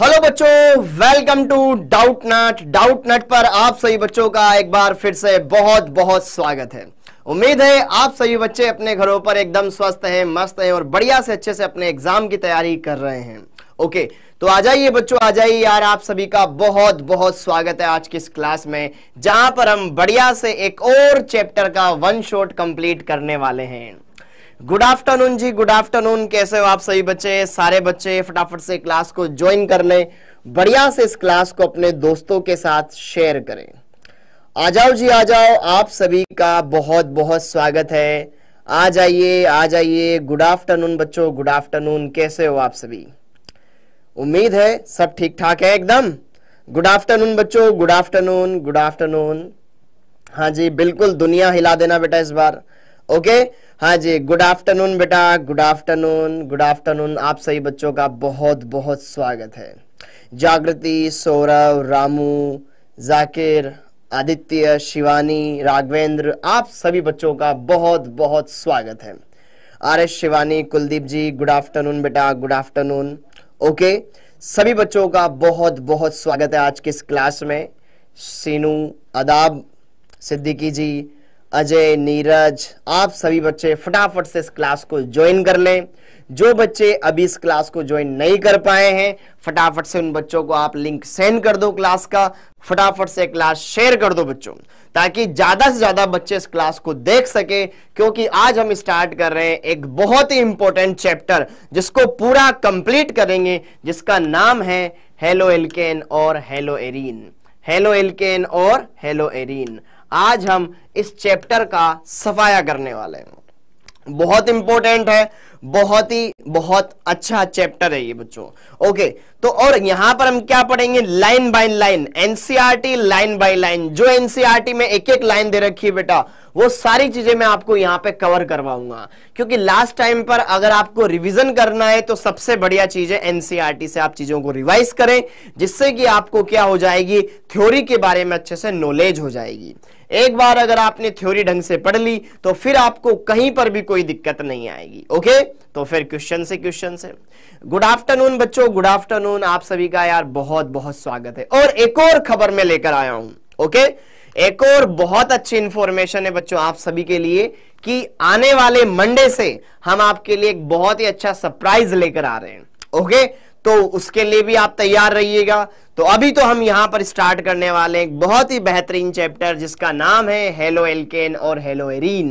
Hello बच्चों welcome to Doubtnut Doubtnut पर आप सभी बच्चों का एक बार फिर से बहुत बहुत स्वागत है उम्मीद है आप सभी बच्चे अपने घरों पर एकदम स्वस्थ हैं मस्त हैं और बढ़िया से अच्छे से अपने एग्जाम की तैयारी कर रहे हैं ओके तो आ जाइए बच्चों आ जाइए यार आप सभी का बहुत बहुत स्वागत है आज की इस क्लास में जहां पर हम बढ़िया से एक और चैप्टर का वन शॉट कंप्लीट करने वाले हैं गुड आफ्टरनून जी गुड आफ्टरनून कैसे हो आप सभी बच्चे सारे बच्चे फटाफट से क्लास को ज्वाइन कर लें बढ़िया से इस क्लास को अपने दोस्तों के साथ शेयर करें आ जाओ जी आ जाओ आप सभी का बहुत बहुत स्वागत है आ जाइए आ जाइए गुड आफ्टरनून बच्चों गुड आफ्टरनून कैसे हो आप सभी उम्मीद है सब ठीक ठाक है एकदम गुड आफ्टरनून बच्चों गुड आफ्टरनून गुड आफ्टरनून हाँ जी बिल्कुल दुनिया हिला देना बेटा इस बार ओके हाँ जी गुड आफ्टरनून बेटा गुड आफ्टरनून गुड आफ्टरनून आप सभी बच्चों का बहुत बहुत स्वागत है जागृति सौरव रामू जाकिर आदित्य शिवानी राघवेंद्र आप सभी बच्चों का बहुत बहुत स्वागत है R S Shivani Kuldeep ji good afternoon बेटा गुड आफ्टरनून ओके सभी बच्चों का बहुत बहुत स्वागत है आज की इस क्लास में सीनू अदाब सिद्दीकी जी अजय नीरज आप सभी बच्चे फटाफट से इस क्लास को ज्वाइन कर लें जो बच्चे अभी इस क्लास को ज्वाइन नहीं कर पाए हैं फटाफट से उन बच्चों को आप लिंक सेंड कर दो क्लास का फटाफट से क्लास शेयर कर दो बच्चों ताकि ज्यादा से ज्यादा बच्चे इस क्लास को देख सके क्योंकि आज हम स्टार्ट कर रहे हैं एक बहुत ही इंपॉर्टेंट चैप्टर जिसको पूरा कंप्लीट करेंगे जिसका नाम है हेलो एल्केन और हेलो एरीन हेलो एल्केन और हेलो एरीन आज हम इस चैप्टर का सफाया करने वाले हैं बहुत इंपॉर्टेंट है बहुत ही बहुत अच्छा चैप्टर है ये बच्चों ओके तो और यहां पर हम क्या पढ़ेंगे line by line NCERT line by line जो एनसीआरटी e में एक एक लाइन दे रखी है बेटा वो सारी चीजें मैं आपको यहां पे कवर करवाऊंगा क्योंकि लास्ट टाइम पर अगर आपको रिवीजन करना है तो सबसे बढ़िया चीज है एनसीआरटी e से आप चीजों को रिवाइज करें जिससे कि आपको क्या हो जाएगी थ्योरी के बारे में अच्छे से नॉलेज हो जाएगी एक बार अगर आपने थ्योरी ढंग से पढ़ ली तो फिर आपको कहीं पर भी कोई दिक्कत नहीं आएगी ओके तो फिर क्वेश्चन से क्वेश्चन से गुड आफ्टरनून बच्चों गुड आफ्टरनून आप सभी का यार बहुत बहुत स्वागत है और एक और खबर में लेकर आया हूं ओके एक और बहुत अच्छी इंफॉर्मेशन है बच्चों आप सभी के लिए कि आने वाले मंडे से हम आपके लिए एक बहुत ही अच्छा सरप्राइज लेकर आ रहे हैं ओके तो उसके लिए भी आप तैयार रहिएगा तो अभी तो हम यहां पर स्टार्ट करने वाले हैं बहुत ही बेहतरीन चैप्टर जिसका नाम है हेलो एलकेन और हेलो एरीन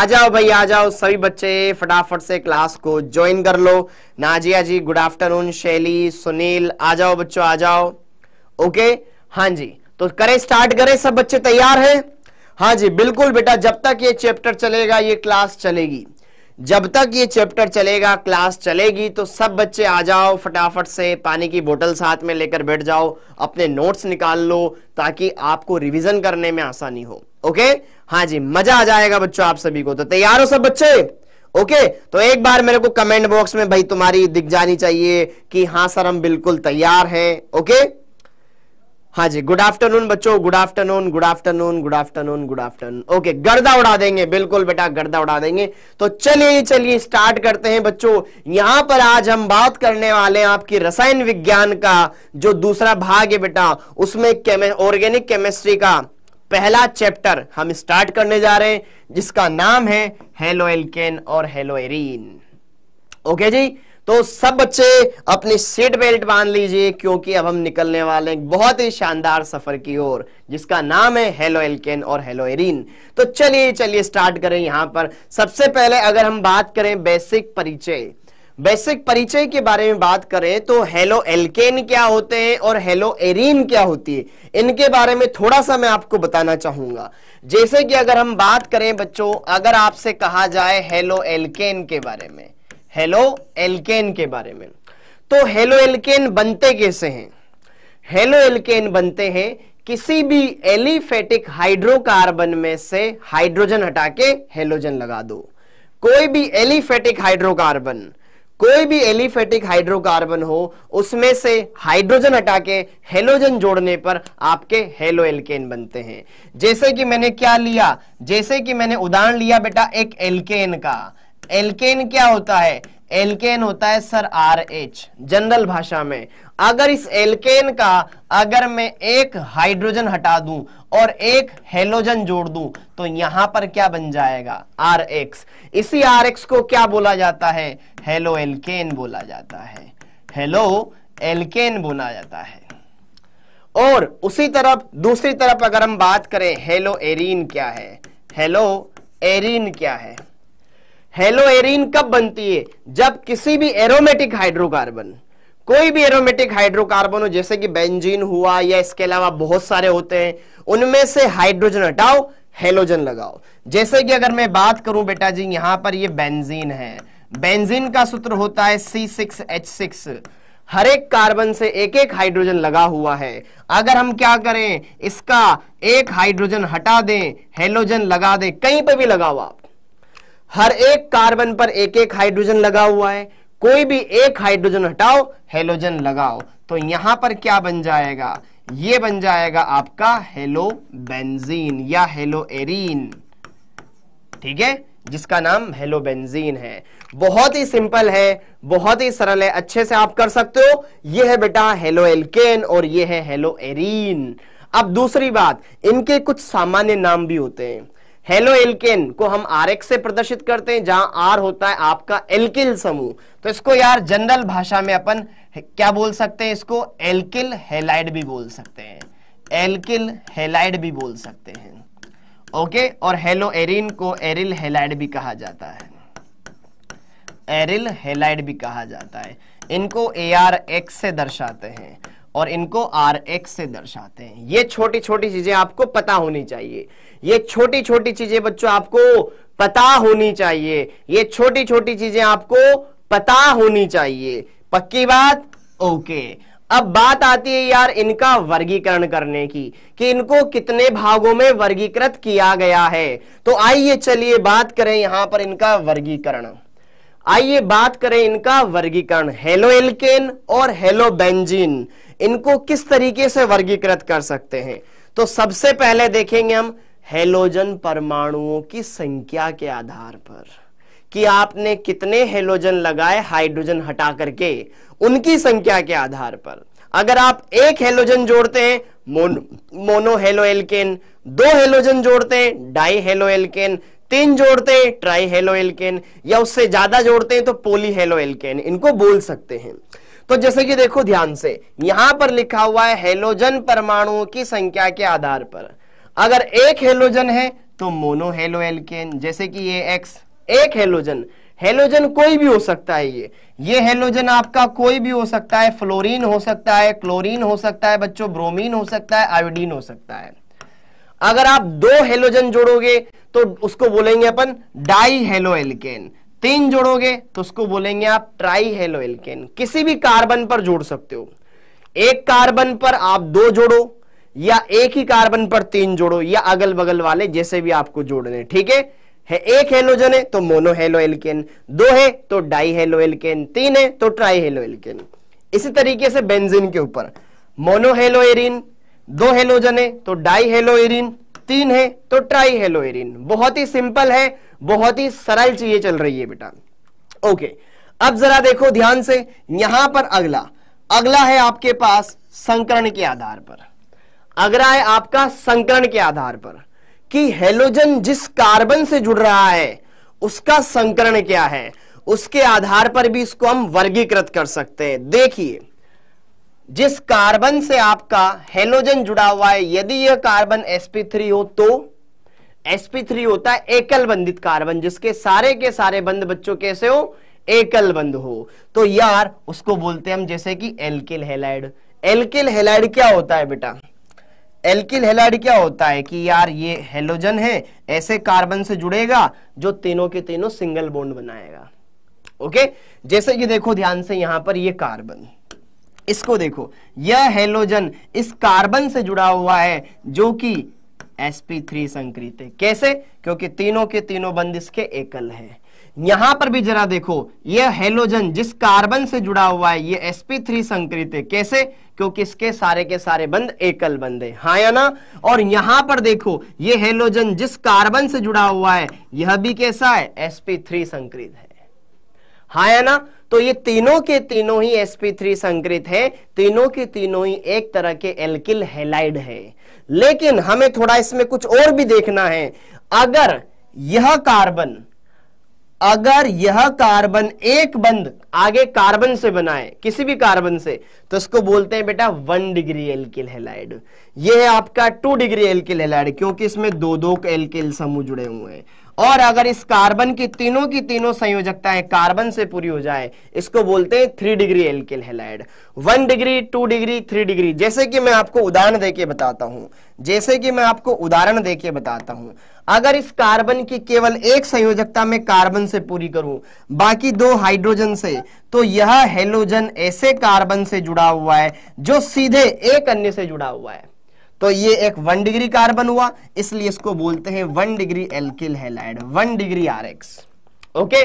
आ जाओ भाई आ जाओ सभी बच्चे फटाफट से क्लास को ज्वाइन कर लो नाजिया जी गुड आफ्टरनून शैली सुनील आ जाओ बच्चों आ जाओ ओके हाँ जी तो करें स्टार्ट करें सब बच्चे तैयार हैं हाँ जी बिल्कुल बेटा जब तक ये चैप्टर चलेगा ये क्लास चलेगी जब तक ये चैप्टर चलेगा क्लास चलेगी तो सब बच्चे आ जाओ फटाफट से पानी की बोतल साथ में लेकर बैठ जाओ अपने नोट्स निकाल लो ताकि आपको रिवीजन करने में आसानी हो ओके हाँ जी मजा आ जाएगा बच्चों आप सभी को तो तैयार हो सब बच्चे ओके तो एक बार मेरे को कमेंट बॉक्स में भाई तुम्हारी दिख जानी चाहिए कि हाँ सर हम बिल्कुल तैयार हैं ओके हाँ जी गुड आफ्टरनून बच्चों good afternoon good afternoon good afternoon good afternoon okay गर्दा उड़ा देंगे बिल्कुल बेटा गर्दा उड़ा देंगे तो चलिए चलिए स्टार्ट करते हैं बच्चों यहां पर आज हम बात करने वाले हैं आपकी रसायन विज्ञान का जो दूसरा भाग है बेटा उसमें केमे, ऑर्गेनिक केमिस्ट्री का पहला चैप्टर हम स्टार्ट करने जा रहे हैं जिसका नाम है हेलो एल्केन और हेलो एरीन ओके जी तो सब बच्चे अपनी सीट बेल्ट बांध लीजिए क्योंकि अब हम निकलने वाले हैं बहुत ही शानदार सफर की ओर जिसका नाम है हेलो एल्केन और हेलो एरिन तो चलिए चलिए स्टार्ट करें यहां पर सबसे पहले अगर हम बात करें बेसिक परिचय बेसिक परिचय के बारे में बात करें तो हेलो एल्केन क्या होते हैं और हेलो एरिन क्या होती है इनके बारे में थोड़ा सा मैं आपको बताना चाहूंगा जैसे कि अगर हम बात करें बच्चों अगर आपसे कहा जाए हेलो एल्केन के बारे में हेलो एल्केन के बारे में तो हेलो एल्केन बनते कैसे हैं हेलो एल्केन बनते हैं किसी भी एलिफेटिक हाइड्रोकार्बन में से हाइड्रोजन हटा के हेलोजन लगा दो कोई भी एलिफेटिक हाइड्रोकार्बन कोई भी एलिफेटिक हाइड्रोकार्बन हो उसमें से हाइड्रोजन हटा के हेलोजन जोड़ने पर आपके हेलो एल्केन बनते हैं जैसे कि मैंने क्या लिया जैसे कि मैंने उदाहरण लिया बेटा एक एल्केन का एल्केन क्या होता है एल्केन होता है सर आर एच जनरल भाषा में अगर इस एल्केन का अगर मैं एक हाइड्रोजन हटा दूं और एक हेलोजन जोड़ दूं तो यहां पर क्या बन जाएगा आर एक्स इसी आर एक्स को क्या बोला जाता है हेलो एल्केन बोला जाता है हेलो एल्केन बोला जाता है और उसी तरफ दूसरी तरफ अगर हम बात करें हेलो एरीन क्या है हेलो एरीन क्या है हेलो एरिन कब बनती है जब किसी भी एरोमेटिक हाइड्रोकार्बन कोई भी एरोमेटिक हाइड्रोकार्बन हो जैसे कि बेंजीन हुआ या इसके अलावा बहुत सारे होते हैं उनमें से हाइड्रोजन हटाओ हेलोजन लगाओ जैसे कि अगर मैं बात करूं बेटा जी यहां पर ये बेंजीन है बेंजीन का सूत्र होता है C6H6 हर एक कार्बन से एक एक हाइड्रोजन लगा हुआ है अगर हम क्या करें इसका एक हाइड्रोजन हटा दें हेलोजन लगा दें कहीं पर भी लगाओ आप हर एक कार्बन पर एक एक हाइड्रोजन लगा हुआ है कोई भी एक हाइड्रोजन हटाओ हेलोजन लगाओ तो यहां पर क्या बन जाएगा ये बन जाएगा आपका हेलो बेंजीन या हेलो एरीन ठीक है जिसका नाम हेलो बेंजीन है बहुत ही सिंपल है बहुत ही सरल है अच्छे से आप कर सकते हो ये है बेटा हेलो एल्केन और ये है हेलो एरीन अब दूसरी बात इनके कुछ सामान्य नाम भी होते हैं हेलो एल्केन को हम आर से प्रदर्शित करते हैं जहां आर होता है आपका एल्किल समूह तो इसको यार जनरल भाषा में अपन क्या बोल सकते हैं इसको एल्किल हेलाइड भी बोल सकते हैं एल्किल हेलाइड भी बोल सकते हैं ओके और हेलो एरिन को एरिल हेलाइड भी कहा जाता है एरिल हेलाइड भी कहा जाता है इनको ए आर एक्स से दर्शाते हैं और इनको आर एक्स से दर्शाते हैं ये छोटी छोटी चीजें आपको पता होनी चाहिए ये छोटी छोटी चीजें बच्चों आपको पता होनी चाहिए ये छोटी छोटी चीजें आपको पता होनी चाहिए पक्की बात ओके अब बात आती है यार इनका वर्गीकरण करने की कि इनको कितने भागों में वर्गीकृत किया गया है तो आइए चलिए बात करें यहां पर इनका वर्गीकरण आइए बात करें इनका वर्गीकरण हेलो एल्केन और हेलो बेंजीन इनको किस तरीके से वर्गीकृत कर सकते हैं तो सबसे पहले देखेंगे हम हेलोजन परमाणुओं की संख्या के आधार पर कि आपने कितने हेलोजन लगाए हाइड्रोजन हटा करके उनकी संख्या के आधार पर अगर आप एक हेलोजन जोड़ते हैं मोन, मोनो हेलो एल्केन दो हेलोजन जोड़ते हैं डाई हेलो एल्केन तीन जोड़ते हैं ट्राई हेलो एल्केन या उससे ज्यादा जोड़ते हैं तो पोली हेलो एल्केन इनको बोल सकते हैं तो जैसे कि देखो ध्यान से यहां पर लिखा हुआ है हेलोजन परमाणुओं की संख्या के आधार पर अगर एक हेलोजन है तो मोनो हेलो एल्केन जैसे कि ये एक्स एक हेलोजन हेलोजन कोई भी हो सकता है ये ये हेलोजन आपका कोई भी हो सकता है फ्लोरीन हो सकता है क्लोरीन हो सकता है बच्चों ब्रोमीन हो सकता है आयोडीन हो सकता है अगर आप दो हेलोजन जोड़ोगे तो उसको बोलेंगे अपन डाई हेलो एल्केन तीन जोड़ोगे तो उसको बोलेंगे आप ट्राई हेलो एल्केन किसी भी कार्बन पर जोड़ सकते हो एक कार्बन पर आप दो जोड़ो या एक ही कार्बन पर तीन जोड़ो या अगल बगल वाले जैसे भी आपको जोड़ने ठीक है है एक हेलोजन है तो मोनो हेलो एल्केन दो है तो डाई हेलो एल्केन तीन है तो ट्राई हेलो एल्केन इसी तरीके से बेंजीन के ऊपर मोनो हेलो एरिन दो हेलोजन है तो डाई हेलोइरिन तीन है तो ट्राई हेलोइरिन बहुत ही सिंपल है बहुत ही सरल चीजें चल रही है बेटा ओके अब जरा देखो ध्यान से यहां पर अगला अगला है आपके पास संकरण के आधार पर अगला है आपका संकरण के आधार पर कि हेलोजन जिस कार्बन से जुड़ रहा है उसका संकरण क्या है उसके आधार पर भी इसको हम वर्गीकृत कर सकते हैं देखिए जिस कार्बन से आपका हेलोजन जुड़ा हुआ है यदि यह कार्बन sp3 हो तो sp3 होता है एकल बंधित कार्बन जिसके सारे के सारे बंद बच्चों कैसे हो एकल बंद हो तो यार उसको बोलते हैं हम जैसे कि एल्किल हेलाइड एल्किल हेलाइड क्या होता है बेटा एल्किल हेलाइड क्या होता है कि यार ये हेलोजन है ऐसे कार्बन से जुड़ेगा जो तीनों के तीनों सिंगल बोन्ड बनाएगा ओके जैसे कि देखो ध्यान से यहां पर ये कार्बन इसको देखो यह हेलोजन इस कार्बन से जुड़ा हुआ है जो कि sp3 संक्रित है कैसे क्योंकि तीनों के तीनों बंद इसके एकल है यहां पर भी जरा देखो यह हेलोजन जिस कार्बन से जुड़ा हुआ है यह sp3 संक्रित है कैसे क्योंकि इसके सारे के सारे बंद एकल बंद है हा या ना और यहां पर देखो यह हेलोजन जिस कार्बन से जुड़ा हुआ है यह भी कैसा है sp3 संक्रित है हा या ना तो ये तीनों के तीनों ही sp3 संकृत है तीनों के तीनों ही एक तरह के एल्किल हेलाइड है लेकिन हमें थोड़ा इसमें कुछ और भी देखना है अगर यह कार्बन अगर यह कार्बन एक बंद आगे कार्बन से बनाए किसी भी कार्बन से तो इसको बोलते हैं बेटा वन डिग्री एल्किल हेलाइड यह है आपका टू डिग्री एल्किल हेलाइड क्योंकि इसमें दो दो एल्किल समूह जुड़े हुए हैं और अगर इस कार्बन की तीनों की तीनों है कार्बन से पूरी हो जाए इसको बोलते हैं three degree alkyl halide one degree two degree three degree जैसे कि मैं आपको उदाहरण देके बताता हूं जैसे कि मैं आपको उदाहरण देके बताता हूं अगर इस कार्बन की केवल एक संयोजकता में कार्बन से पूरी करूं बाकी दो हाइड्रोजन से तो यह हेलोजन ऐसे कार्बन से जुड़ा हुआ है जो सीधे एक अन्य से जुड़ा हुआ है तो ये एक वन डिग्री कार्बन हुआ इसलिए इसको बोलते हैं one degree alkyl halide one degree R okay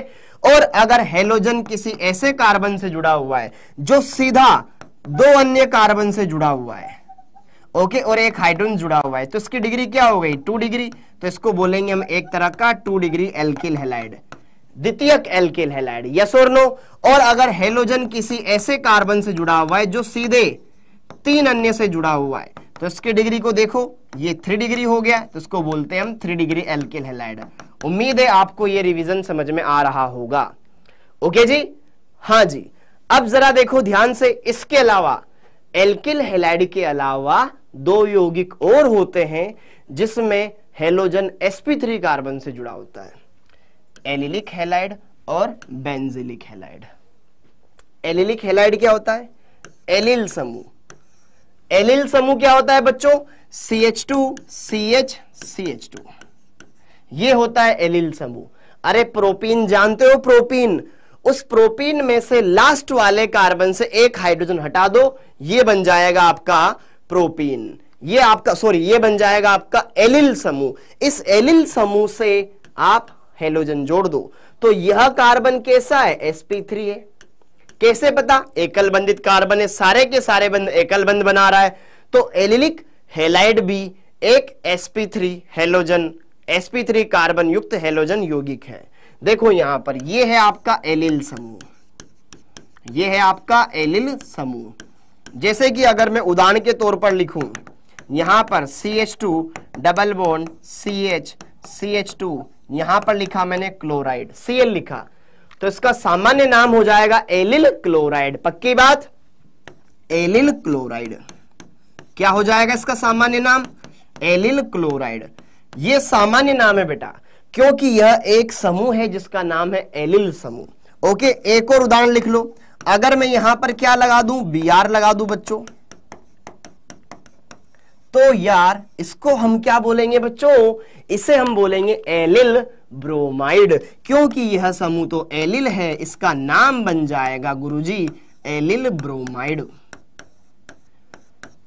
और अगर हेलोजन किसी ऐसे कार्बन से जुड़ा हुआ है जो सीधा दो अन्य कार्बन से जुड़ा हुआ है ओके और एक हाइड्रोजन जुड़ा हुआ है तो इसकी डिग्री क्या हो गई टू डिग्री तो इसको बोलेंगे हम एक तरह का टू डिग्री एल्किल हेलाइड द्वितीयक एल्किल हेलाइड यस और नो और अगर हेलोजन किसी ऐसे कार्बन से जुड़ा हुआ है जो सीधे तीन अन्य से जुड़ा हुआ है तो इसकी डिग्री को देखो ये थ्री डिग्री हो गया तो इसको बोलते हैं हम थ्री डिग्री एल्किल हेलाइड उम्मीद है आपको ये रिवीजन समझ में आ रहा होगा ओके जी हाँ जी अब जरा देखो ध्यान से इसके अलावा एल्किल हेलाइड के अलावा दो यौगिक और होते हैं जिसमें हेलोजन sp3 कार्बन से जुड़ा होता है एलिलिक हेलाइड और बेंजिलिक हेलाइड एलिलिक हेलाइड क्या होता है एलिल समूह एलिल समूह क्या होता है बच्चों C H two C H C H two यह होता है एलिल समूह अरे प्रोपीन जानते हो प्रोपीन उस प्रोपीन में से लास्ट वाले कार्बन से एक हाइड्रोजन हटा दो ये बन जाएगा आपका प्रोपीन ये आपका सॉरी ये बन जाएगा आपका एलिल समूह इस एलिल समूह से आप हेलोजन जोड़ दो तो यह कार्बन कैसा है sp3 है कैसे पता एकल बंधित कार्बन है सारे के सारे बंद एकल बंद बना रहा है तो एलिलिक हेलाइड भी एक sp3 हेलोजन sp3 कार्बन युक्त हेलोजन यौगिक है देखो यहां पर यह है आपका एलिल समूह यह है आपका एलिल समूह जैसे कि अगर मैं उदाहरण के तौर पर लिखूं यहां पर CH2 double bond CH CH2 यहां पर लिखा मैंने क्लोराइड Cl लिखा तो इसका सामान्य नाम हो जाएगा एलिल क्लोराइड पक्की बात एलिल क्लोराइड क्या हो जाएगा इसका सामान्य नाम एलिल क्लोराइड ये सामान्य नाम है बेटा क्योंकि यह एक समूह है जिसका नाम है एलिल समूह ओके एक और उदाहरण लिख लो अगर मैं यहां पर क्या लगा दूं बी आर लगा दूं बच्चों तो यार इसको हम क्या बोलेंगे बच्चों इसे हम बोलेंगे एलिल ब्रोमाइड क्योंकि यह समूह तो एलिल है इसका नाम बन जाएगा गुरुजी एलिल ब्रोमाइड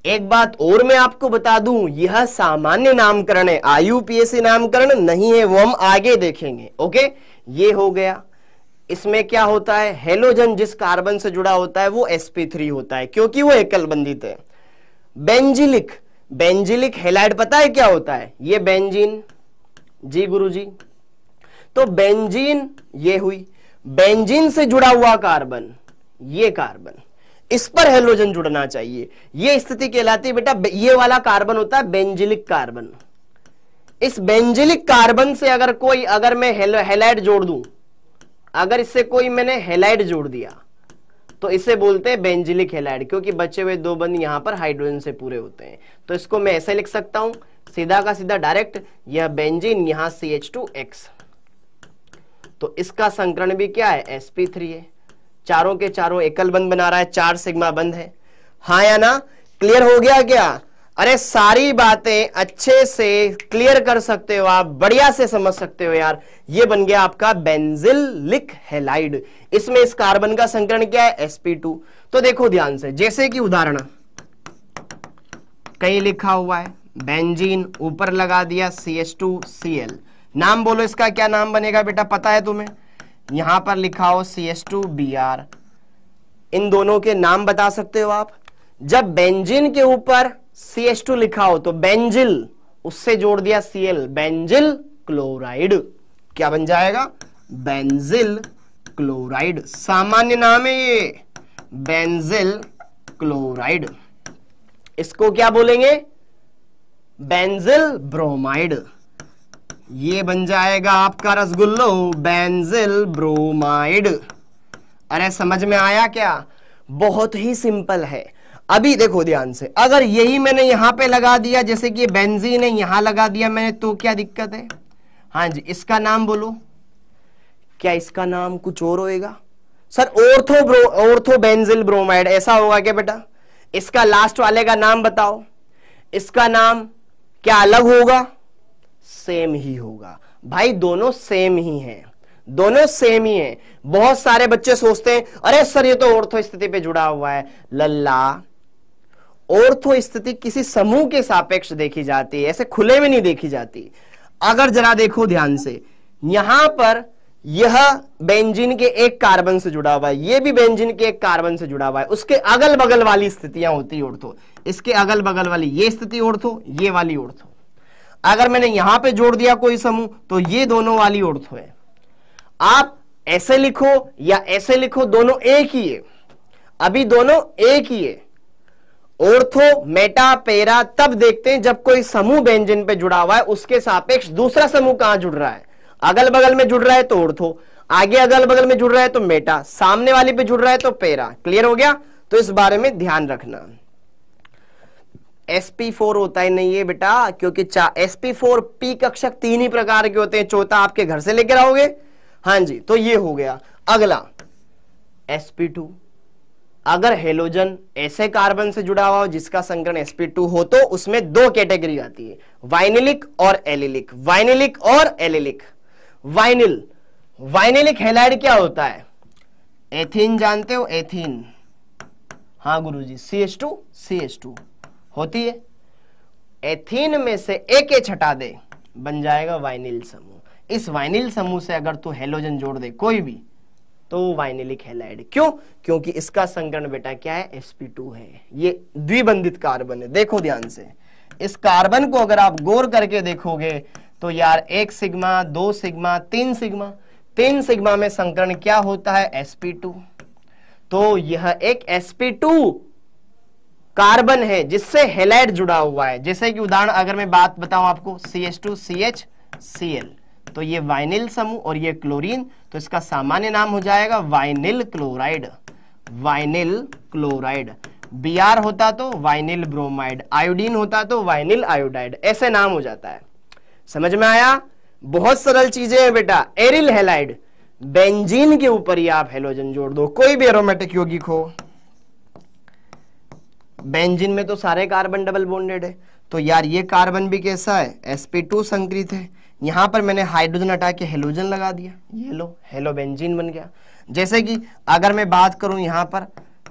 एक बात और मैं आपको बता दूं यह सामान्य नामकरण है आईयूपीएसी नामकरण नहीं है वो हम आगे देखेंगे ओके ये हो गया इसमें क्या होता है हेलोजन जिस कार्बन से जुड़ा होता है वो sp3 होता है क्योंकि वो एकल बंधित है बेंजिलिक बेंजिलिक हेलाइड पता है क्या होता है ये बेंजीन जी गुरुजी तो बेंजीन ये हुई बेंजीन से जुड़ा हुआ कार्बन ये कार्बन इस पर हेलोजन जुड़ना चाहिए ये स्थिति कहलाती है बेटा ये वाला कार्बन होता है बेंजिलिक कार्बन इस बेंजिलिक कार्बन से अगर कोई अगर मैं हेलाइड जोड़ दूं अगर इससे कोई मैंने हेलाइड जोड़ दिया तो इसे बोलते हैं बेंजिलिक हेलाइड क्योंकि बचे हुए दो बंद यहां पर हाइड्रोजन से पूरे होते हैं तो इसको मैं ऐसे लिख सकता हूं सीधा का सीधा डायरेक्ट यह बेंजिन यहां सी एच टू एक्स तो इसका संकरण भी क्या है sp3 थ्री है चारों के चारों एकल बंद बना रहा है चार सिग्मा बंद है हाँ या ना क्लियर हो गया क्या अरे सारी बातें अच्छे से क्लियर कर सकते हो आप बढ़िया से समझ सकते हो यार ये बन गया आपका लिक हेलाइड इसमें इस कार्बन का संकरण क्या है sp2 तो देखो ध्यान से जैसे कि उदाहरण कहीं लिखा हुआ है बेंजीन ऊपर लगा दिया C S two C L नाम बोलो इसका क्या नाम बनेगा बेटा पता है तुम्हें यहां पर लिखा हो C S two B R इन दोनों के नाम बता सकते हो आप जब बेंजिन के ऊपर सी एस टू लिखा हो तो बेंजिल उससे जोड़ दिया सी एल बेंजिल क्लोराइड क्या बन जाएगा बेंजिल क्लोराइड सामान्य नाम है ये बेंजिल क्लोराइड इसको क्या बोलेंगे बेंजिल ब्रोमाइड ये बन जाएगा आपका रसगुल्लो बेंजिल ब्रोमाइड अरे समझ में आया क्या बहुत ही सिंपल है अभी देखो ध्यान से अगर यही मैंने यहां पे लगा दिया जैसे कि बेंजी ने यहां लगा दिया मैंने तो क्या दिक्कत है हाँ जी इसका नाम बोलो क्या इसका नाम कुछ और होएगा sir ortho bro ortho benzyl bromide ऐसा होगा क्या बेटा इसका लास्ट वाले का नाम बताओ इसका नाम क्या अलग होगा सेम ही होगा भाई दोनों सेम ही हैं दोनों सेम ही हैं बहुत सारे बच्चे सोचते हैं अरे सर ये तो ओर्थो स्थिति पे जुड़ा हुआ है लल्ला ओर्थो स्थिति किसी समूह के सापेक्ष देखी जाती है ऐसे खुले में नहीं देखी जाती अगर जरा देखो ध्यान से यहां पर यह बेंजीन के एक कार्बन से जुड़ा हुआ है यह भी बेंजीन के एक कार्बन से जुड़ा हुआ है उसके अगल बगल वाली स्थितियां होती ओर्थो इसके अगल बगल वाली ये स्थिति ओर्थो ये वाली ओर्थो अगर मैंने यहां पे जोड़ दिया कोई समूह तो ये दोनों वाली ऑर्थो है आप ऐसे लिखो या ऐसे लिखो दोनों एक ही है अभी दोनों एक ही है ओर्थो मेटा पेरा तब देखते हैं जब कोई समूह व्यंजन पे जुड़ा हुआ है उसके सापेक्ष दूसरा समूह कहां जुड़ रहा है अगल बगल में जुड़ रहा है तो ओर्थो आगे अगल बगल में जुड़ रहा है तो मेटा सामने वाली पे जुड़ रहा है तो पेरा क्लियर हो गया तो इस बारे में ध्यान रखना sp4 होता ही नहीं है बेटा क्योंकि sp4 p कक्षक तीन ही प्रकार के होते हैं चौथा आपके घर से लेकर आओगे हाँ जी तो ये हो गया अगला sp2 अगर हेलोजन ऐसे कार्बन से जुड़ा हुआ हो जिसका संकरण sp2 हो तो उसमें दो कैटेगरी आती है वाइनिलिक और एलिलिक वाइनिलिक और एलिलिक वाइनिल वाइनिलिक हेलाइड क्या होता है एथीन जानते हो एथीन हाँ गुरुजी C H two C H two होती है एथीन में से एक एच हटा दे बन जाएगा वाइनिल समूह इस वाइनिल समूह से अगर तू हेलोजन जोड़ दे कोई भी तो वाइनिलिक हेलाइड क्यों क्योंकि इसका संकरण बेटा क्या है sp2 है ये द्विबंधित कार्बन है देखो ध्यान से इस कार्बन को अगर आप गौर करके देखोगे तो यार एक सिग्मा दो सिग्मा तीन सिग्मा तीन सिग्मा में संकरण क्या होता है sp2 तो यह एक sp2 कार्बन है जिससे हेलाइड जुड़ा हुआ है जैसे कि उदाहरण अगर मैं बात बताऊं आपको C H two C H C L तो ये वाइनिल समूह और ये क्लोरीन तो इसका सामान्य नाम हो जाएगा vinyl chloride vinyl chloride B R होता तो वाइनिल ब्रोमाइड आयोडीन होता तो वाइनिल आयोडाइड ऐसे नाम हो जाता है समझ में आया बहुत सरल चीजें हैं बेटा एरिल हेलाइड बेंजीन के ऊपर ही आप हेलोजन जोड़ दो कोई भी एरोमेटिक यौगिक हो बेंजिन में तो सारे कार्बन डबल बॉन्डेड है तो यार ये कार्बन भी कैसा है sp2 संकृत है यहाँ पर मैंने हाइड्रोजन हटा के हेलोजन लगा दिया ये लो हेलो बेंजीन बन गया जैसे कि अगर मैं बात करूँ यहाँ पर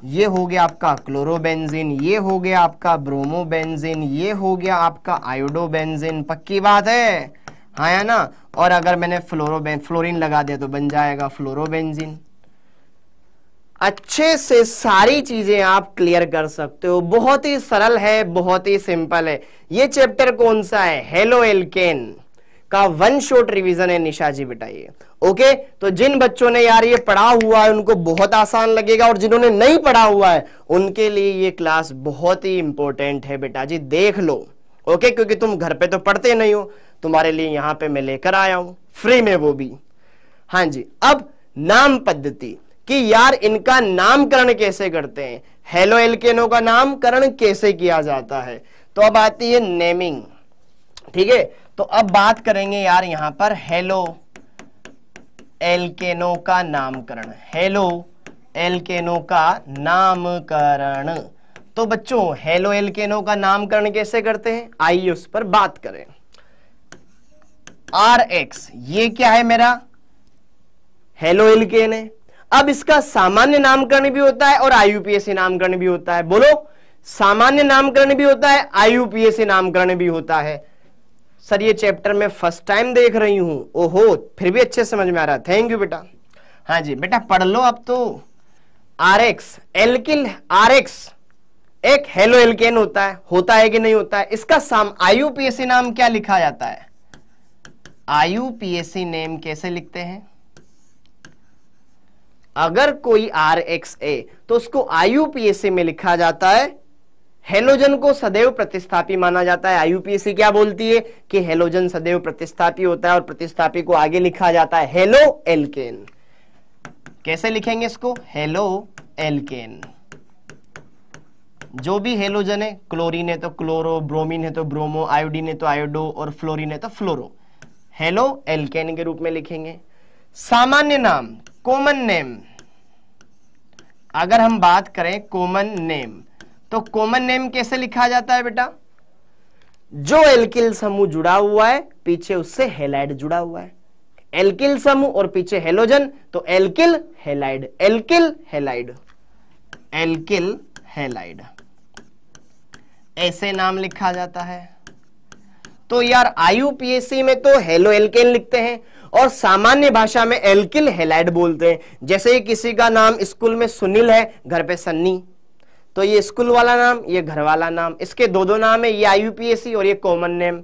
ये हो गया आपका क्लोरोबेंजीन ये हो गया आपका ब्रोमोबेंजीन ये हो गया आपका आयोडोबेंजीन पक्की बात है हाँ या ना और अगर मैंने फ्लोरोबेन फ्लोरिन लगा दिया तो बन जाएगा फ्लोरोबेंजिन अच्छे से सारी चीजें आप क्लियर कर सकते हो बहुत ही सरल है बहुत ही सिंपल है ये चैप्टर कौन सा है हेलो एलकेन का वन शॉट रिवीजन है निशा जी बिटाइए ओके तो जिन बच्चों ने यार ये पढ़ा हुआ है उनको बहुत आसान लगेगा और जिन्होंने नहीं पढ़ा हुआ है उनके लिए ये क्लास बहुत ही इंपॉर्टेंट है बेटा जी देख लो ओके क्योंकि तुम घर पे तो पढ़ते नहीं हो तुम्हारे लिए यहां पे मैं लेकर आया हूं फ्री में वो भी हां जी अब नाम पद्धति कि यार इनका नामकरण कैसे करते हैं हेलो एल्केनो का नामकरण कैसे किया जाता है तो अब आती है नेमिंग ठीक है तो अब बात करेंगे यार यहां पर हेलो एल्केनो का नामकरण हेलो एल्केनो का नामकरण तो बच्चों हेलो एल्केनो का नामकरण कैसे करते हैं आइए उस पर बात करें आर एक्स ये क्या है मेरा हेलो एल्केन है अब इसका सामान्य नामकरण भी होता है और आईयूपीएसी नामकरण भी होता है बोलो सामान्य नामकरण भी होता है आईयूपीएसी नामकरण भी होता है सर ये चैप्टर में फर्स्ट टाइम देख रही हूं ओहो फिर भी अच्छे समझ में आ रहा थैंक यू बेटा हाँ जी बेटा पढ़ लो अब तो R X alkyl R X एक हेलो एलकेन होता है होता है कि नहीं होता है इसका साम आईयूपीएसी नाम क्या लिखा जाता है सी नेम कैसे लिखते हैं अगर कोई आर एक्स ए तो उसको आईयूपीएसी में लिखा जाता है हेलोजन को सदैव प्रतिस्थापी माना जाता है आईयूपीएसी क्या बोलती है कि हेलोजन सदैव प्रतिस्थापी होता है और प्रतिस्थापी को आगे लिखा जाता है हेलो एलकेन कैसे लिखेंगे इसको हेलो एलकेन जो भी हेलोजन है क्लोरीन है तो क्लोरो ब्रोमीन है तो ब्रोमो आयोडीन है तो आयोडो और फ्लोरीन है तो फ्लोरो हेलो एलकेन के रूप में लिखेंगे सामान्य नाम कॉमन नेम अगर हम बात करें कॉमन नेम तो कॉमन नेम कैसे लिखा जाता है बेटा जो एल्किल समूह जुड़ा हुआ है पीछे उससे हेलाइड जुड़ा हुआ है एल्किल समूह और पीछे हेलोजन तो alkyl halide alkyl halide alkyl halide ऐसे नाम लिखा जाता है तो यार आयु में तो हेलो एल्केन लिखते हैं और सामान्य भाषा में एल्किल हेलाइड बोलते हैं जैसे ही किसी का नाम स्कूल में सुनील है घर पे सन्नी तो ये स्कूल वाला नाम ये घर वाला नाम इसके दो दो नाम है ये आई और ये कॉमन नेम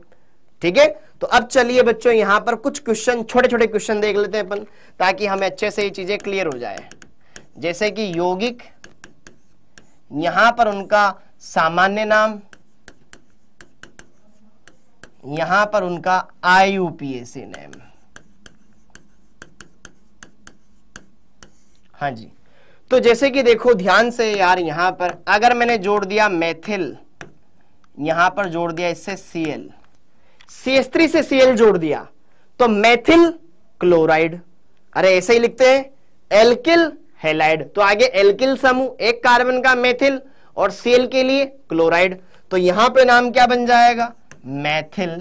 ठीक है तो अब चलिए बच्चों यहां पर कुछ क्वेश्चन छोटे छोटे क्वेश्चन देख लेते हैं अपन ताकि हमें अच्छे से ये चीजें क्लियर हो जाए जैसे कि यौगिक यहां पर उनका सामान्य नाम यहां पर उनका आईयूपीएसी नेम हाँ जी तो जैसे कि देखो ध्यान से यार यहां पर अगर मैंने जोड़ दिया मैथिल यहां पर जोड़ दिया इससे सीएल सी से सीएल जोड़ दिया तो मैथिल क्लोराइड अरे ऐसे ही लिखते हैं एल्किल हेलाइड तो आगे एल्किल समूह एक कार्बन का मेथिल और सीएल के लिए क्लोराइड तो यहां पे नाम क्या बन जाएगा मैथिल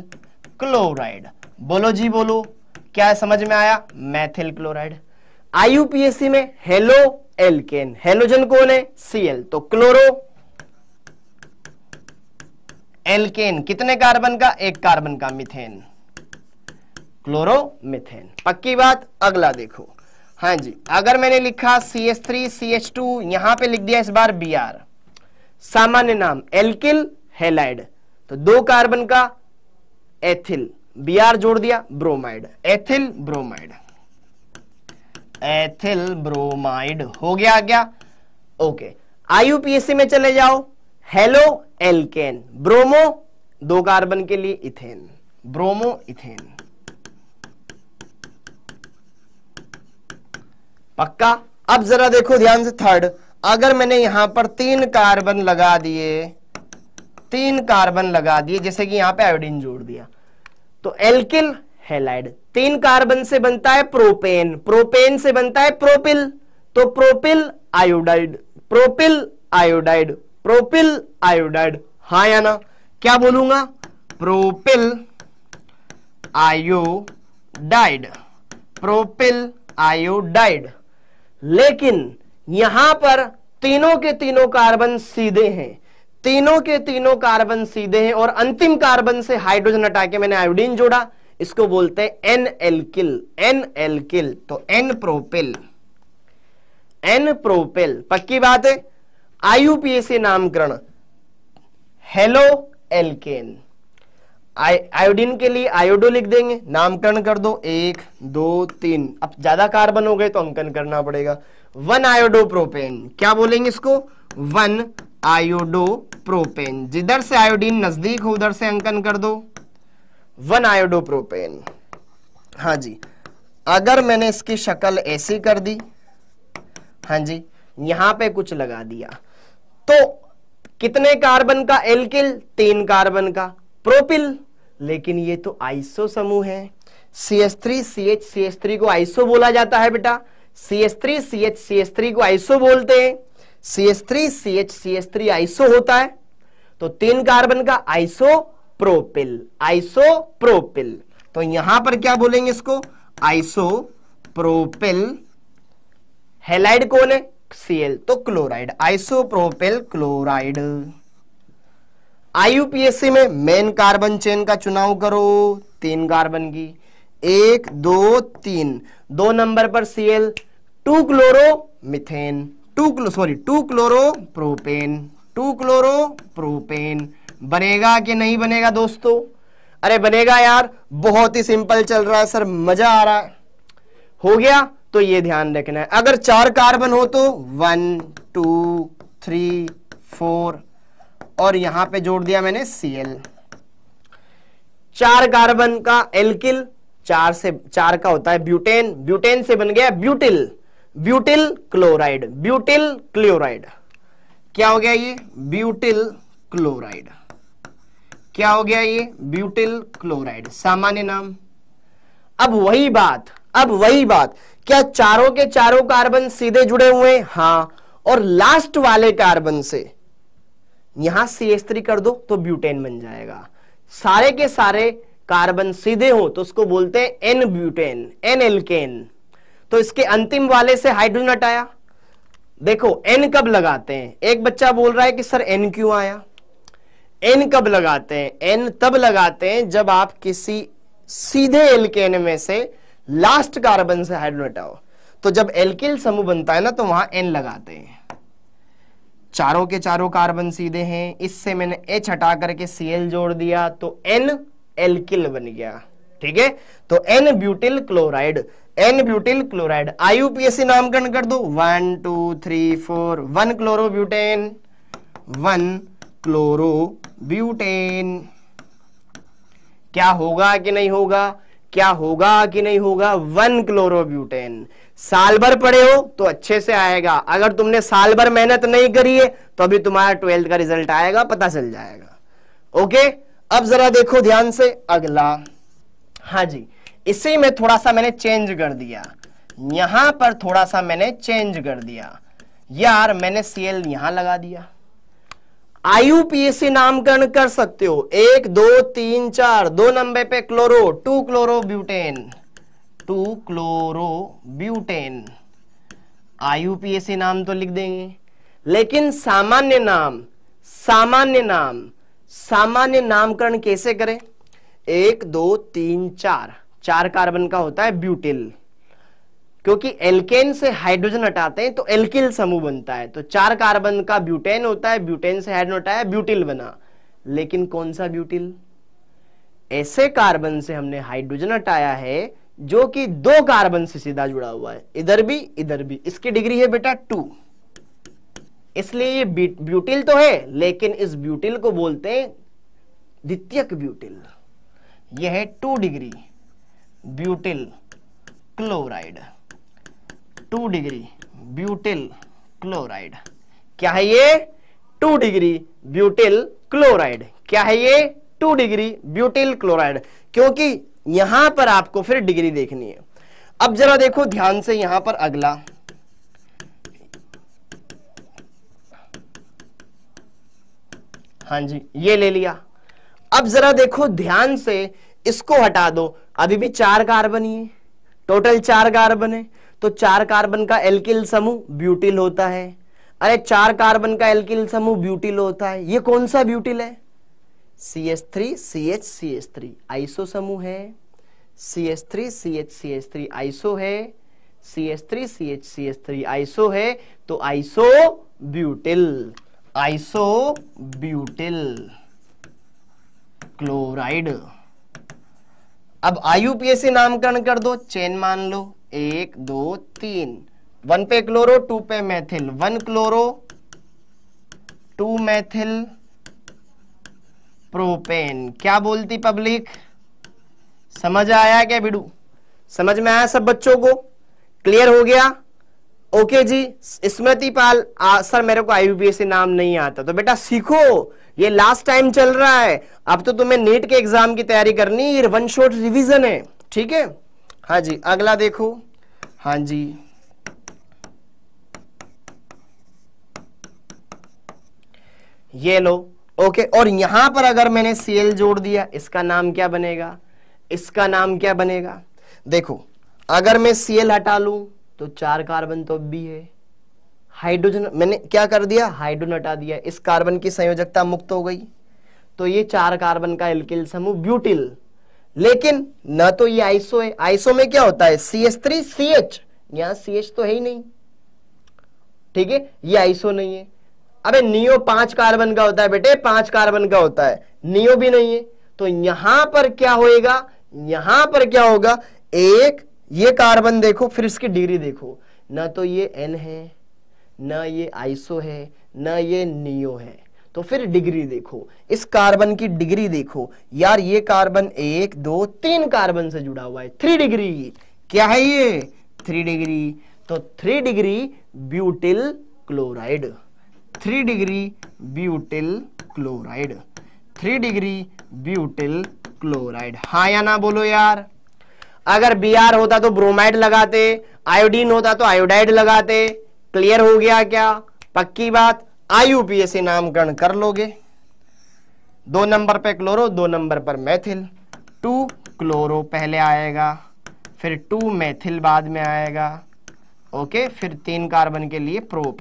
क्लोराइड बोलो जी बोलो क्या समझ में आया मैथिल क्लोराइड आईयूपीएससी में हेलो एलकेन हेलोजन कौन है सीएल तो क्लोरो एलकेन कितने कार्बन का एक कार्बन का मिथेन क्लोरो मिथेन पक्की बात अगला देखो हाँ जी अगर मैंने लिखा C S three C H two यहां पर लिख दिया इस बार बी आर सामान्य नाम एल्किल हेलाइड तो दो कार्बन का एथिल बी आर जोड़ दिया bromide ethyl bromide ethyl bromide हो गया क्या ओके आईयूपीएससी में चले जाओ हेलो एलकेन ब्रोमो दो कार्बन के लिए इथेन ब्रोमो इथेन पक्का अब जरा देखो ध्यान से थर्ड अगर मैंने यहां पर तीन कार्बन लगा दिए तीन कार्बन लगा दिए जैसे कि यहां पे आयोडीन जोड़ दिया तो एल्किल हेलाइड तीन कार्बन से बनता है प्रोपेन प्रोपेन से बनता है प्रोपिल तो propyl iodide propyl iodide propyl iodide हा या ना क्या बोलूंगा प्रोपिल आयोडाइड प्रोपिल आयोडाइड लेकिन यहां पर तीनों के तीनों कार्बन सीधे हैं तीनों के तीनों कार्बन सीधे हैं और अंतिम कार्बन से हाइड्रोजन हटा के मैंने आयोडीन जोड़ा इसको बोलते हैं एन एल्किल एन एलकिल तो एन प्रोपिल एन प्रोपिल पक्की बात है आईयूपीएसी नामकरण हेलो एल्केन आयोडीन के लिए आयोडो लिख देंगे नामकरण कर दो एक दो तीन अब ज्यादा कार्बन हो गए तो अंकन करना पड़ेगा वन आयोडो प्रोपेन क्या बोलेंगे इसको वन आयोडो प्रोपेन जिधर से आयोडीन नजदीक हो उधर से अंकन कर दो वन आयोडोप्रोपेन हाँ जी अगर मैंने इसकी शक्ल ऐसी कर दी हाँ जी यहां पे कुछ लगा दिया तो कितने कार्बन का एल्किल तीन कार्बन का प्रोपिल लेकिन ये तो आइसो समूह है C S three C H C S three को आइसो बोला जाता है बेटा C S three C H C S three को आइसो बोलते हैं C S three C H C S three iso होता है तो तीन कार्बन का आइसो प्रोपिल आइसो प्रोपिल तो यहां पर क्या बोलेंगे इसको प्रोपिल हेलाइड कौन है सीएल तो क्लोराइड प्रोपिल क्लोराइड आईयूपीएससी में मेन कार्बन चेन का चुनाव करो तीन कार्बन की एक दो तीन दो नंबर पर CL two chloro methane two chlo sorry two chloro propane two chloro propane बनेगा कि नहीं बनेगा दोस्तों अरे बनेगा यार बहुत ही सिंपल चल रहा है सर मजा आ रहा है हो गया तो ये ध्यान रखना है अगर चार कार्बन हो तो वन टू थ्री फोर और यहां पे जोड़ दिया मैंने सी एल चार कार्बन का एल्किल चार से चार का होता है ब्यूटेन ब्यूटेन से बन गया butyl butyl chloride butyl chloride क्या हो गया ये ब्यूटिल क्लोराइड क्या हो गया ये ब्यूटिल क्लोराइड सामान्य नाम अब वही बात अब वही बात क्या चारों के चारों कार्बन सीधे जुड़े हुए हाँ और लास्ट वाले कार्बन से यहां सी एस थ्री कर दो तो ब्यूटेन बन जाएगा सारे के सारे कार्बन सीधे हो तो उसको बोलते हैं एन ब्यूटेन एन एलकेन तो इसके अंतिम वाले से हाइड्रोजन हटाया देखो एन कब लगाते हैं एक बच्चा बोल रहा है कि सर एन क्यों आया एन कब लगाते हैं एन तब लगाते हैं जब आप किसी सीधे एल्केन में से लास्ट कार्बन से हाइड्रोजन हटाओ तो जब एल्किल समूह बनता है ना तो वहां एन लगाते हैं चारों के चारों कार्बन सीधे हैं इससे मैंने एच हटा करके सीएल जोड़ दिया तो एन एल्किल बन गया ठीक है तो N butyl chloride N butyl chloride IUPAC नामकरण कर दो one two three four one chlorobutane one chlorobutane क्या होगा कि नहीं होगा क्या होगा कि नहीं होगा वन क्लोरोब्यूटेन साल भर पढ़े हो तो अच्छे से आएगा अगर तुमने साल भर मेहनत नहीं करी है तो अभी तुम्हारा ट्वेल्थ का रिजल्ट आएगा पता चल जाएगा ओके अब जरा देखो ध्यान से अगला हाँ जी इसी में थोड़ा सा मैंने चेंज कर दिया यहां पर थोड़ा सा मैंने चेंज कर दिया यार मैंने सीएल यहां लगा दिया आईयूपीएसी नामकरण कर सकते हो एक दो तीन चार दो नंबर पे chloro two chloro butane two chloro butane IUPAC नाम तो लिख देंगे लेकिन सामान्य नाम सामान्य नाम सामान्य नामकरण कैसे करें एक दो तीन चार चार कार्बन का होता है ब्यूटिल क्योंकि एल्केन से हाइड्रोजन हटाते हैं तो एल्किल समूह बनता है तो चार कार्बन का ब्यूटेन होता है ब्यूटेन से हाइड्रोजन हटाया ब्यूटिल बना लेकिन कौन सा ब्यूटिल ऐसे कार्बन से हमने हाइड्रोजन हटाया है जो कि दो कार्बन से सीधा जुड़ा हुआ है इधर भी इधर भी इसकी डिग्री है बेटा टू इसलिए ये ब्यूटिल तो है लेकिन इस ब्यूटिल को बोलते हैं द्वितीयक ब्यूटिल यह है two degree butyl chloride two degree butyl chloride क्या है ये टू डिग्री ब्यूटिल क्लोराइड क्या है ये टू डिग्री ब्यूटिल क्लोराइड क्योंकि यहां पर आपको फिर डिग्री देखनी है अब जरा देखो ध्यान से यहां पर अगला हां जी ये ले लिया अब जरा देखो ध्यान से इसको हटा दो अभी भी चार कार्बन ही टोटल चार कार्बन है तो चार कार्बन का एल्किल समूह ब्यूटिल होता है अरे चार कार्बन का एल्किल समूह ब्यूटिल होता है ये कौन सा ब्यूटिल है C S three C H C S three iso समूह है C S three C H C S three iso है C S three C H C S three iso है तो iso butyl iso butyl chloride अब IUPAC नामकरण कर दो chain मान लो एक दो तीन वन पे क्लोरो टू पे methyl one chloro two methyl propane क्या बोलती पब्लिक समझ आया क्या बिडू समझ में आया सब बच्चों को क्लियर हो गया ओके जी स्मृति पाल आ, सर मेरे को आईयूबीए से नाम नहीं आता तो बेटा सीखो ये लास्ट टाइम चल रहा है अब तो तुम्हें नीट के एग्जाम की तैयारी करनी ये वन शॉट रिवीजन है ठीक है हाँ जी अगला देखो हाँ जी ये लो ओके और यहां पर अगर मैंने सीएल जोड़ दिया इसका नाम क्या बनेगा इसका नाम क्या बनेगा देखो अगर मैं सीएल हटा लू तो चार कार्बन तो भी है हाइड्रोजन मैंने क्या कर दिया हाइड्रोजन हटा दिया इस कार्बन की संयोजकता मुक्त हो गई तो ये चार कार्बन का एल्किल समूह ब्यूटिल लेकिन न तो ये आइसो है आइसो में क्या होता है C S three C H यहां सी एच तो है ही नहीं ठीक है ये आइसो नहीं है अबे नियो पांच कार्बन का होता है बेटे पांच कार्बन का होता है नियो भी नहीं है तो यहां पर क्या होएगा यहां पर क्या होगा एक ये कार्बन देखो फिर इसकी डिग्री देखो ना तो ये एन है ना ये आइसो है ना ये नियो है तो फिर डिग्री देखो इस कार्बन की डिग्री देखो यार ये कार्बन एक दो तीन कार्बन से जुड़ा हुआ है थ्री डिग्री क्या है ये थ्री डिग्री तो three degree butyl chloride three degree butyl chloride three degree butyl chloride हाँ या ना बोलो यार अगर बी आर होता तो ब्रोमाइड लगाते आयोडीन होता तो आयोडाइड लगाते क्लियर हो गया क्या पक्की बात आईयूपीएसी नामकरण कर लोगे दो नंबर पे क्लोरो दो नंबर पर मैथिल टू क्लोरो पहले आएगा फिर टू मैथिल बाद में आएगा ओके फिर तीन कार्बन के लिए प्रोप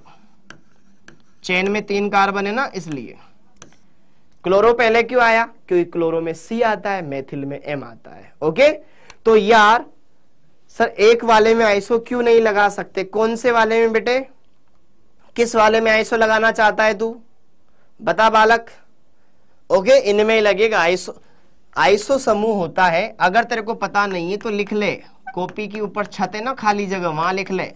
चेन में तीन कार्बन है ना इसलिए क्लोरो पहले क्यों आया क्योंकि क्लोरो में सी आता है मैथिल में एम आता है ओके तो यार सर एक वाले में आइसो क्यों नहीं लगा सकते कौन से वाले में बेटे किस वाले में आईसो लगाना चाहता है तू बता बालक ओके इनमें लगेगा आईसो आईसो समूह होता है अगर तेरे को पता नहीं है तो लिख ले कॉपी के ऊपर छत है ना खाली जगह वहां लिख ले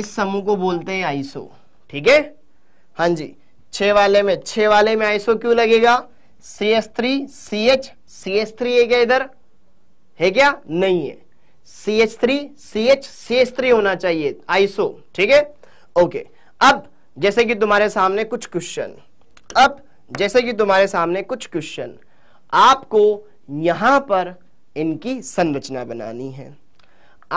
इस समूह को बोलते हैं आईसो ठीक है हाँ जी छे वाले में छे वाले में आईसो क्यों लगेगा C S three C H C S three है क्या इधर है क्या नहीं है C H three C H C S three होना चाहिए आईसो ठीक है ओके अब जैसे कि तुम्हारे सामने कुछ क्वेश्चन अब जैसे कि तुम्हारे सामने कुछ क्वेश्चन आपको यहां पर इनकी संरचना बनानी है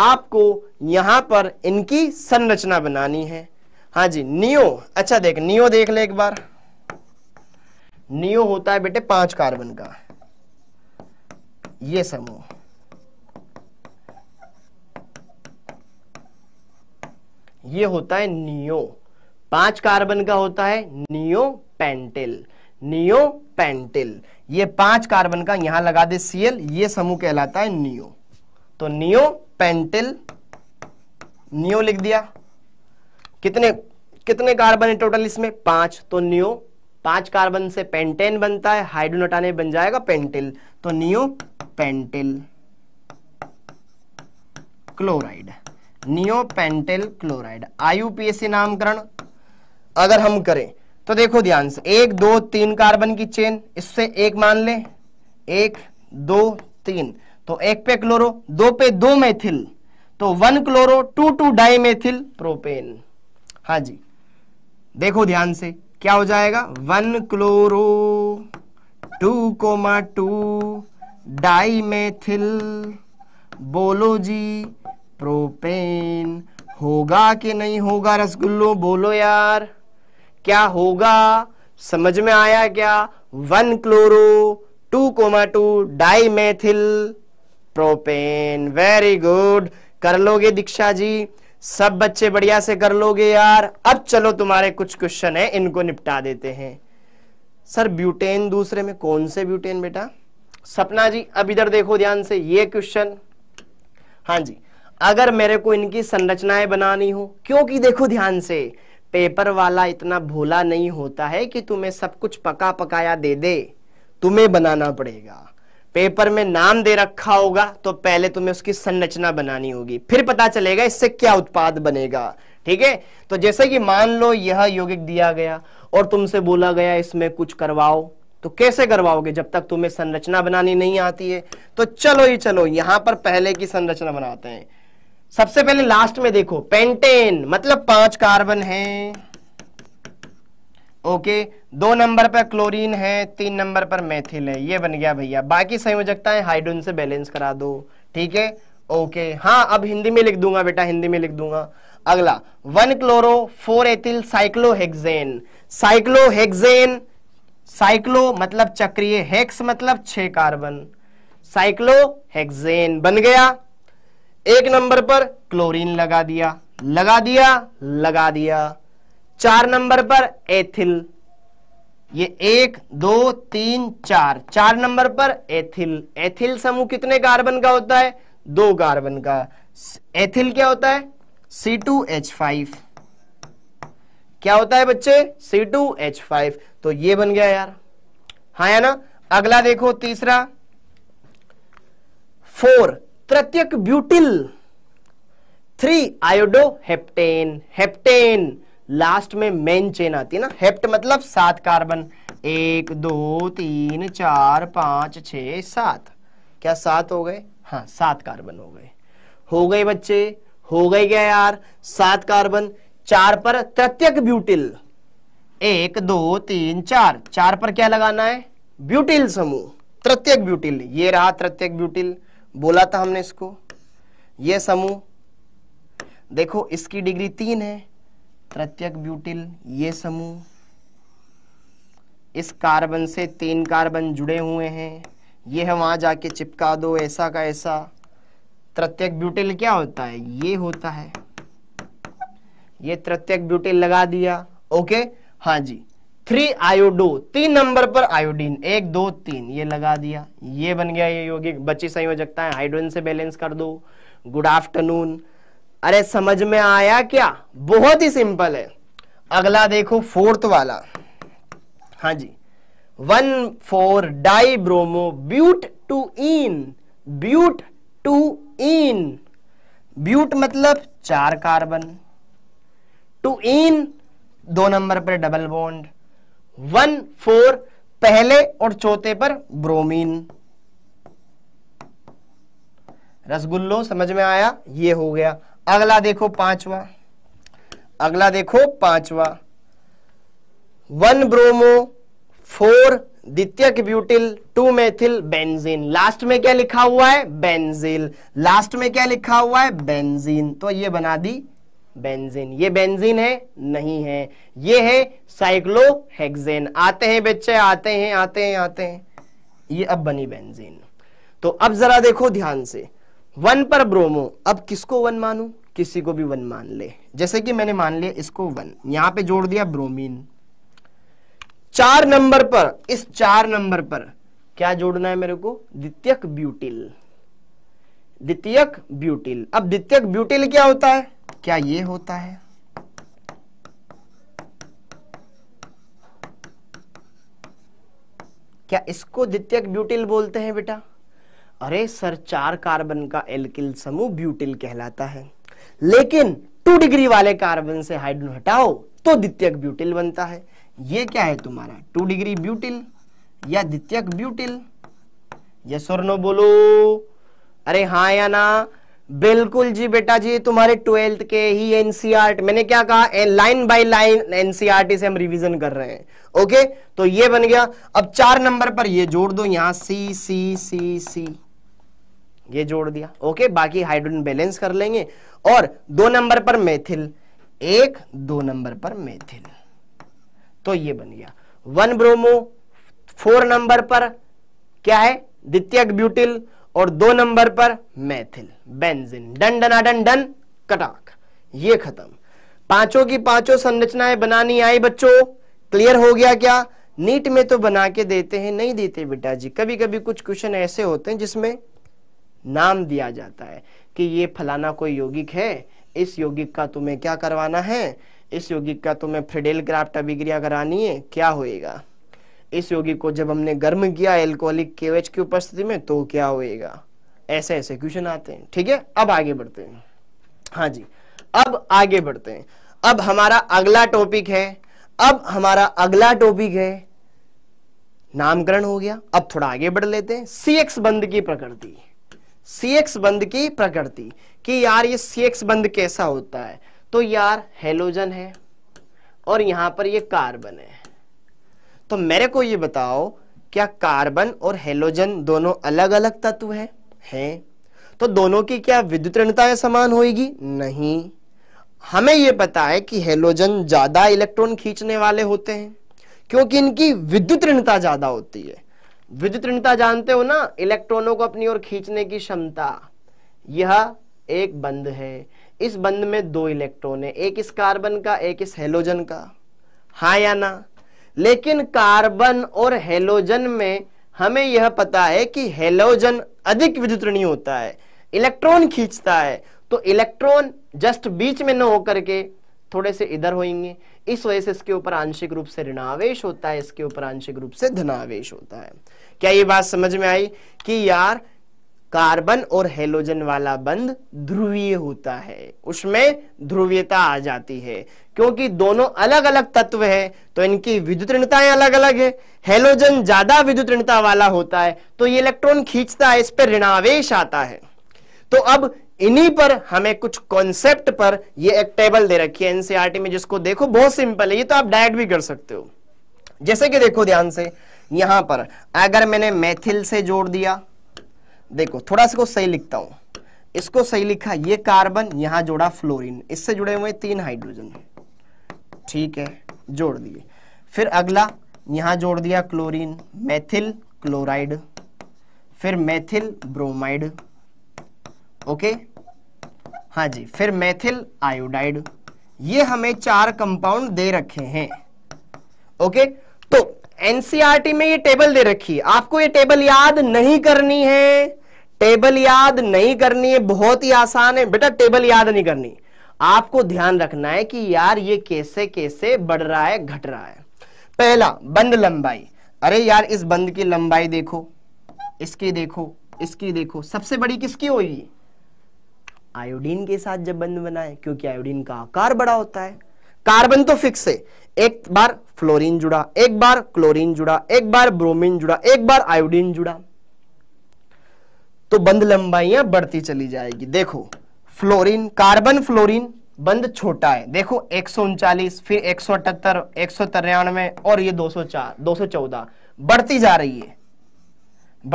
आपको यहां पर इनकी संरचना बनानी है हाँ जी नियो अच्छा देख नियो देख ले एक बार नियो होता है बेटे पांच कार्बन का ये समूह ये होता है नियो पांच कार्बन का होता है नियो पेंटिल नियो पेंटिल ये पांच कार्बन का यहां लगा दे सीएल ये समूह कहलाता है नियो तो नियो पेंटिल नियो लिख दिया कितने कितने कार्बन है टोटल इसमें पांच तो नियो पांच कार्बन से पेंटेन बनता है हाइड्रोन हटाने बन जाएगा पेंटिल तो neo pentyl chloride neopentyl chloride IUPAC नामकरण अगर हम करें तो देखो ध्यान से एक दो तीन कार्बन की चेन इससे एक मान ले एक दो तीन तो एक पे क्लोरो दो पे दो मेथिल तो one chloro two two di methyl propane हाँ जी देखो ध्यान से क्या हो जाएगा one chloro two comma two di methyl बोलो जी प्रोपेन होगा कि नहीं होगा रसगुल्लो बोलो यार क्या होगा समझ में आया क्या one chloro two comma two di propane very good कर लोगे दीक्षा जी सब बच्चे बढ़िया से कर लोगे यार अब चलो तुम्हारे कुछ क्वेश्चन है इनको निपटा देते हैं सर ब्यूटेन दूसरे में कौन से ब्यूटेन बेटा सपना जी अब इधर देखो ध्यान से ये क्वेश्चन हाँ जी अगर मेरे को इनकी संरचनाएं बनानी हो क्योंकि देखो ध्यान से पेपर वाला इतना भोला नहीं होता है कि तुम्हें सब कुछ पका पकाया दे दे तुम्हें बनाना पड़ेगा पेपर में नाम दे रखा होगा तो पहले तुम्हें उसकी संरचना बनानी होगी फिर पता चलेगा इससे क्या उत्पाद बनेगा ठीक है तो जैसे कि मान लो यह यौगिक दिया गया और तुमसे बोला गया इसमें कुछ करवाओ तो कैसे करवाओगे जब तक तुम्हें संरचना बनानी नहीं आती है तो चलो ये चलो यहां पर पहले की संरचना बनाते हैं सबसे पहले लास्ट में देखो पेंटेन मतलब पांच कार्बन है ओके दो नंबर पर क्लोरीन है तीन नंबर पर मेथिल है ये बन गया भैया बाकी है हाइड्रोजन से बैलेंस करा दो ठीक है ओके हाँ अब हिंदी में लिख दूंगा बेटा हिंदी में लिख दूंगा अगला one chloro four ethyl cyclohexane cyclohexane cyclo मतलब चक्रीय हेक्स मतलब छह कार्बन साइक्लोहेक्सेन बन गया एक नंबर पर क्लोरीन लगा दिया लगा दिया लगा दिया चार नंबर पर एथिल ये एक दो तीन चार चार नंबर पर एथिल एथिल समूह कितने कार्बन का होता है दो कार्बन का एथिल क्या होता है सी टू एच फाइव क्या होता है बच्चे सी टू एच फाइव तो ये बन गया यार हाँ या ना अगला देखो तीसरा फोर तृतीयक butyl three iodo heptane heptane last में मेन चेन आती है ना हेप्ट मतलब सात कार्बन एक दो तीन चार पांच छ सात क्या सात हो गए हाँ सात कार्बन हो गए हो गए बच्चे हो गए क्या यार सात कार्बन चार पर तृतीयक ब्यूटिल एक दो तीन चार चार पर क्या लगाना है ब्यूटिल समूह तृतीयक ब्यूटिल ये रहा तृतीयक ब्यूटिल बोला था हमने इसको ये समूह देखो इसकी डिग्री तीन है प्रत्यक ब्यूटिल ये समूह इस कार्बन से तीन कार्बन जुड़े हुए हैं ये है वहाँ जाके चिपका दो ऐसा का ऐसा तृतीयक ब्यूटिल क्या होता है ये होता है ये तृतीयक ब्यूटिल लगा दिया ओके हाँ जी थ्री आयोडो तीन नंबर पर आयोडीन एक दो तीन ये लगा दिया ये बन गया ये सही हो संयोजकता है हाइड्रोजन से बैलेंस कर दो गुड आफ्टरनून अरे समझ में आया क्या बहुत ही सिंपल है अगला देखो फोर्थ वाला हाँ जी one four di bromo but two ene but two ene but मतलब चार कार्बन टू इन दो नंबर पर डबल बॉन्ड वन फोर पहले और चौथे पर ब्रोमीन रसगुल्लो समझ में आया ये हो गया अगला देखो पांचवा अगला देखो पांचवा वन ब्रोमो फोर द्वितीय butyl two methyl benzene last में क्या लिखा हुआ है बेंजिल लास्ट में क्या लिखा हुआ है बेंजीन तो ये बना दी बेंजीन ये बेंजीन है नहीं है ये है साइक्लोहेक्सेन आते हैं बच्चे आते हैं आते हैं आते हैं ये अब बनी बेंजीन तो अब जरा देखो ध्यान से वन पर ब्रोमो अब किसको वन मानू किसी को भी वन मान ले जैसे कि मैंने मान लिया इसको वन यहां पे जोड़ दिया ब्रोमीन चार नंबर पर इस चार नंबर पर क्या जोड़ना है मेरे को द्वितीयक ब्यूटिल द्वितीयक ब्यूटिल अब द्वितीयक ब्यूटिल क्या होता है क्या ये होता है क्या इसको द्वितीयक ब्यूटिल बोलते हैं बेटा अरे सर चार कार्बन का एल्किल समूह ब्यूटिल कहलाता है लेकिन टू डिग्री वाले कार्बन से हाइड्रोजन हटाओ तो द्वितीयक ब्यूटिल बनता है ये क्या है तुम्हारा टू डिग्री ब्यूटिल या द्वितीयक ब्यूटिल यस और नो बोलो अरे हाँ या ना बिल्कुल जी बेटा जी तुम्हारे ट्वेल्थ के ही एनसीआर e मैंने क्या कहा लाइन बाय लाइन एनसीआर से हम रिवीजन कर रहे हैं ओके तो ये बन गया अब चार नंबर पर ये जोड़ दो यहां सी सी सी सी ये जोड़ दिया ओके बाकी हाइड्रोजन बैलेंस कर लेंगे और दो नंबर पर मेथिल एक दो नंबर पर मेथिल तो ये बन गया वन ब्रोमो फोर नंबर पर क्या है द्वितीय ब्यूटिल और दो नंबर पर मैथिल बेंजिन डन डनाडन डन कटाक ये खत्म पांचों की पांचों संरचनाएं बनानी आई बच्चों क्लियर हो गया क्या नीट में तो बना के देते हैं नहीं देते बेटा जी कभी कभी कुछ क्वेश्चन ऐसे होते हैं जिसमें नाम दिया जाता है कि ये फलाना कोई यौगिक है इस यौगिक का तुम्हें क्या करवाना है इस यौगिक का तुम्हें फ्रिडेल क्राफ्ट अभिक्रिया करानी है क्या होएगा इस योगी को जब हमने गर्म किया एल्कोहलिक केवेज की उपस्थिति में तो क्या होएगा ऐसे ऐसे क्वेश्चन आते हैं ठीक है अब आगे बढ़ते हैं हाँ जी अब आगे बढ़ते हैं अब हमारा अगला टॉपिक है अब हमारा अगला टॉपिक है नामकरण हो गया अब थोड़ा आगे बढ़ लेते हैं सीएक्स बंद की प्रकृति सीएक्स बंद की प्रकृति कि यार ये सीएक्स बंद कैसा होता है तो यार हेलोजन है और यहां पर ये कार्बन है तो मेरे को ये बताओ क्या कार्बन और हेलोजन दोनों अलग अलग तत्व है हैं तो दोनों की क्या विद्युत समान होगी नहीं हमें यह पता है कि हेलोजन ज्यादा इलेक्ट्रॉन खींचने वाले होते हैं क्योंकि इनकी विद्युत ऋणता ज्यादा होती है विद्युत ऋणता जानते हो ना इलेक्ट्रॉनों को अपनी ओर खींचने की क्षमता यह एक बंद है इस बंद में दो इलेक्ट्रॉन है एक इस कार्बन का एक इस हेलोजन का हा या ना लेकिन कार्बन और हेलोजन में हमें यह पता है कि हेलोजन अधिक विद्युत होता है इलेक्ट्रॉन खींचता है तो इलेक्ट्रॉन जस्ट बीच में न होकर के थोड़े से इधर होंगे इस वजह से इसके ऊपर आंशिक रूप से ऋणावेश होता है इसके ऊपर आंशिक रूप से धनावेश होता है क्या ये बात समझ में आई कि यार कार्बन और हेलोजन वाला बंद ध्रुवीय होता है उसमें ध्रुवीयता आ जाती है क्योंकि दोनों अलग अलग तत्व हैं तो इनकी विद्युत ऋणताएं अलग अलग है हेलोजन ज्यादा विद्युत ऋणता वाला होता है तो ये इलेक्ट्रॉन खींचता है इस पर ऋणावेश आता है तो अब इन्हीं पर हमें कुछ कॉन्सेप्ट पर ये एक टेबल दे रखी है एनसीआरटी e में जिसको देखो बहुत सिंपल है ये तो आप डायरेक्ट भी कर सकते हो जैसे कि देखो ध्यान से यहां पर अगर मैंने मैथिल से जोड़ दिया देखो थोड़ा सा को सही लिखता हूं इसको सही लिखा ये कार्बन यहां जोड़ा फ्लोरीन इससे जुड़े हुए तीन हाइड्रोजन ठीक है जोड़ दिए फिर अगला यहां जोड़ दिया क्लोरीन मेथिल क्लोराइड फिर मेथिल ब्रोमाइड ओके हाँ जी फिर मेथिल आयोडाइड ये हमें चार कंपाउंड दे रखे हैं ओके तो एनसीआरटी e में ये टेबल दे रखी है आपको ये टेबल याद नहीं करनी है टेबल याद नहीं करनी है बहुत ही आसान है बेटा टेबल याद नहीं करनी आपको ध्यान रखना है कि यार ये कैसे कैसे बढ़ रहा है घट रहा है पहला बंद लंबाई अरे यार इस बंद की लंबाई देखो इसकी देखो इसकी देखो सबसे बड़ी किसकी होगी आयोडीन के साथ जब बंद बनाए क्योंकि आयोडीन का आकार बड़ा होता है कार्बन तो फिक्स है एक बार फ्लोरीन जुड़ा एक बार क्लोरीन जुड़ा एक बार ब्रोमीन जुड़ा एक बार आयोडीन जुड़ा तो बंद लंबाइयां बढ़ती चली जाएगी देखो फ्लोरीन कार्बन फ्लोरीन बंद छोटा है देखो एक फिर एक सौ अठहत्तर एक सौ तिरानवे और ये 204 214 बढ़ती जा रही है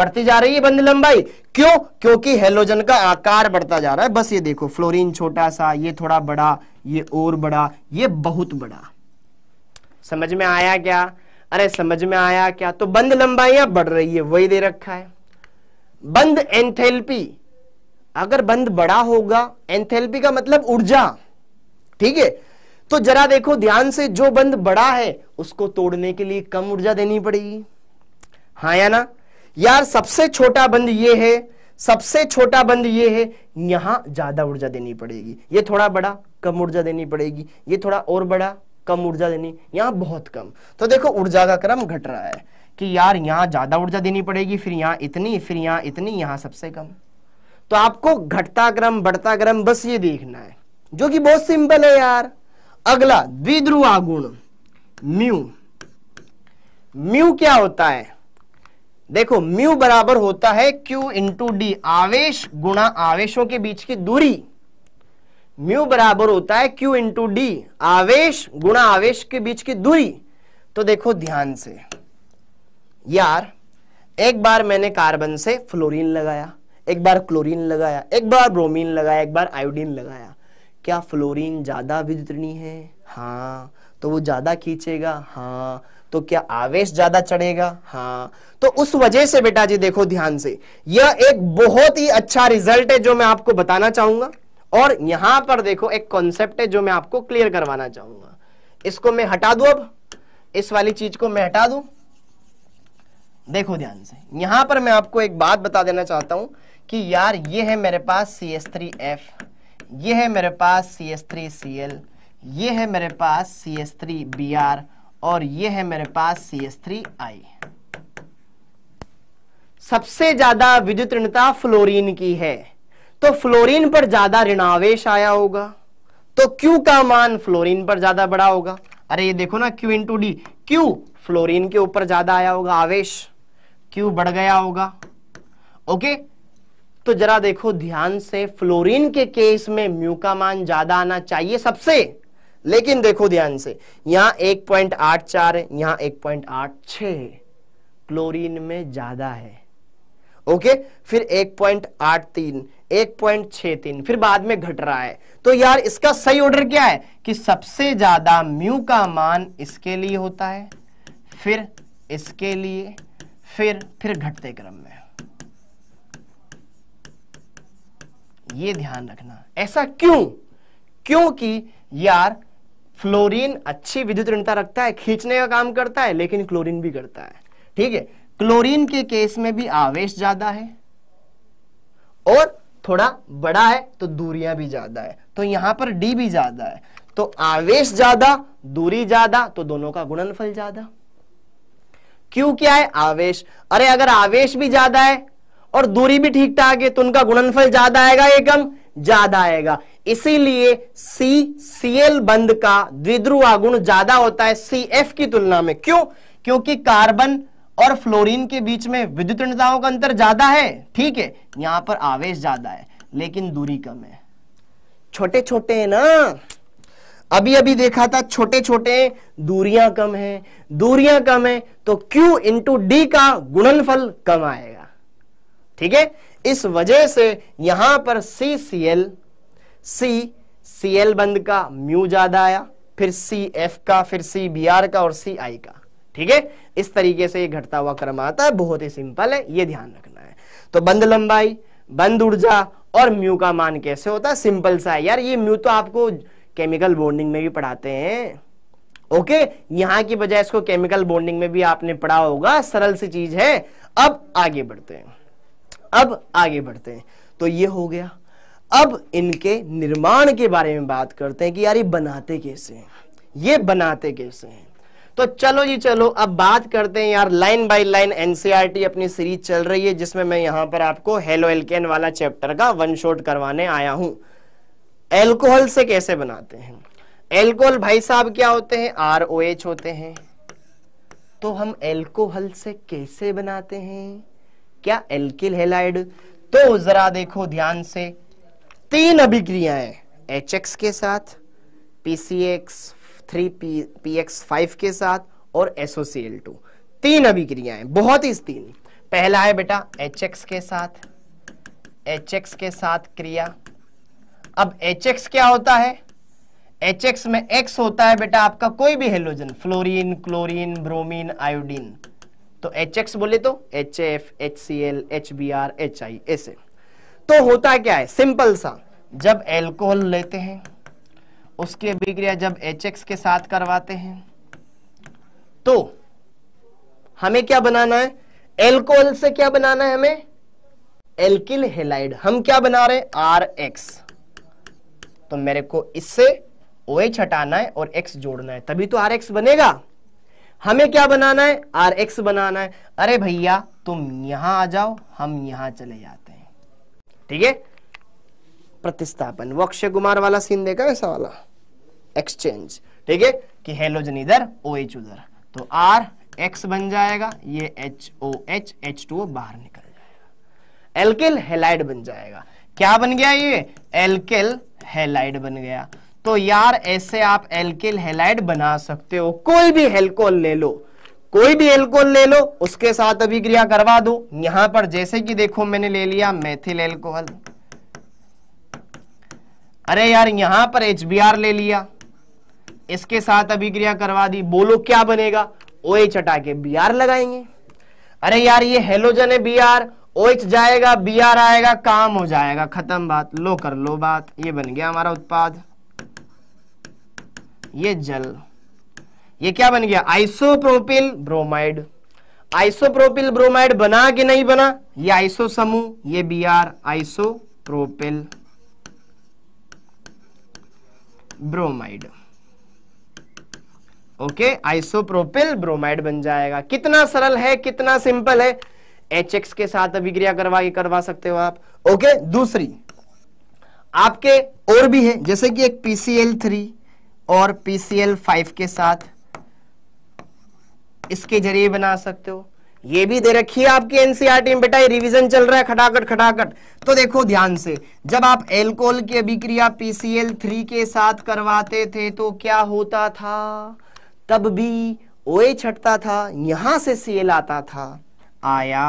बढ़ती जा रही है बंद लंबाई क्यों क्योंकि हेलोजन का आकार बढ़ता जा रहा है बस ये देखो फ्लोरीन छोटा सा ये थोड़ा बड़ा ये और बड़ा ये बहुत बड़ा समझ में आया क्या अरे समझ में आया क्या तो बंद लंबाइयां बढ़ रही है वही दे रखा है बंद एंथेल्पी अगर बंद बड़ा होगा एंथेल्पी का मतलब ऊर्जा ठीक है तो जरा देखो ध्यान से जो बंद बड़ा है उसको तोड़ने के लिए कम ऊर्जा देनी पड़ेगी हाँ या ना यार सबसे छोटा बंद ये है सबसे छोटा बंद ये है यहां ज्यादा ऊर्जा देनी पड़ेगी ये थोड़ा बड़ा कम ऊर्जा देनी पड़ेगी ये थोड़ा और बड़ा कम ऊर्जा देनी यहां बहुत कम तो देखो ऊर्जा का क्रम घट रहा है कि यार यहाँ ज़्यादा ऊर्जा देनी पड़ेगी फिर यहाँ इतनी फिर यहाँ इतनी यहाँ सबसे कम तो आपको घटता क्रम बढ़ता क्रम बस ये देखना है जो कि बहुत सिंपल है यार अगला द्विध्रुवा गुण म्यू म्यू क्या होता है देखो म्यू बराबर होता है क्यू इंटू डी आवेश गुणा आवेशों के बीच की दूरी म्यू बराबर होता है क्यू इंटू डी आवेश गुणा आवेश के बीच की दूरी तो देखो ध्यान से यार एक बार मैंने कार्बन से फ्लोरीन लगाया एक बार क्लोरीन लगाया एक बार ब्रोमीन लगाया एक बार आयोडीन लगाया क्या फ्लोरीन ज़्यादा विद्रणी है हाँ तो वो ज़्यादा खींचेगा हाँ तो क्या आवेश ज़्यादा चढ़ेगा हाँ तो उस वजह से बेटा जी देखो ध्यान से यह एक बहुत ही अच्छा रिजल्ट है जो मैं आपको बताना चाहूंगा और यहां पर देखो एक कॉन्सेप्ट है जो मैं आपको क्लियर करवाना चाहूंगा इसको मैं हटा दू अब इस वाली चीज को मैं हटा दू देखो ध्यान से यहां पर मैं आपको एक बात बता देना चाहता हूं कि यार ये है मेरे पास सी एस थ्री एफ ये है मेरे पास C S three C L ये है मेरे पास C S three B R और ये है मेरे पास सी एस थ्री आई सबसे ज्यादा विद्युत ऋणता फ्लोरीन की है तो फ्लोरीन पर ज्यादा ऋणावेश आया होगा तो Q का मान फ्लोरीन पर ज्यादा बड़ा होगा अरे ये देखो ना Q two D Q fluorine के ऊपर ज्यादा आया होगा आवेश क्यू बढ़ गया होगा ओके तो जरा देखो ध्यान से फ्लोरीन के केस में म्यू का मान ज्यादा आना चाहिए सबसे लेकिन देखो ध्यान से यहां एक पॉइंट आठ चार है यहां एक पॉइंट आठ छ क्लोरीन में ज्यादा है ओके फिर एक पॉइंट आठ तीन एक पॉइंट छ तीन फिर बाद में घट रहा है तो यार इसका सही ऑर्डर क्या है कि सबसे ज्यादा म्यू का मान इसके लिए होता है फिर इसके लिए फिर फिर घटते क्रम में ये ध्यान रखना ऐसा क्यों क्योंकि यार फ्लोरीन अच्छी विद्युत ऋणता रखता है खींचने का काम करता है लेकिन क्लोरीन भी करता है ठीक है क्लोरीन के केस में भी आवेश ज्यादा है और थोड़ा बड़ा है तो दूरियां भी ज्यादा है तो यहां पर डी भी ज्यादा है तो आवेश ज्यादा दूरी ज्यादा तो दोनों का गुणनफल ज्यादा क्यू क्या है आवेश अरे अगर आवेश भी ज्यादा है और दूरी भी ठीक ठाक है तो उनका गुणनफल ज्यादा आएगा ये कम ज्यादा आएगा इसीलिए सी सी एल बंद का द्विध्रुव आगुण ज्यादा होता है सी एफ की तुलना में क्यों क्योंकि कार्बन और फ्लोरीन के बीच में विद्युत ऋणताओं का अंतर ज्यादा है ठीक है यहां पर आवेश ज्यादा है लेकिन दूरी कम है छोटे छोटे है ना अभी अभी देखा था छोटे छोटे दूरियां कम है दूरियां कम है तो Q इंटू डी का गुणनफल कम आएगा ठीक है इस वजह से यहां पर सी C L C C L बंद का म्यू ज्यादा आया फिर सी एफ का फिर सी बी आर का और सी आई का ठीक है इस तरीके से ये घटता हुआ क्रम आता है बहुत ही सिंपल है ये ध्यान रखना है तो बंद लंबाई बंद ऊर्जा और म्यू का मान कैसे होता है सिंपल सा है यार ये म्यू तो आपको केमिकल बॉन्डिंग में भी पढ़ाते हैं ओके यहां की बजाय इसको केमिकल बॉन्डिंग में भी आपने पढ़ा होगा सरल सी चीज है अब आगे बढ़ते हैं अब आगे बढ़ते हैं तो ये हो गया अब इनके निर्माण के बारे में बात करते हैं कि यार ये बनाते कैसे हैं ये बनाते कैसे हैं तो चलो जी चलो अब बात करते हैं यार लाइन बाय लाइन एनसीईआरटी अपनी सीरीज चल रही है जिसमें मैं यहां पर आपको हेलो एल्केन वाला चैप्टर का वन शॉट करवाने आया हूं एल्कोहल से कैसे बनाते हैं एल्कोहल भाई साहब क्या होते हैं आर ओ एच होते हैं तो हम एल्कोहल से कैसे बनाते हैं क्या एल्किल हेलाइड तो जरा देखो ध्यान से तीन अभिक्रियाएं एच एक्स के साथ PCX three P X five के साथ और एसोसीएल टू तीन अभिक्रियाएं बहुत ही तीन पहला है बेटा एच एक्स के साथ एच एक्स के साथ क्रिया अब एच क्या होता है एच में एक्स होता है बेटा आपका कोई भी halogen fluorine chlorine bromine iodine तो एच बोले तो H F H C L H B R H I ऐसे तो होता क्या है सिंपल सा जब एल्कोहल लेते हैं उसकी अभिक्रिया जब एच के साथ करवाते हैं तो हमें क्या बनाना है एल्कोहल से क्या बनाना है हमें एल्किल हेलाइड हम क्या बना रहे हैं आर एक्स तो मेरे को इससे ओ OH हटाना है और एक्स जोड़ना है तभी तो आर एक्स बनेगा हमें क्या बनाना है आर एक्स बनाना है अरे भैया तुम यहां आ जाओ हम यहां चले जाते हैं ठीक है प्रतिस्थापन वो अक्षय कुमार वाला सीन देखा ऐसा वाला एक्सचेंज ठीक है कि हेलोजन इधर ओ एच उधर तो आर एक्स बन जाएगा ये H O H H two बाहर निकल जाएगा एल्किल हेलाइड बन जाएगा क्या बन गया ये एल्किल हेलाइड बन गया तो यार ऐसे आप एल्किल हेलाइड बना सकते हो कोई भी हेल्कोल ले लो कोई भी एल्कोल ले लो उसके साथ अभिक्रिया करवा दो यहां पर जैसे कि देखो मैंने ले लिया मैथिल एल्कोहल अरे यार यहां पर एच ले लिया इसके साथ अभिक्रिया करवा दी बोलो क्या बनेगा ओ एच हटा के बी लगाएंगे अरे यार ये हेलोजन है बी ओइच जाएगा बी आर आएगा काम हो जाएगा खत्म बात लो कर लो बात ये बन गया हमारा उत्पाद ये जल ये क्या बन गया आइसोप्रोपिल ब्रोमाइड आइसोप्रोपिल ब्रोमाइड बना कि नहीं बना ये आइसो समूह ये B R isopropyl bromide okay isopropyl bromide बन जाएगा कितना सरल है कितना सिंपल है एच एक्स के साथ अभिक्रिया करवा के करवा सकते हो आप ओके दूसरी आपके और भी है जैसे कि एक पीसीएल थ्री और पीसीएल फाइव के साथ इसके जरिए बना सकते हो ये भी दे रखी है आपकी एनसीआर में e बेटा ये रिवीजन चल रहा है खटाखट खटाखट तो देखो ध्यान से जब आप एल्कोहल की अभिक्रिया पीसीएल थ्री के साथ करवाते थे तो क्या होता था तब भी ओए छटता था यहां से सीएल आता था आया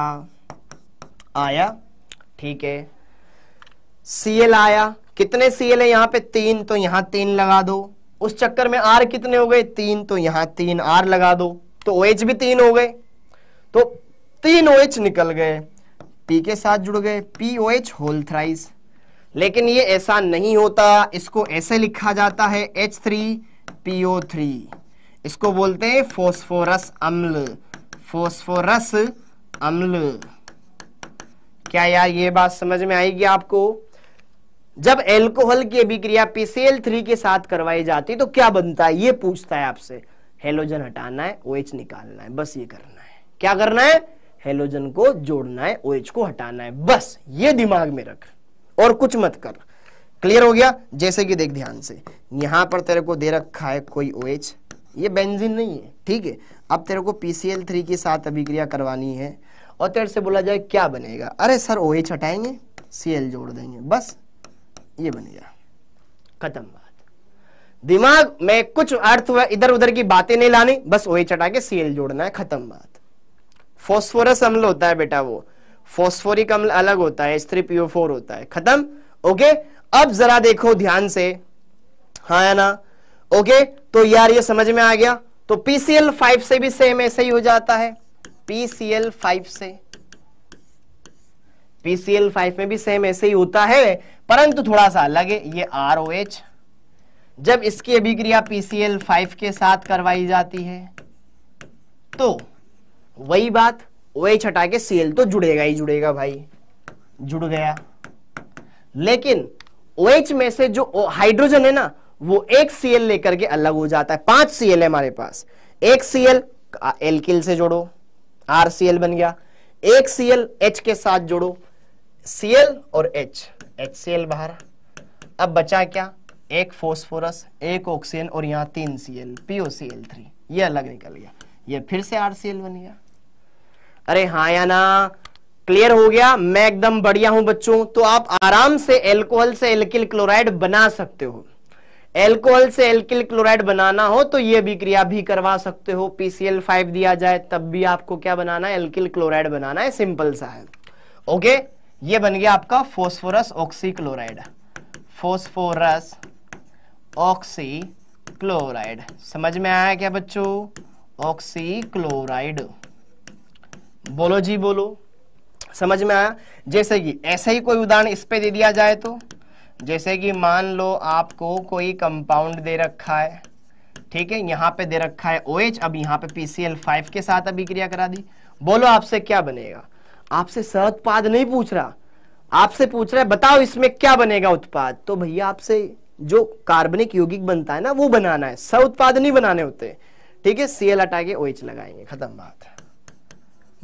आया ठीक है सीएल आया कितने सीएल है यहां पे तीन तो यहां तीन लगा दो उस चक्कर में आर कितने हो गए तीन तो यहां तीन आर लगा दो तो ओ OH भी तीन हो गए तो तीन ओ OH निकल गए पी के साथ जुड़ गए P O H whole thrice लेकिन ये ऐसा नहीं होता इसको ऐसे लिखा जाता है H three P O three इसको बोलते हैं फोस्फोरस अम्ल फोस्फोरस अम्ल क्या यार ये बात समझ में आएगी आपको जब एल्कोहल की अभिक्रिया पीसीएल थ्री के साथ करवाई जाती तो क्या बनता है ये पूछता है आपसे हेलोजन हटाना है ओएच निकालना है बस ये करना है क्या करना है हेलोजन को जोड़ना है ओएच को हटाना है बस ये दिमाग में रख और कुछ मत कर क्लियर हो गया जैसे कि देख ध्यान से यहां पर तेरे को दे रखा है कोई ओएच ये बेंजीन नहीं है ठीक है अब तेरे को पी थ्री के साथ अभिक्रिया करवानी है और तेरे से बोला जाए क्या बनेगा अरे सर ओ एच हटाएंगे सी एल जोड़ देंगे बस ये बनेगा खत्म बात दिमाग में कुछ अर्थ इधर उधर की बातें नहीं लानी बस ओ एच हटा के सी एल जोड़ना है खत्म बात फॉस्फोरस अम्ल होता है बेटा वो फॉस्फोरिक अम्ल अलग होता है एस पीओ फोर होता है खत्म ओके अब जरा देखो ध्यान से हाँ ना ओके तो यार ये समझ में आ गया तो पीसीएल फाइव से भी सेम ऐसे ही हो जाता है पीसीएल फाइव से पीसीएल फाइव में भी सेम ऐसे ही होता है परंतु थोड़ा सा अलग है ये आर ओ एच जब इसकी अभिक्रिया पीसीएल फाइव के साथ करवाई जाती है तो वही बात ओ एच हटा के सीएल तो जुड़ेगा ही जुड़ेगा भाई जुड़ गया लेकिन ओ OH में से जो हाइड्रोजन है ना वो एक सीएल लेकर के अलग हो जाता है पांच सीएल है हमारे पास एक सीएल एलकिल से जोड़ो आरसीएल बन गया एक सीएल एच के साथ जोड़ो सीएल और एच एच सी एल बाहर अब बचा क्या एक फोस्फोरस एक ऑक्सीजन और यहां तीन C L PO C L three ये अलग निकल गया ये फिर से आर सी एल बन गया अरे हाँ या ना क्लियर हो गया मैं एकदम बढ़िया हूं बच्चों तो आप आराम से एल्कोहल से एल्किल क्लोराइड बना सकते हो एल्कोहल से एल्किल क्लोराइड बनाना हो तो ये भी क्रिया भी करवा सकते हो पीसीएल फाइव दिया जाए तब भी आपको क्या बनाना है एल्किल क्लोराइड बनाना है सिंपल सा है ओके ये बन गया आपका phosphorus oxychloride phosphorus oxy chloride समझ में आया क्या बच्चों ऑक्सी क्लोराइड बोलो जी बोलो समझ में आया जैसे कि ऐसा ही कोई उदाहरण इस पे दे दिया जाए तो जैसे कि मान लो आपको कोई कंपाउंड दे रखा है ठीक है यहाँ पे दे रखा है OH, अब यहाँ पे PCl5 के साथ अभिक्रिया करा दी बोलो आपसे क्या बनेगा आपसे सहउत्पाद नहीं पूछ रहा आपसे पूछ रहा है बताओ इसमें क्या बनेगा उत्पाद तो भैया आपसे जो कार्बनिक यौगिक बनता है ना वो बनाना है स उत्पाद नहीं बनाने होते ठीक है सीएल हटा के ओएच लगाएंगे खत्म बात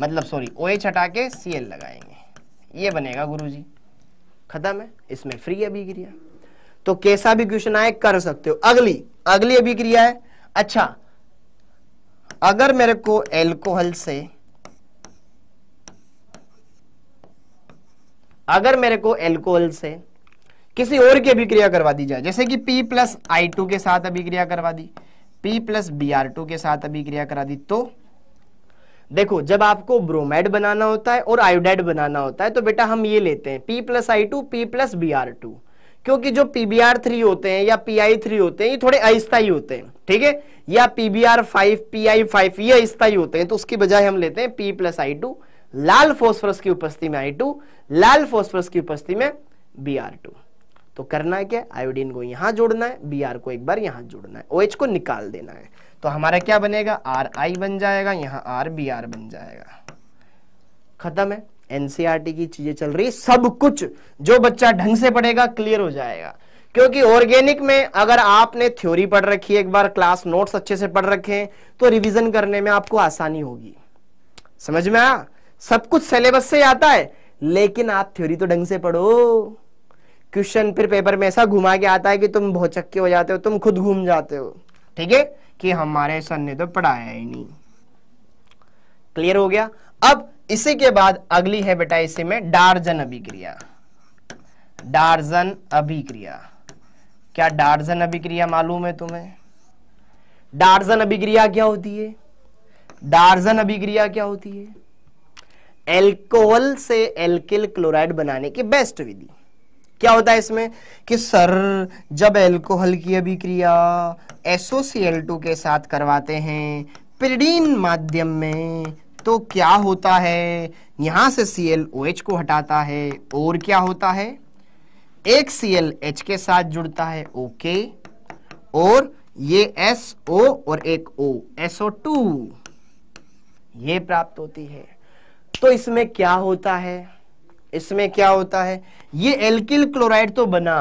मतलब सॉरी ओएच हटा के सीएल लगाएंगे ये बनेगा गुरुजी खत्म है इसमें फ्री अभिक्रिया तो कैसा भी क्वेश्चन आए कर सकते हो अगली अगली अभिक्रिया है अच्छा अगर मेरे को एल्कोहल से अगर मेरे को एल्कोहल से किसी और की अभिक्रिया करवा दी जाए जैसे कि P प्लस आई के साथ अभिक्रिया करवा दी P प्लस बी के साथ अभिक्रिया करा दी तो देखो जब आपको ब्रोमाइड बनाना होता है और आयोडाइड बनाना होता है तो बेटा हम ये लेते हैं P plus I two P plus B R two क्योंकि जो पीबीआर थ्री होते हैं या पी आई थ्री होते हैं ये थोड़े अस्थायी होते हैं ठीक है या PBR five P I five ये अस्थायी होते हैं तो उसकी बजाय हम लेते हैं पी प्लस आई टू लाल फोस्फरस की उपस्थिति में आई टू लाल फोस्फरस की उपस्थिति में बी आर टू तो करना है क्या आयोडीन को यहां जोड़ना है बी आर को एक बार यहां जोड़ना है ओ एच को निकाल देना है तो हमारा क्या बनेगा आर आई बन जाएगा यहाँ आर बी आर बन जाएगा खत्म है एनसीआरटी e की चीजें चल रही सब कुछ जो बच्चा ढंग से पढ़ेगा क्लियर हो जाएगा क्योंकि ऑर्गेनिक में अगर आपने थ्योरी पढ़ रखी है एक बार क्लास नोट्स अच्छे से पढ़ रखे हैं तो रिवीजन करने में आपको आसानी होगी समझ में आया सब कुछ सिलेबस से आता है लेकिन आप थ्योरी तो ढंग से पढ़ो क्वेश्चन फिर पेपर में ऐसा घुमा के आता है कि तुम बहुत चक्के हो जाते हो तुम खुद घूम जाते हो ठीक है कि हमारे सर ने तो पढ़ाया ही नहीं क्लियर हो गया अब इसी के बाद अगली है बेटा इसी में डार्जन अभिक्रिया डार्जन अभिक्रिया क्या डार्जन अभिक्रिया मालूम है तुम्हें डार्जन अभिक्रिया क्या होती है डार्जन अभिक्रिया क्या होती है एल्कोहल से एल्किल क्लोराइड बनाने की बेस्ट विधि क्या होता है इसमें कि सर जब एल्कोहल की अभिक्रिया टू के साथ करवाते हैं पिरीडीन माध्यम में तो क्या होता है यहां से एच को हटाता है और क्या होता है एक एच के साथ जुड़ता है ओके और ये एस ओ और एक ओ एसओ टू ये प्राप्त होती है तो इसमें क्या होता है इसमें क्या होता है ये एल्किल क्लोराइड तो बना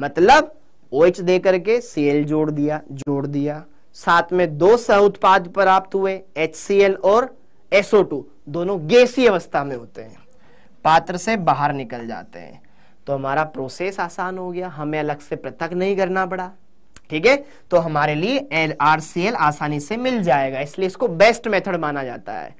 मतलब ओ OH दे करके सीएल जोड़ दिया जोड़ दिया साथ में दो सह उत्पाद प्राप्त हुए HCl और SO2 दोनों गैसीय अवस्था में होते हैं पात्र से बाहर निकल जाते हैं तो हमारा प्रोसेस आसान हो गया हमें अलग से पृथक नहीं करना पड़ा ठीक है तो हमारे लिए एल आर सी एल आसानी से मिल जाएगा इसलिए इसको बेस्ट मेथड माना जाता है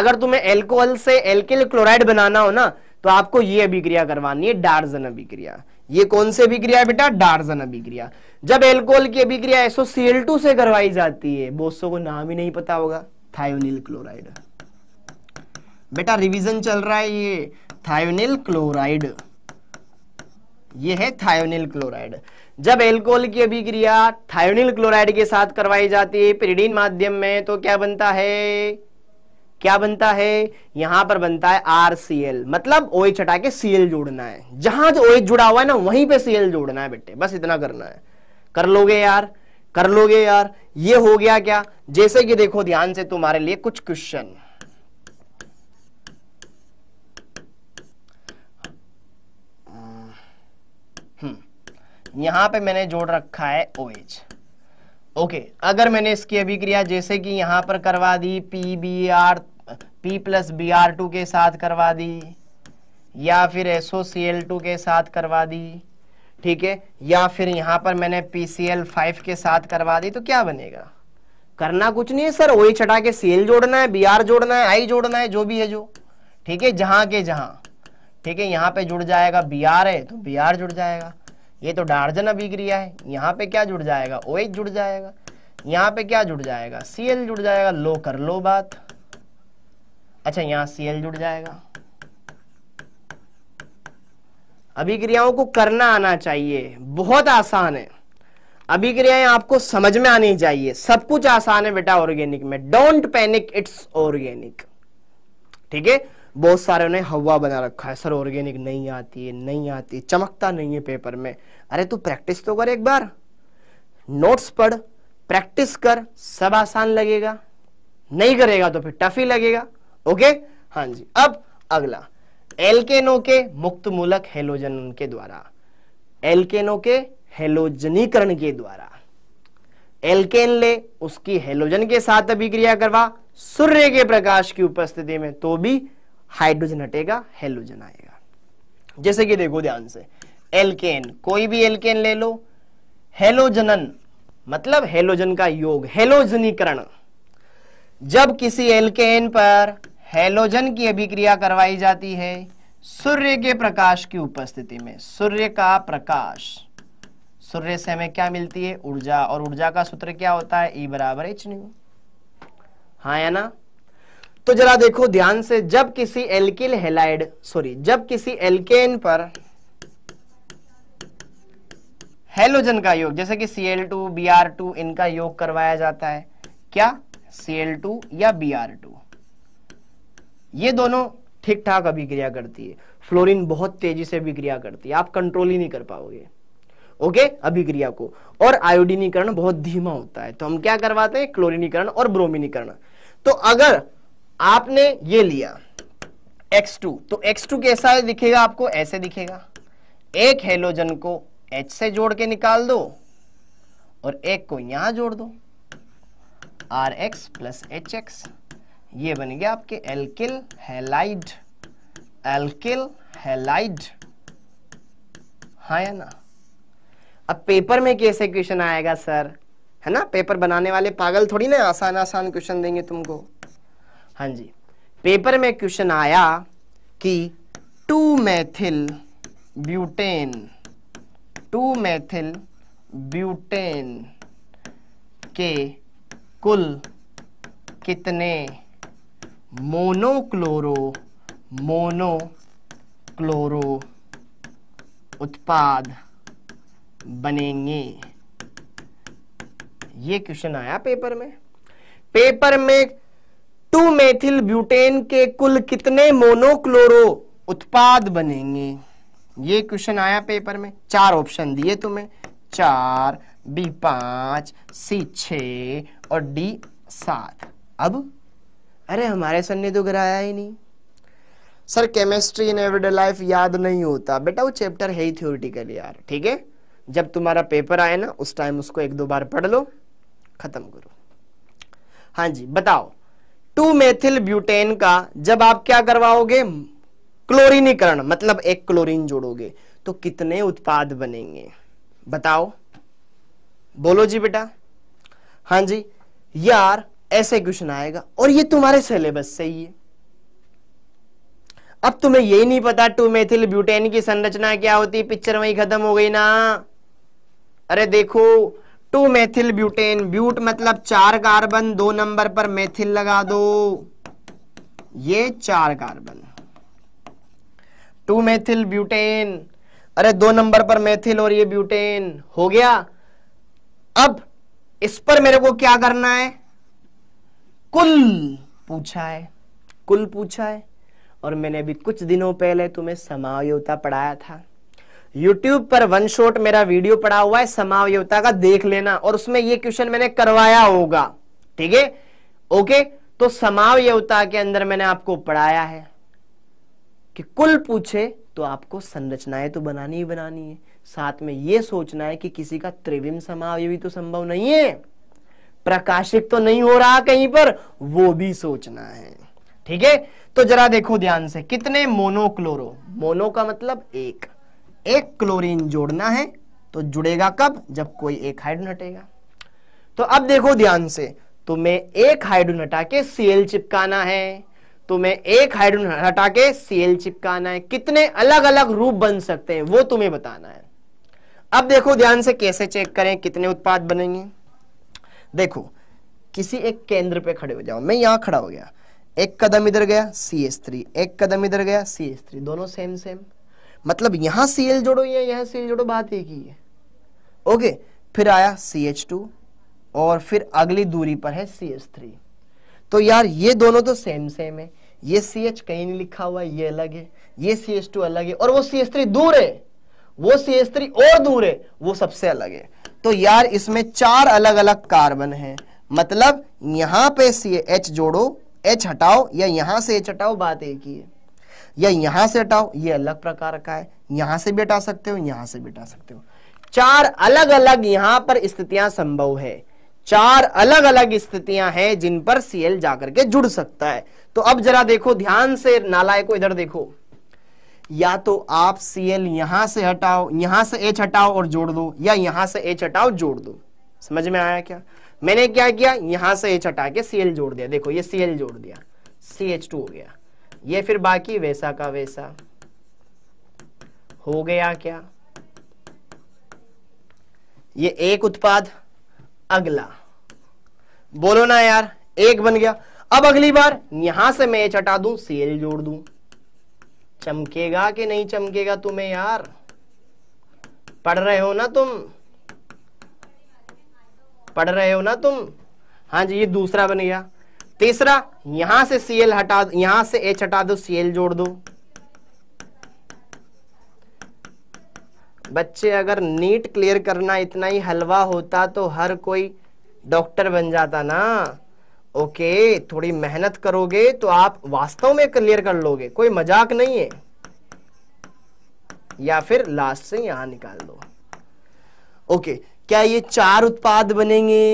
अगर तुम्हें एल्कोहल से एल्किल क्लोराइड बनाना हो ना तो आपको ये अभिक्रिया करवानी है डार्जन अभिक्रिया ये कौन से अभिक्रिया है बेटा डार्जन अभिक्रिया जब एल्कोहल की अभिक्रिया एसोसीएल से करवाई जाती है बोसों को नाम ही नहीं पता होगा थायोनिल क्लोराइड बेटा रिवीजन चल रहा है ये थायोनिल क्लोराइड ये है थायोनिल क्लोराइड जब एल्कोहल की अभिक्रिया थायोनिल क्लोराइड के साथ करवाई जाती है पिरीडीन माध्यम में तो क्या बनता है क्या बनता है यहां पर बनता है आर सी एल मतलब ओ एच हटा के सीएल जोड़ना है जहां जो ओ एच जुड़ा हुआ है ना वहीं पे सीएल जोड़ना है बेटे बस इतना करना है कर लोगे यार कर लोगे यार ये हो गया क्या जैसे कि देखो ध्यान से तुम्हारे लिए कुछ क्वेश्चन हम्म। यहां पे मैंने जोड़ रखा है ओ एच ओके अगर मैंने इसकी अभिक्रिया जैसे कि यहां पर करवा दी P B R P plus B R two के साथ करवा दी या फिर एसओ सी एल टू के साथ करवा दी ठीक है या फिर यहां पर मैंने पी सी एल फाइव के साथ करवा दी तो क्या बनेगा करना कुछ नहीं है सर वही चटा के सी एल जोड़ना है बी आर जोड़ना है आई जोड़ना है जो भी है जो ठीक है जहां के जहां ठीक है यहां पे जुड़ जाएगा बी आर है तो बी आर जुड़ जाएगा ये तो डार्जन अभिक्रिया है यहां पे क्या जुड़ जाएगा ओ एच जुड़ जाएगा यहाँ पे क्या जुड़ जाएगा सी एल जुड़ जाएगा लो कर लो बात अच्छा यहाँ सी एल जुड़ जाएगा अभिक्रियाओं को करना आना चाहिए बहुत आसान है अभिक्रियाएं आपको समझ में आनी चाहिए सब कुछ आसान है बेटा ऑर्गेनिक में डोंट पैनिक इट्स ऑर्गेनिक ठीक है बहुत सारे ने हवा बना रखा है सर ऑर्गेनिक नहीं आती है नहीं आती चमकता नहीं है पेपर में अरे तू प्रैक्टिस तो कर एक बार नोट्स पढ़ प्रैक्टिस कर सब आसान लगेगा नहीं करेगा तो फिर टफ ही लगेगा ओके हाँ जी अब अगला एलकेनो के मुक्त मूलक हेलोजन के द्वारा एल्केनो के हेलोजनीकरण के द्वारा एल्केन ले उसकी हेलोजन के साथ अभिक्रिया करवा सूर्य के प्रकाश की उपस्थिति में तो भी हाइड्रोजन हटेगा हेलोजन आएगा जैसे कि देखो ध्यान से एल्केन कोई भी एल्केन ले लो हेलोजनन मतलब हेलोजन का योग हेलोजनीकरण जब किसी एल्केन पर हेलोजन की अभिक्रिया करवाई जाती है सूर्य के प्रकाश की उपस्थिति में सूर्य का प्रकाश सूर्य से हमें क्या मिलती है ऊर्जा और ऊर्जा का सूत्र क्या होता है ई e बराबर एच न्यू हाँ या ना तो जरा देखो ध्यान से जब किसी एल्किल हेलाइड सॉरी जब किसी एल्केन पर हेलोजन का योग जैसे कि टू बी आर टू इनका योग करवाया जाता है क्या टू या बी आर टू ये दोनों ठीक ठाक अभिक्रिया करती है फ्लोरीन बहुत तेजी से अभिक्रिया करती है आप कंट्रोल ही नहीं कर पाओगे ओके अभिक्रिया को और आयोडीनीकरण बहुत धीमा होता है तो हम क्या करवाते हैं क्लोरिनीकरण और ब्रोमिनीकरण तो अगर आपने ये लिया X2 तो X2 कैसा दिखेगा आपको ऐसे दिखेगा एक हेलोजन को H से जोड़ के निकाल दो और एक को यहां जोड़ दो R X plus H X ये बन गया आपके एल्किल हेलाइड एल्किल हेलाइड हाँ ना अब पेपर में कैसे क्वेश्चन आएगा सर है ना पेपर बनाने वाले पागल थोड़ी ना आसान आसान क्वेश्चन देंगे तुमको हाँ जी पेपर में क्वेश्चन आया कि two methyl butane two methyl butane के कुल कितने मोनोक्लोरो मोनोक्लोरो उत्पाद बनेंगे ये क्वेश्चन आया पेपर में पेपर में टू मेथिल ब्यूटेन के कुल कितने मोनोक्लोरो उत्पाद बनेंगे ये क्वेश्चन आया पेपर में चार ऑप्शन दिए तुम्हें चार बी पांच सी छ और डी सात अब अरे हमारे सर ने तो कराया ही नहीं sir chemistry in everyday life याद नहीं होता बेटा वो चैप्टर है ही थ्योरेटिकल यार ठीक है जब तुम्हारा पेपर आए ना उस टाइम उसको एक दो बार पढ़ लो खत्म करो हाँ जी बताओ टू मेथिल ब्यूटेन का जब आप क्या करवाओगे क्लोरीनीकरण मतलब एक क्लोरीन जोड़ोगे तो कितने उत्पाद बनेंगे बताओ बोलो जी बेटा हाँ जी यार ऐसे क्वेश्चन आएगा और ये तुम्हारे सिलेबस से ही है अब तुम्हें यही नहीं पता टू मेथिल ब्यूटेन की संरचना क्या होती पिक्चर वही खत्म हो गई ना अरे देखो टू मेथिल ब्यूटेन ब्यूट मतलब चार कार्बन दो नंबर पर मेथिल लगा दो ये चार कार्बन टू मेथिल ब्यूटेन अरे दो नंबर पर मेथिल और ये ब्यूटेन हो गया अब इस पर मेरे को क्या करना है कुल पूछा है कुल पूछा है और मैंने अभी कुछ दिनों पहले तुम्हें समावयता पढ़ाया था YouTube पर वन शॉट मेरा वीडियो पड़ा हुआ है समावयता का देख लेना और उसमें ये क्वेश्चन मैंने करवाया होगा ठीक है ओके तो समावयता के अंदर मैंने आपको पढ़ाया है कि कुल पूछे तो आपको संरचनाएं तो बनानी ही बनानी है साथ में यह सोचना है कि किसी का त्रिविम समावयवी तो संभव नहीं है प्रकाशित तो नहीं हो रहा कहीं पर वो भी सोचना है ठीक है तो जरा देखो ध्यान से कितने मोनोक्लोरो मोनो का मतलब एक एक क्लोरीन जोड़ना है तो जुड़ेगा कब जब कोई एक हाइड्रोन हटेगा तो अब देखो ध्यान से तुम्हें एक हाइड्रोन हटा के सीएल चिपकाना है तुम्हें एक हाइड्रोन हटा के सीएल चिपकाना है कितने अलग अलग रूप बन सकते हैं वो तुम्हें बताना है अब देखो ध्यान से कैसे चेक करें कितने उत्पाद बनेंगे देखो किसी एक केंद्र पे खड़े हो जाओ मैं यहाँ खड़ा हो गया एक कदम इधर गया सी एस थ्री एक कदम इधर गया सी एस थ्री दोनों सेम सेम मतलब यहाँ सी एल जोड़ो या यहाँ सी एल जोड़ो बात एक ही है ओके फिर आया सी एच टू और फिर अगली दूरी पर है सी एस थ्री तो यार ये दोनों तो सेम सेम है ये सी एच कहीं नहीं लिखा हुआ ये अलग है ये सी एच टू अलग है और वो सी एस थ्री दूर है वो सी एस थ्री और दूर है वो सबसे अलग है तो यार इसमें चार अलग अलग कार्बन है मतलब यहां पे सी एच जोड़ो एच हटाओ या यहां से एच हटाओ बात एक ही है या यहां से हटाओ ये अलग प्रकार का है यहां से भी हटा सकते हो यहां से भी हटा सकते हो चार अलग अलग यहां पर स्थितियां संभव है चार अलग अलग स्थितियां हैं जिन पर सीएल जाकर के जुड़ सकता है तो अब जरा देखो ध्यान से नालाय को इधर देखो या तो आप सी एल यहां से हटाओ यहां से एच हटाओ और जोड़ दो या यहां से एच हटाओ जोड़ दो समझ में आया क्या मैंने क्या किया यहां से एच हटा के सी एल जोड़ दिया देखो ये सी एल जोड़ दिया सी एच टू हो गया ये फिर बाकी वैसा का वैसा हो गया क्या ये एक उत्पाद अगला बोलो ना यार एक बन गया अब अगली बार यहां से मैं एच हटा दूं सी एल जोड़ दूं चमकेगा कि नहीं चमकेगा तुम्हें यार पढ़ रहे हो ना तुम पढ़ रहे हो ना तुम हाँ जी ये दूसरा बन गया तीसरा यहां से सीएल हटा दो यहां से एच हटा दो सीएल जोड़ दो बच्चे अगर नीट क्लियर करना इतना ही हलवा होता तो हर कोई डॉक्टर बन जाता ना ओके थोड़ी मेहनत करोगे तो आप वास्तव में क्लियर कर लोगे कोई मजाक नहीं है या फिर लास्ट से यहां निकाल दो ओके क्या ये चार उत्पाद बनेंगे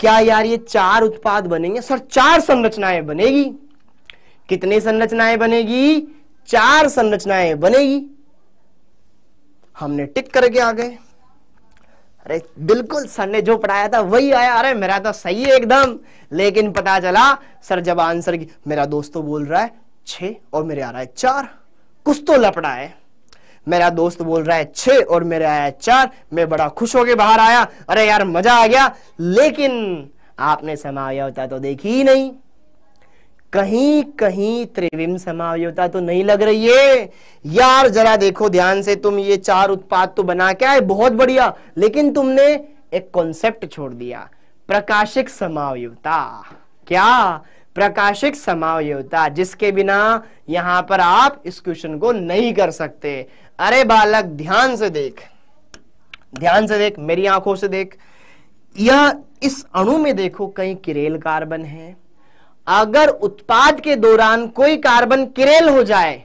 क्या यार ये चार उत्पाद बनेंगे सर चार संरचनाएं बनेगी कितने संरचनाएं बनेगी चार संरचनाएं बनेगी हमने टिक करके आ गए अरे बिल्कुल सर ने जो पढ़ाया था वही आया अरे मेरा तो सही है एकदम लेकिन पता चला सर जब आंसर की मेरा दोस्त तो बोल रहा है छ और मेरे आ रहा है चार कुछ तो लपड़ा है मेरा दोस्त बोल रहा है छ और मेरे आया है चार मैं बड़ा खुश होके बाहर आया अरे यार मजा आ गया लेकिन आपने समाया होता तो देखी ही नहीं कहीं कहीं त्रिविम समावयता तो नहीं लग रही है यार जरा देखो ध्यान से तुम ये चार उत्पाद तो बना के आए बहुत बढ़िया लेकिन तुमने एक कॉन्सेप्ट छोड़ दिया प्रकाशिक समावयोता क्या प्रकाशिक समावयोता जिसके बिना यहां पर आप इस क्वेश्चन को नहीं कर सकते अरे बालक ध्यान से देख ध्यान से देख मेरी आंखों से देख या इस अणु में देखो कहीं किरेल कार्बन है अगर उत्पाद के दौरान कोई कार्बन किरेल हो जाए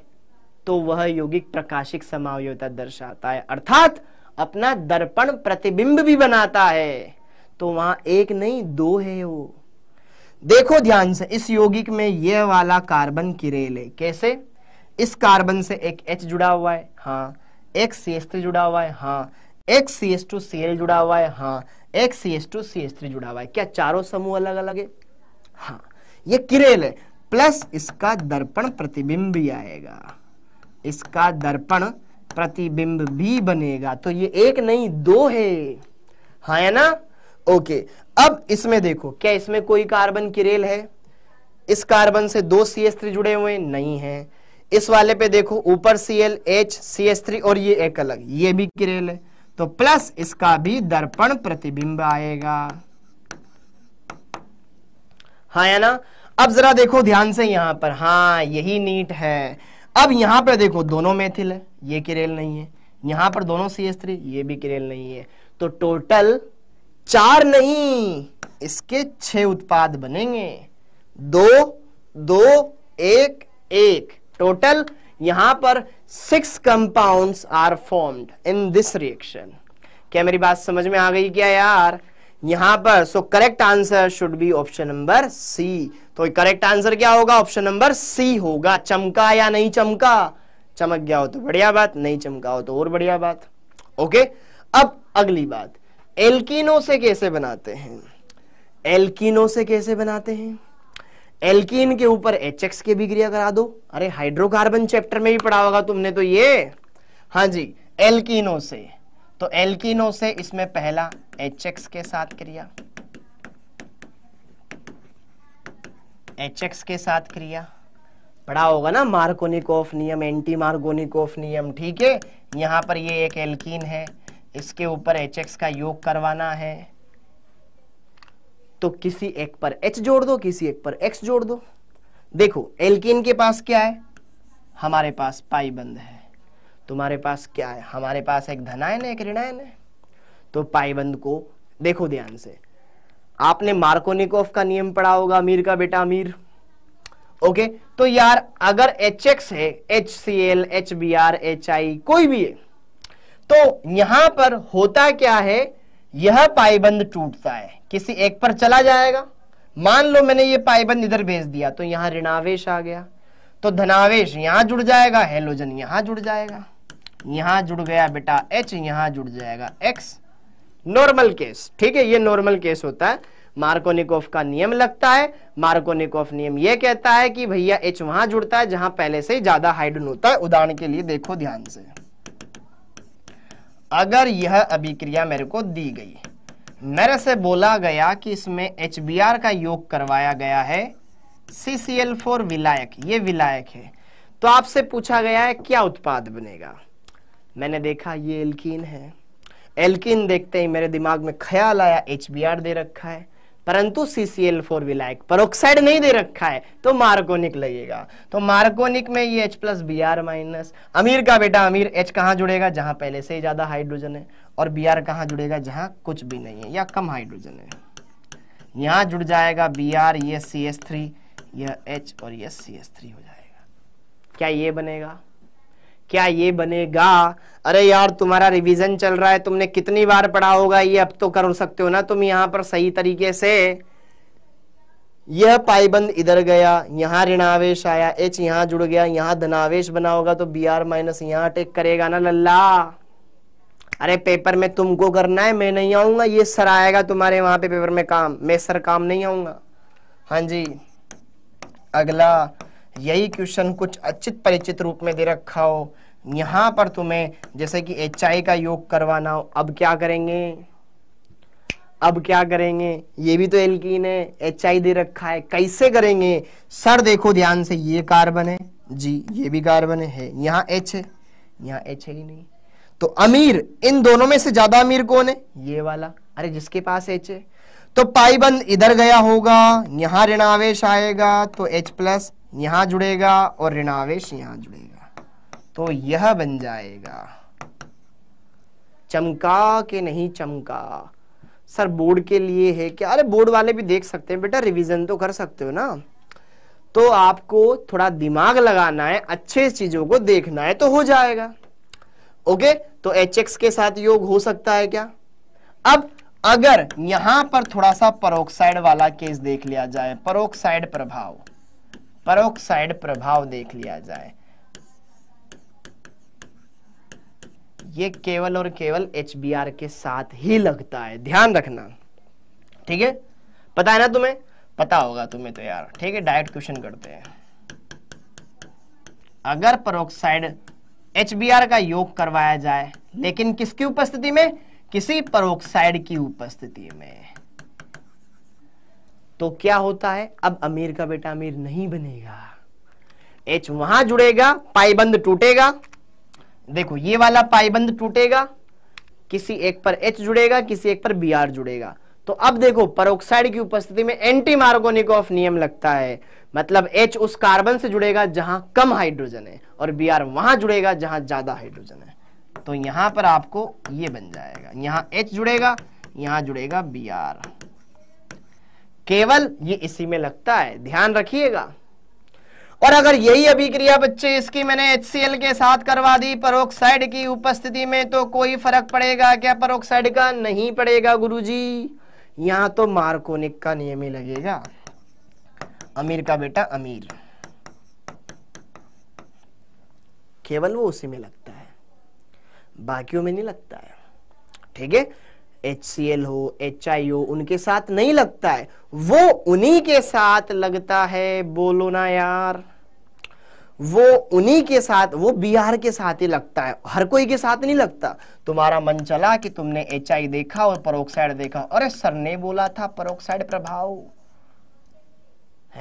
तो वह योगिक प्रकाशिक समावयता दर्शाता है अर्थात अपना दर्पण प्रतिबिंब भी बनाता है तो वहां एक नहीं दो है वो देखो ध्यान से इस यौगिक में यह वाला कार्बन किरेल है कैसे इस कार्बन से एक H जुड़ा हुआ है हाँ एक सी एस थ्री जुड़ा हुआ है हाँ एक C S two C L जुड़ा हुआ है हाँ एक C S two C S three जुड़ा हुआ है क्या चारों समूह अलग अलग है हाँ ये किरेल है प्लस इसका दर्पण प्रतिबिंब भी आएगा इसका दर्पण प्रतिबिंब भी बनेगा तो ये एक नहीं दो है हाँ है ना ओके अब इसमें देखो क्या इसमें कोई कार्बन किरेल है इस कार्बन से दो सी एस थ्री जुड़े हुए नहीं है इस वाले पे देखो ऊपर C L H C S three और ये एक अलग ये भी किरेल है तो प्लस इसका भी दर्पण प्रतिबिंब आएगा हाँ है ना अब जरा देखो ध्यान से यहां पर हाँ यही नीट है अब यहां पर देखो दोनों मेथिल है ये किरेल नहीं है यहां पर दोनों सी एस थ्री ये भी किरेल नहीं है तो टोटल चार नहीं इसके छह उत्पाद बनेंगे दो दो एक एक टोटल यहां पर six compounds are formed in this reaction क्या मेरी बात समझ में आ गई क्या यार यहां पर so correct answer should be option number C तो करेक्ट आंसर क्या होगा ऑप्शन नंबर सी होगा चमका या नहीं चमका चमक गया हो तो बढ़िया बात नहीं चमका हो तो और बढ़िया बात ओके अब अगली बात एल्किनो से कैसे बनाते हैं एल्किनो से कैसे बनाते हैं एल्किन के ऊपर एच के भी क्रिया करा दो अरे हाइड्रोकार्बन चैप्टर में भी पढ़ा होगा तुमने तो ये हाँ जी एल्किनो से तो एल्किनो से इसमें पहला एच एक्स के साथ क्रिया एच एक्स के साथ क्रिया पढ़ा होगा ना मार्कोनिकोफ नियम एंटी मार्कोनिकोफ नियम ठीक है यहां पर ये एक एल्किन है इसके ऊपर एच एक्स का योग करवाना है तो किसी एक पर एच जोड़ दो किसी एक पर एक्स जोड़ दो देखो एल्किन के पास क्या है हमारे पास पाई बंद है तुम्हारे पास क्या है हमारे पास एक धनायन है एक ऋणायन है तो पाईबंद को देखो ध्यान से आपने मार्कोनिकोफ का नियम पढ़ा होगा अमीर का बेटा अमीर ओके तो यार अगर एच एक्स है H C L H B R H I कोई भी है तो यहां पर होता क्या है यह पाईबंद टूटता है किसी एक पर चला जाएगा मान लो मैंने ये पाईबंद इधर भेज दिया तो यहां ऋणावेश आ गया तो धनावेश यहां जुड़ जाएगा हेलोजन यहां जुड़ जाएगा यहां जुड़ गया बेटा एच यहां जुड़ जाएगा एक्स नॉर्मल केस ठीक है ये नॉर्मल केस होता है मार्कोनिकोफ का नियम लगता है मार्कोनिकोफ नियम ये कहता है कि भैया एच वहां जुड़ता है जहां पहले से ज्यादा हाइड्रोन होता है उदाहरण के लिए देखो ध्यान से अगर यह अभिक्रिया मेरे को दी गई मेरे से बोला गया कि इसमें एच का योग करवाया गया है सी फोर विलायक ये विलायक है तो आपसे पूछा गया है क्या उत्पाद बनेगा मैंने देखा ये एल्किन है एल्किन देखते ही मेरे दिमाग में ख्याल आया एच दे रखा है परंतु सी सी एल फोर विलायक परोक्साइड नहीं दे रखा है तो मार्कोनिक लगेगा तो मार्कोनिक में ये H plus B R minus अमीर का बेटा अमीर H कहाँ जुड़ेगा जहाँ पहले से ही ज़्यादा हाइड्रोजन है और बी आर कहाँ जुड़ेगा जहाँ कुछ भी नहीं है या कम हाइड्रोजन है यहाँ जुड़ जाएगा बी आर ये सी एस थ्री यह एच और ये सी एस थ्री हो जाएगा क्या ये बनेगा क्या ये बनेगा अरे यार तुम्हारा रिवीजन चल रहा है तुमने कितनी बार पढ़ा होगा ये अब तो कर सकते हो ना तुम यहां पर सही तरीके से यह पाईबंद इधर गया यहाँ ऋणावेश आया एच यहां जुड़ गया यहां धनावेश बना होगा तो बी आर माइनस यहाँ टेक करेगा ना लल्ला अरे पेपर में तुमको करना है मैं नहीं आऊंगा ये सर आएगा तुम्हारे वहां पे पेपर में काम मैं सर काम नहीं आऊंगा हाँ जी अगला यही क्वेश्चन कुछ अचित परिचित रूप में दे रखा हो यहाँ पर तुम्हें जैसे कि एच का योग करवाना हो अब क्या करेंगे अब क्या करेंगे ये भी तो एल्कीन है एच दे रखा है कैसे करेंगे सर देखो ध्यान से ये कार्बन है जी ये भी कार्बन है यहाँ एच है यहाँ एच है ही नहीं तो अमीर इन दोनों में से ज्यादा अमीर कौन है ये वाला अरे जिसके पास एच है तो पाई बंद इधर गया होगा यहाँ ऋणावेश आएगा तो एच प्लस यहां जुड़ेगा और ऋणावेश यहां जुड़ेगा तो यह बन जाएगा चमका के नहीं चमका सर बोर्ड के लिए है क्या अरे बोर्ड वाले भी देख सकते हैं बेटा रिवीजन तो कर सकते हो ना तो आपको थोड़ा दिमाग लगाना है अच्छे चीजों को देखना है तो हो जाएगा ओके तो एच एक्स के साथ योग हो सकता है क्या अब अगर यहां पर थोड़ा सा परोक्साइड वाला केस देख लिया जाए परोक्साइड प्रभाव परोक्साइड प्रभाव देख लिया जाए ये केवल और केवल एच के साथ ही लगता है ध्यान रखना ठीक है पता है ना तुम्हें पता होगा तुम्हें तो यार ठीक है डायरेक्ट क्वेश्चन करते हैं अगर परोक्साइड एच का योग करवाया जाए लेकिन किसकी उपस्थिति में किसी परोक्साइड की उपस्थिति में तो क्या होता है अब अमीर का बेटा अमीर नहीं बनेगा एच वहां जुड़ेगा पाईबंद टूटेगा देखो ये वाला पाईबंद टूटेगा किसी एक पर एच जुड़ेगा किसी एक पर बी आर जुड़ेगा तो अब देखो परोक्साइड की उपस्थिति में एंटी मार्गोनिक ऑफ नियम लगता है मतलब एच उस कार्बन से जुड़ेगा जहां कम हाइड्रोजन है और बी आर वहां जुड़ेगा जहां ज्यादा हाइड्रोजन है तो यहां पर आपको ये बन जाएगा यहां एच जुड़ेगा यहां जुड़ेगा बी आर केवल ये इसी में लगता है ध्यान रखिएगा और अगर यही अभिक्रिया बच्चे इसकी मैंने एच के साथ करवा दी परोक्साइड की उपस्थिति में तो कोई फर्क पड़ेगा क्या परोक्साइड का नहीं पड़ेगा गुरुजी यहां तो मार्कोनिक का नियम ही लगेगा अमीर का बेटा अमीर केवल वो उसी में लगता है बाकियों में नहीं लगता है ठीक है एच हो एच हो उनके साथ नहीं लगता है वो उन्हीं के साथ लगता है बोलो ना यार वो उन्हीं के साथ वो बिहार के साथ ही लगता है हर कोई के साथ नहीं लगता तुम्हारा मन चला कि तुमने एच देखा और परोक्साइड देखा अरे सर ने बोला था परोक्साइड प्रभाव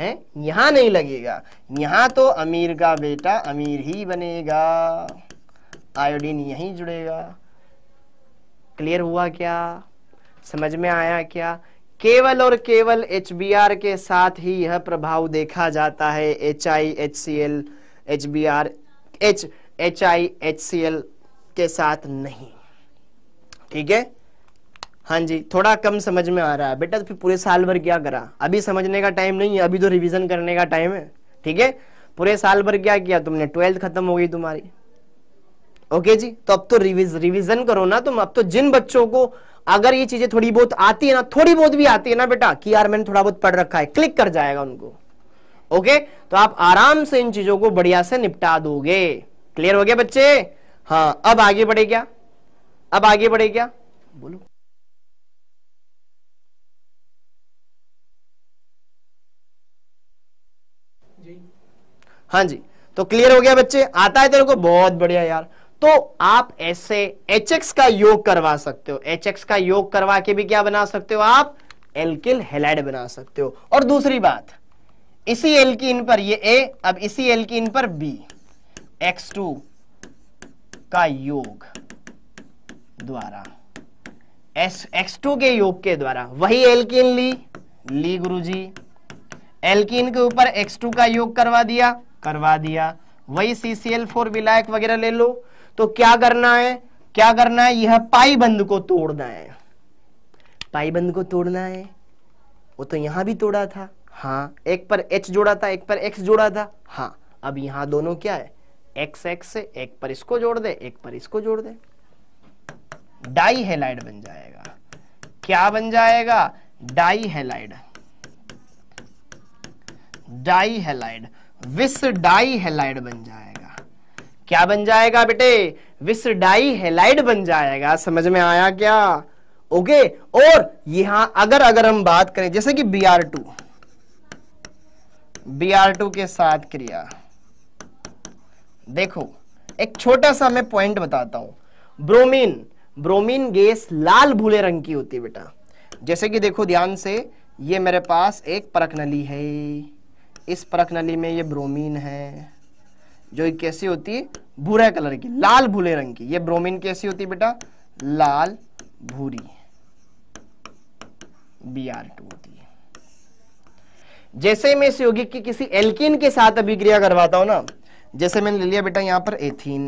है यहां नहीं लगेगा यहां तो अमीर का बेटा अमीर ही बनेगा आयोडीन यहीं जुड़ेगा क्लियर हुआ क्या समझ में आया क्या केवल और केवल एच के साथ ही यह प्रभाव देखा जाता है H I H C L H B R H H I H C L के साथ नहीं ठीक है हाँ जी थोड़ा कम समझ में आ रहा है बेटा तो फिर पूरे साल भर क्या करा अभी समझने का टाइम नहीं है अभी तो रिवीजन करने का टाइम है ठीक है पूरे साल भर क्या किया तुमने ट्वेल्थ खत्म हो गई तुम्हारी ओके जी तो अब तो रिविज रिविजन करो ना तुम अब तो जिन बच्चों को अगर ये चीजें थोड़ी बहुत आती है ना थोड़ी बहुत भी आती है ना बेटा कि यार मैंने थोड़ा बहुत पढ़ रखा है क्लिक कर जाएगा उनको ओके तो आप आराम से इन चीजों को बढ़िया से निपटा दोगे क्लियर हो गया बच्चे हाँ अब आगे बढ़े क्या अब आगे बढ़े क्या बोलो जी हाँ जी तो क्लियर हो गया बच्चे आता है तेरे को बहुत बढ़िया यार तो आप ऐसे एच एक्स का योग करवा सकते हो एच एक्स का योग करवा के भी क्या बना सकते हो आप एल्किल हेलाइड बना सकते हो और दूसरी बात इसी एल्किन पर ये ए अब इसी इन पर बी एक्स टू का योग द्वारा एस एक्स टू के योग के द्वारा वही एल्किन ली ली गुरुजी इन के ऊपर एक्स टू का योग करवा दिया करवा दिया वही सी सी एल फोर विलायक वगैरह ले लो तो क्या करना है क्या करना है यह पाई बंद को तोड़ना है पाई बंद को तोड़ना है वो तो यहां भी तोड़ा था हाँ एक पर एच जोड़ा था एक पर एक्स जोड़ा था हाँ अब यहां दोनों क्या है एक्स एक्स एक पर इसको जोड़ दे एक पर इसको जोड़ दे डाई हेलाइड बन जाएगा क्या बन जाएगा di halide di halide vis di halide बन जाएगा क्या बन जाएगा बेटे डाई हेलाइड बन जाएगा समझ में आया क्या ओके और यहां अगर अगर हम बात करें जैसे कि B R two B R two के साथ क्रिया देखो एक छोटा सा मैं पॉइंट बताता हूं ब्रोमीन ब्रोमीन गैस लाल भूले रंग की होती है बेटा जैसे कि देखो ध्यान से ये मेरे पास एक परख नली है इस परख नली में ये ब्रोमीन है जो कैसी होती है भूरे कलर की लाल भूरे रंग की ये ब्रोमीन कैसी होती है बेटा लाल भूरी बी आर टू होती है जैसे मैं इस यौगिक की किसी एल्किन के साथ अभिक्रिया करवाता हूं ना जैसे मैंने ले लिया बेटा यहां पर एथीन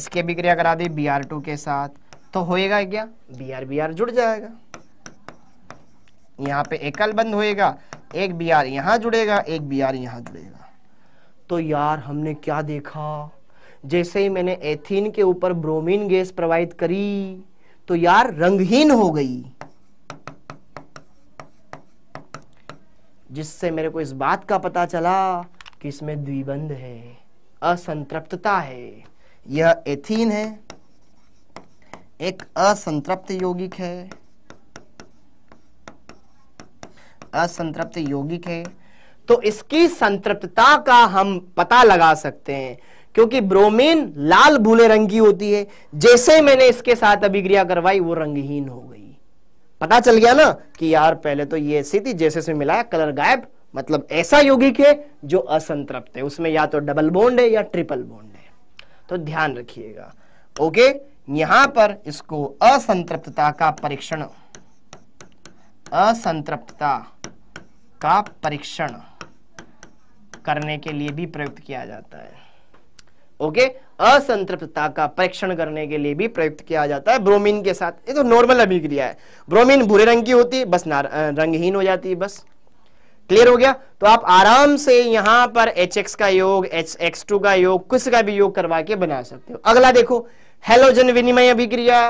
इसकी अभिक्रिया करा दी बी आर टू के साथ तो होएगा क्या बी आर बी आर जुड़ जाएगा यहां पे एकल बंद होएगा एक बी आर यहां जुड़ेगा एक बी आर यहां जुड़ेगा तो यार हमने क्या देखा जैसे ही मैंने एथीन के ऊपर ब्रोमीन गैस प्रोवाइड करी तो यार रंगहीन हो गई जिससे मेरे को इस बात का पता चला कि इसमें द्विबंध है असंतृप्तता है यह एथीन है एक असंतृप्त यौगिक है असंतृप्त यौगिक है तो इसकी संतृप्तता का हम पता लगा सकते हैं क्योंकि ब्रोमीन लाल भूले रंग की होती है जैसे मैंने इसके साथ अभिक्रिया करवाई वो रंगहीन हो गई पता चल गया ना कि यार पहले तो ये ऐसी थी जैसे से मिलाया कलर गायब मतलब ऐसा यौगिक है जो असंतृप्त है उसमें या तो डबल बॉन्ड है या ट्रिपल बॉन्ड है तो ध्यान रखिएगा ओके यहां पर इसको असंतृप्तता का परीक्षण असंतृप्तता का परीक्षण करने के लिए भी प्रयुक्त किया जाता है ओके असंतृप्तता का परीक्षण करने के लिए भी प्रयुक्त किया जाता है ब्रोमीन के साथ ये तो नॉर्मल अभिक्रिया है ब्रोमीन भूरे रंग की होती है बस रंगहीन हो जाती है बस क्लियर हो गया तो आप आराम से यहां पर एच एक्स का योग एच एक्स टू का योग कुछ का भी योग करवा के बना सकते हो अगला देखो हेलोजन विनिमय अभिक्रिया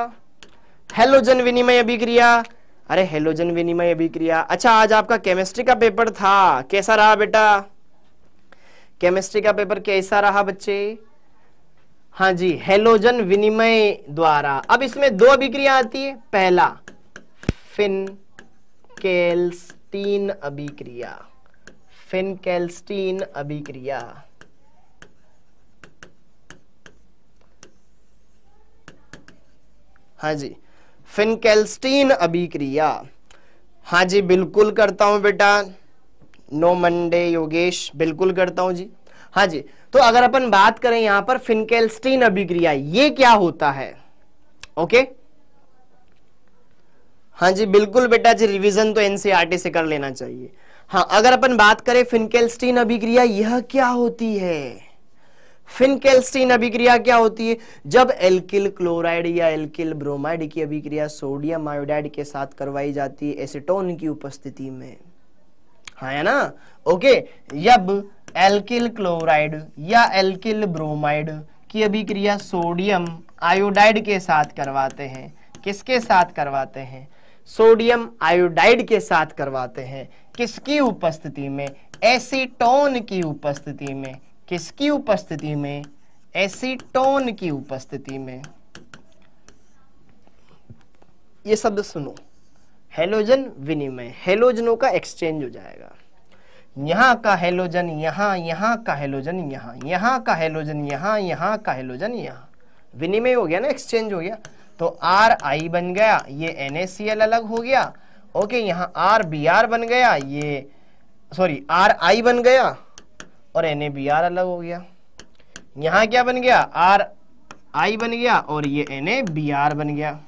हेलोजन विनिमय अभिक्रिया अरे हेलोजन विनिमय अभिक्रिया अच्छा आज आपका केमिस्ट्री का पेपर था कैसा रहा बेटा केमिस्ट्री का पेपर कैसा रहा बच्चे हाँ जी हेलोजन विनिमय द्वारा अब इसमें दो अभिक्रिया आती है पहला फिन कैल्स्टीन अभिक्रिया फिन कैल्स्टीन अभिक्रिया हाँ जी फिनकेल्स्टीन अभिक्रिया हाँ जी बिल्कुल करता हूं बेटा नो मंडे योगेश बिल्कुल करता हूं जी हाँ जी तो अगर अपन बात करें यहां पर फिनकेल्स्टीन अभिक्रिया ये क्या होता है ओके हाँ जी बिल्कुल बेटा जी रिवीजन तो एनसीआरटी से कर लेना चाहिए हाँ अगर अपन बात करें फिनकेल्स्टीन अभिक्रिया यह क्या होती है फिनकेल्स्टीन अभिक्रिया क्या होती है जब एल्किल क्लोराइड या एल्किल ब्रोमाइड की अभिक्रिया सोडियम आयोडाइड के साथ करवाई जाती है एसिटोन की उपस्थिति में हा है ना ओके जब एल्किल क्लोराइड या एल्किल ब्रोमाइड की अभिक्रिया सोडियम आयोडाइड के साथ करवाते हैं किसके साथ करवाते हैं सोडियम आयोडाइड के साथ करवाते हैं किसकी उपस्थिति में एसीटोन की उपस्थिति में किसकी उपस्थिति में एसीटोन की उपस्थिति में ये शब्द सुनो हेलोजन विनिमय हेलोजनों का एक्सचेंज हो जाएगा यहां का हेलोजन यहां यहां का हेलोजन यहां यहां का हेलोजन यहां यहां का हेलोजन यहां विनिमय हो गया ना एक्सचेंज हो गया तो आर आई बन गया ये एन अलग हो गया ओके यहाँ आर बी आर बन गया ये सॉरी आर आई बन गया और एन ए बी आर अलग हो गया यहां क्या बन गया आर आई बन गया और ये एन ए बी आर बन गया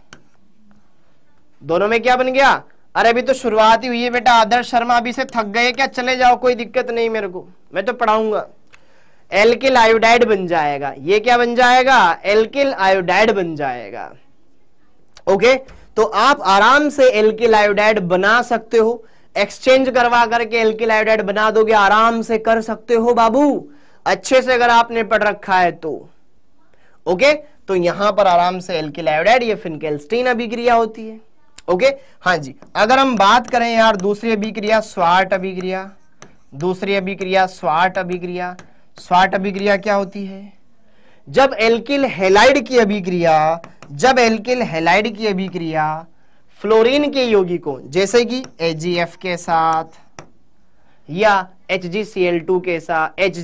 दोनों में क्या बन गया अरे अभी तो शुरुआत ही हुई है बेटा आदर्श शर्मा अभी से थक गए क्या चले जाओ कोई दिक्कत नहीं मेरे को मैं तो पढ़ाऊंगा एल्किल आयोडाइड बन जाएगा ये क्या बन जाएगा एल्किल आयोडाइड बन जाएगा ओके तो आप आराम से एल्किल आयोडाइड बना सकते हो एक्सचेंज करवा करके एल्किल बना दोगे आराम से कर सकते हो बाबू अच्छे से अगर आपने पढ़ रखा है तो ओके तो यहां पर आराम से एल्किल आयोडाइड या फिनकेल्स्टीन अभिक्रिया होती है ओके हाँ जी अगर हम बात करें यार दूसरी अभिक्रिया स्वाट अभिक्रिया दूसरी अभिक्रिया स्वाट अभिक्रिया स्वाट अभिक्रिया क्या होती है जब एल्किल हेलाइड की अभिक्रिया जब एल्किल हेलाइड की अभिक्रिया फ्लोरीन के को जैसे कि एच के साथ या एच के साथ एच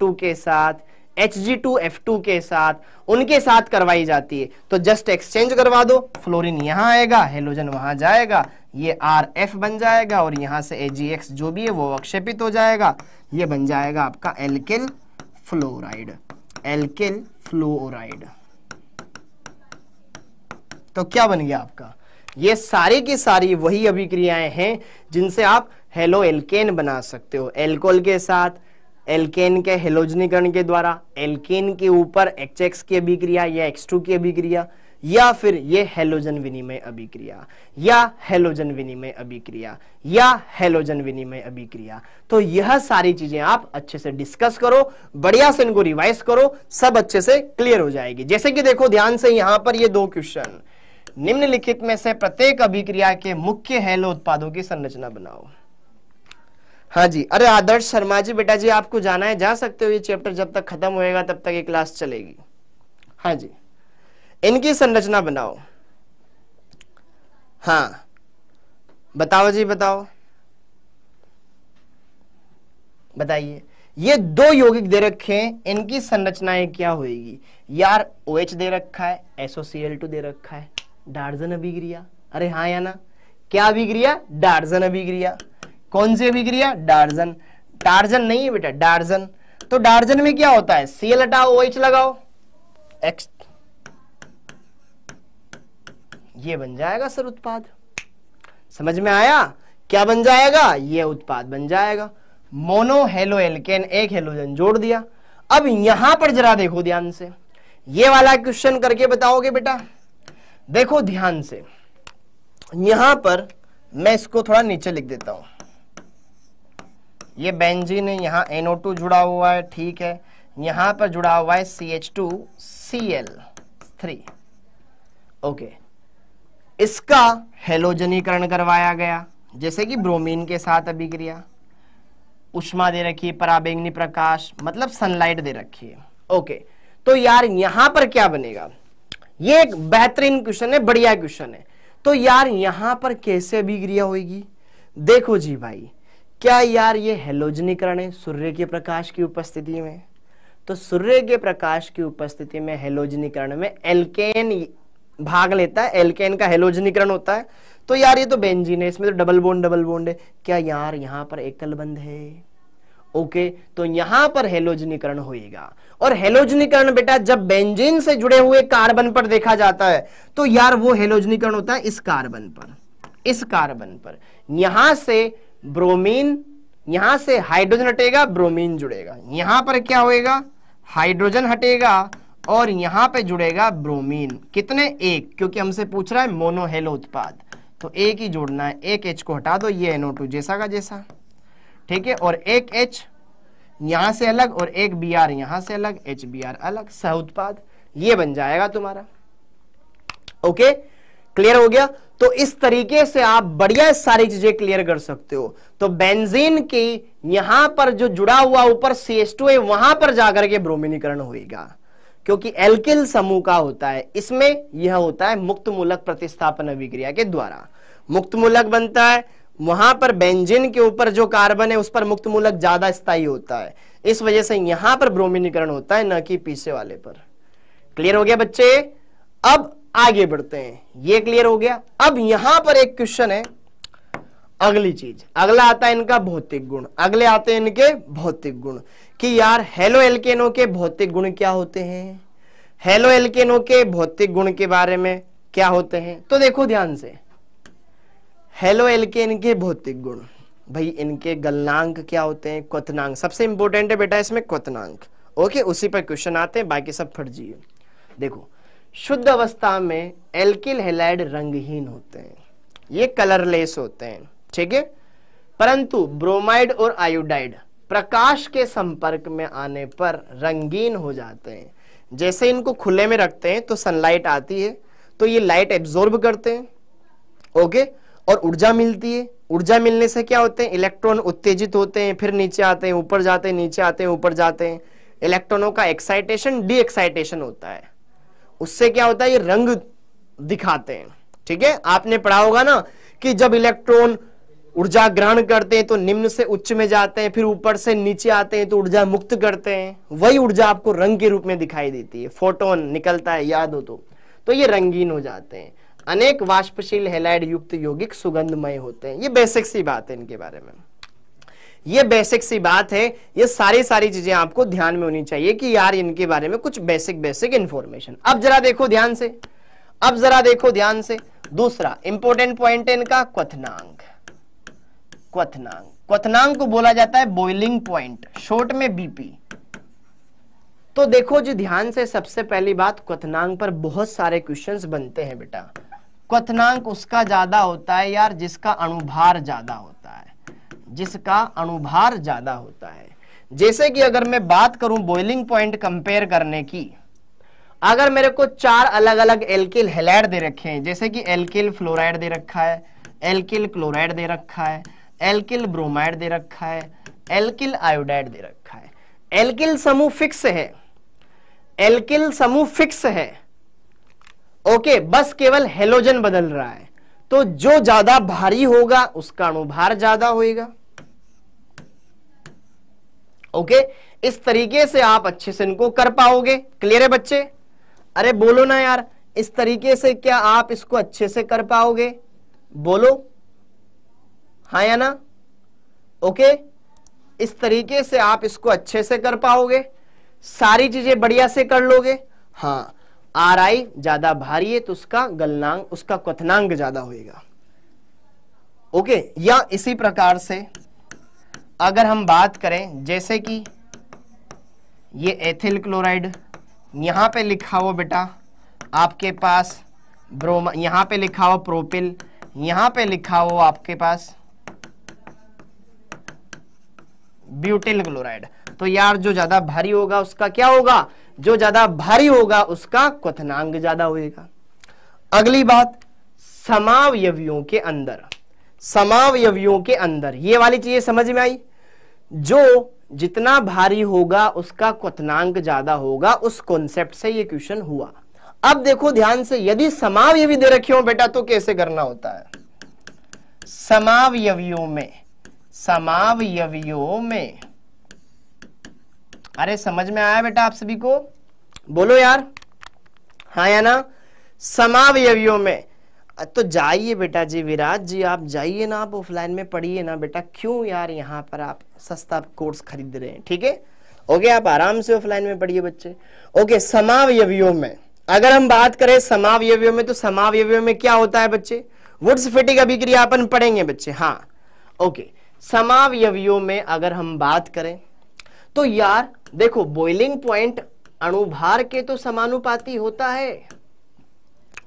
के साथ Hg2F2 के साथ उनके साथ करवाई जाती है तो जस्ट एक्सचेंज करवा दो फ्लोरीन यहां आएगा हेलोजन वहां जाएगा ये RF बन जाएगा और यहां से AgX जो भी है वो अवक्षेपित हो जाएगा ये बन जाएगा आपका एल्किल फ्लोराइड एल्किल फ्लोराइड तो क्या बन गया आपका ये सारी की सारी वही अभिक्रियाएं हैं जिनसे आप हेलो एल्केन बना सकते हो एल्कोल के साथ एल्केन के हेलोजनीकरण के द्वारा एल्केन के ऊपर एक्स की अभिक्रिया या एक्स टू की अभिक्रिया या फिर ये हेलोजन विनिमय अभिक्रिया या हेलोजन विनिमय अभिक्रिया या हेलोजन विनिमय अभिक्रिया तो यह सारी चीजें आप अच्छे से डिस्कस करो बढ़िया से इनको रिवाइज करो सब अच्छे से क्लियर हो जाएगी जैसे कि देखो ध्यान से यहां पर ये दो क्वेश्चन निम्नलिखित में से प्रत्येक अभिक्रिया के मुख्य हेलो उत्पादों की संरचना बनाओ हाँ जी अरे आदर्श शर्मा जी बेटा जी आपको जाना है जा सकते हो ये चैप्टर जब तक खत्म होएगा तब तक ये क्लास चलेगी हाँ जी इनकी संरचना बनाओ हाँ बताओ जी बताओ बताइए ये दो यौगिक दे रखे हैं इनकी संरचनाएं क्या होगी यार ओ OH दे रखा है एसओसीएल टू दे रखा है डार्जन अभिक्रिया अरे हाँ या ना क्या अभिक्रिया डार्जन अभिक्रिया कौन सी अभिक्रिया डार्जन टार्जन नहीं है बेटा डार्जन तो डार्जन में क्या होता है सी सीएल हटाओ ओएच लगाओ एक्स ये बन जाएगा सर उत्पाद समझ में आया क्या बन जाएगा ये उत्पाद बन जाएगा मोनो हेलो एलकेन एक हेलोजन जोड़ दिया अब यहां पर जरा देखो ध्यान से ये वाला क्वेश्चन करके बताओगे बेटा देखो ध्यान से यहां पर मैं इसको थोड़ा नीचे लिख देता हूं ये बेंजीन है यहाँ टू जुड़ा हुआ है ठीक है यहां पर जुड़ा हुआ है C H two C L three okay इसका हेलोजनीकरण करवाया गया जैसे कि ब्रोमीन के साथ अभिक्रिया उष्मा दे रखी है पराबेंगनी प्रकाश मतलब सनलाइट दे रखी है ओके तो यार यहां पर क्या बनेगा ये एक बेहतरीन क्वेश्चन है बढ़िया क्वेश्चन है तो यार यहां पर कैसे अभिक्रिया होगी देखो जी भाई क्या यार ये हेलोजनीकरण है सूर्य के प्रकाश की उपस्थिति में तो सूर्य के प्रकाश की उपस्थिति में हेलोजनीकरण में एल्केन भाग लेता है एल्केन का हेलोजनीकरण होता है तो यार ये तो बेंजीन है इसमें तो डबल बोन्ड डबल बोन्ड है क्या यार यहां पर एकल बंद है ओके तो यहां पर हेलोजनीकरण होएगा और हेलोजनीकरण बेटा जब बेंजीन से जुड़े हुए कार्बन पर देखा जाता है तो यार वो हेलोजनीकरण होता है इस कार्बन पर इस कार्बन पर यहां से ब्रोमीन यहां से हाइड्रोजन हटेगा ब्रोमीन जुड़ेगा यहां पर क्या होएगा हाइड्रोजन हटेगा और यहां पे जुड़ेगा ब्रोमीन कितने एक क्योंकि हमसे पूछ रहा है मोनोहेलो उत्पाद तो एक ही जोड़ना है एक एच को हटा दो ये एनो टू जैसा का जैसा ठीक है और एक एच यहां से अलग और एक बी आर यहां से अलग एच बी आर अलग सह उत्पाद ये बन जाएगा तुम्हारा ओके क्लियर हो गया तो इस तरीके से आप बढ़िया सारी चीजें क्लियर कर सकते हो तो बेंजीन की यहां पर जो जुड़ा हुआ ऊपर सी एस टू है वहां पर जाकर के ब्रोमिनीकरण होगा क्योंकि एल्किल समूह का होता है इसमें यह होता है मुक्त मूलक प्रतिस्थापन अभिक्रिया के द्वारा मुक्त मूलक बनता है वहां पर बेंजिन के ऊपर जो कार्बन है उस पर मुक्त मूलक ज्यादा स्थायी होता है इस वजह से यहां पर ब्रोमिनीकरण होता है न कि पीछे वाले पर क्लियर हो गया बच्चे अब आगे बढ़ते हैं ये क्लियर हो गया अब यहां पर एक क्वेश्चन है अगली चीज अगला आता है इनका भौतिक गुण अगले आते हैं इनके भौतिक गुण कि यार हेलो एल्केनो के भौतिक गुण क्या होते हैं हेलो एल्केनो के भौतिक गुण के बारे में क्या होते हैं तो देखो ध्यान से हेलो एल के इनके भौतिक गुण भाई इनके गलनांक क्या होते हैं क्वनांक सबसे इंपॉर्टेंट है बेटा इसमें क्वनांक ओके उसी पर क्वेश्चन आते हैं बाकी सब फर्जी है देखो शुद्ध अवस्था में एल्किल हेलाइड रंगहीन होते हैं ये कलरलेस होते हैं ठीक है परंतु ब्रोमाइड और आयोडाइड प्रकाश के संपर्क में आने पर रंगीन हो जाते हैं जैसे इनको खुले में रखते हैं तो सनलाइट आती है तो ये लाइट एब्जॉर्ब करते हैं ओके okay? और ऊर्जा मिलती है ऊर्जा मिलने से क्या होते हैं इलेक्ट्रॉन उत्तेजित होते हैं फिर नीचे आते हैं ऊपर जाते हैं नीचे आते हैं ऊपर जाते हैं इलेक्ट्रॉनों का एक्साइटेशन डी एक्साइटेशन होता है उससे क्या होता है ये रंग दिखाते हैं ठीक है आपने पढ़ा होगा ना कि जब इलेक्ट्रॉन ऊर्जा ग्रहण करते हैं तो निम्न से उच्च में जाते हैं फिर ऊपर से नीचे आते हैं तो ऊर्जा मुक्त करते हैं वही ऊर्जा आपको रंग के रूप में दिखाई देती है फोटोन निकलता है याद हो तो तो ये रंगीन हो जाते हैं अनेक वाष्पशील हेलाइड युक्त यौगिक सुगंधमय होते हैं ये बेसिक सी बात है इनके बारे में ये बेसिक सी बात है ये सारी सारी चीजें आपको ध्यान में होनी चाहिए कि यार इनके बारे में कुछ बेसिक बेसिक इंफॉर्मेशन अब जरा देखो ध्यान से अब जरा देखो ध्यान से दूसरा इंपॉर्टेंट पॉइंट है इनका क्वनांग क्वनांग क्वनांग को बोला जाता है बॉइलिंग पॉइंट शॉर्ट में बीपी तो देखो जी ध्यान से सबसे पहली बात क्वनांग पर बहुत सारे क्वेश्चंस बनते हैं बेटा क्वनांक उसका ज्यादा होता है यार जिसका अनुभार ज्यादा होता है जिसका अनुभार ज्यादा होता है जैसे कि अगर मैं बात करूं बॉइलिंग पॉइंट कंपेयर करने की अगर मेरे को चार अलग अलग एल्किल हेलाइड दे रखे हैं जैसे कि एल्किल फ्लोराइड दे रखा है एल्किल क्लोराइड दे रखा है एल्किल ब्रोमाइड दे रखा है एल्किल आयोडाइड दे रखा है एल्किल समूह फिक्स है एल्किल समूह फिक्स है ओके बस केवल हेलोजन बदल रहा है तो जो ज्यादा भारी होगा उसका अणुभार ज्यादा होगा ओके इस तरीके से आप अच्छे से इनको कर पाओगे क्लियर है बच्चे अरे बोलो ना यार इस तरीके से क्या आप इसको अच्छे से कर पाओगे बोलो हाँ या ना ओके इस तरीके से आप इसको अच्छे से कर पाओगे सारी चीजें बढ़िया से कर लोगे हाँ आर आई ज्यादा भारी है तो उसका गलनांग उसका क्वनांग ज्यादा होएगा ओके या इसी प्रकार से अगर हम बात करें जैसे कि ये एथिल क्लोराइड यहां पे लिखा हो बेटा आपके पास ब्रोमा यहां पे लिखा हो प्रोपिल यहां पे लिखा हो आपके पास ब्यूटेन क्लोराइड तो यार जो ज्यादा भारी होगा उसका क्या होगा जो ज्यादा भारी होगा उसका क्वनांग ज्यादा होगा अगली बात समावयवियों के अंदर समावयवियों के अंदर ये वाली चीज समझ में आई जो जितना भारी होगा उसका क्वथनांक ज्यादा होगा उस कॉन्सेप्ट से ये क्वेश्चन हुआ अब देखो ध्यान से यदि समावयवी दे रखे हो बेटा तो कैसे करना होता है समावयवियों में समावयवियों में अरे समझ में आया बेटा आप सभी को बोलो यार हाँ या ना समावयवियों में तो जाइए बेटा जी विराज जी आप जाइए ना आप ऑफलाइन में पढ़िए ना बेटा क्यों यार यहाँ पर आप सस्ता कोर्स खरीद रहे हैं ठीक है ओके आप आराम से ऑफलाइन में पढ़िए बच्चे ओके समावयवियों में अगर हम बात करें समावयवियों में तो समावयवियों में क्या होता है बच्चे वुड्स फिटिंग अभिक्रिया अपन पढ़ेंगे बच्चे हाँ ओके समावयवियों में अगर हम बात करें तो यार देखो बॉइलिंग पॉइंट अणुभार के तो समानुपाती होता है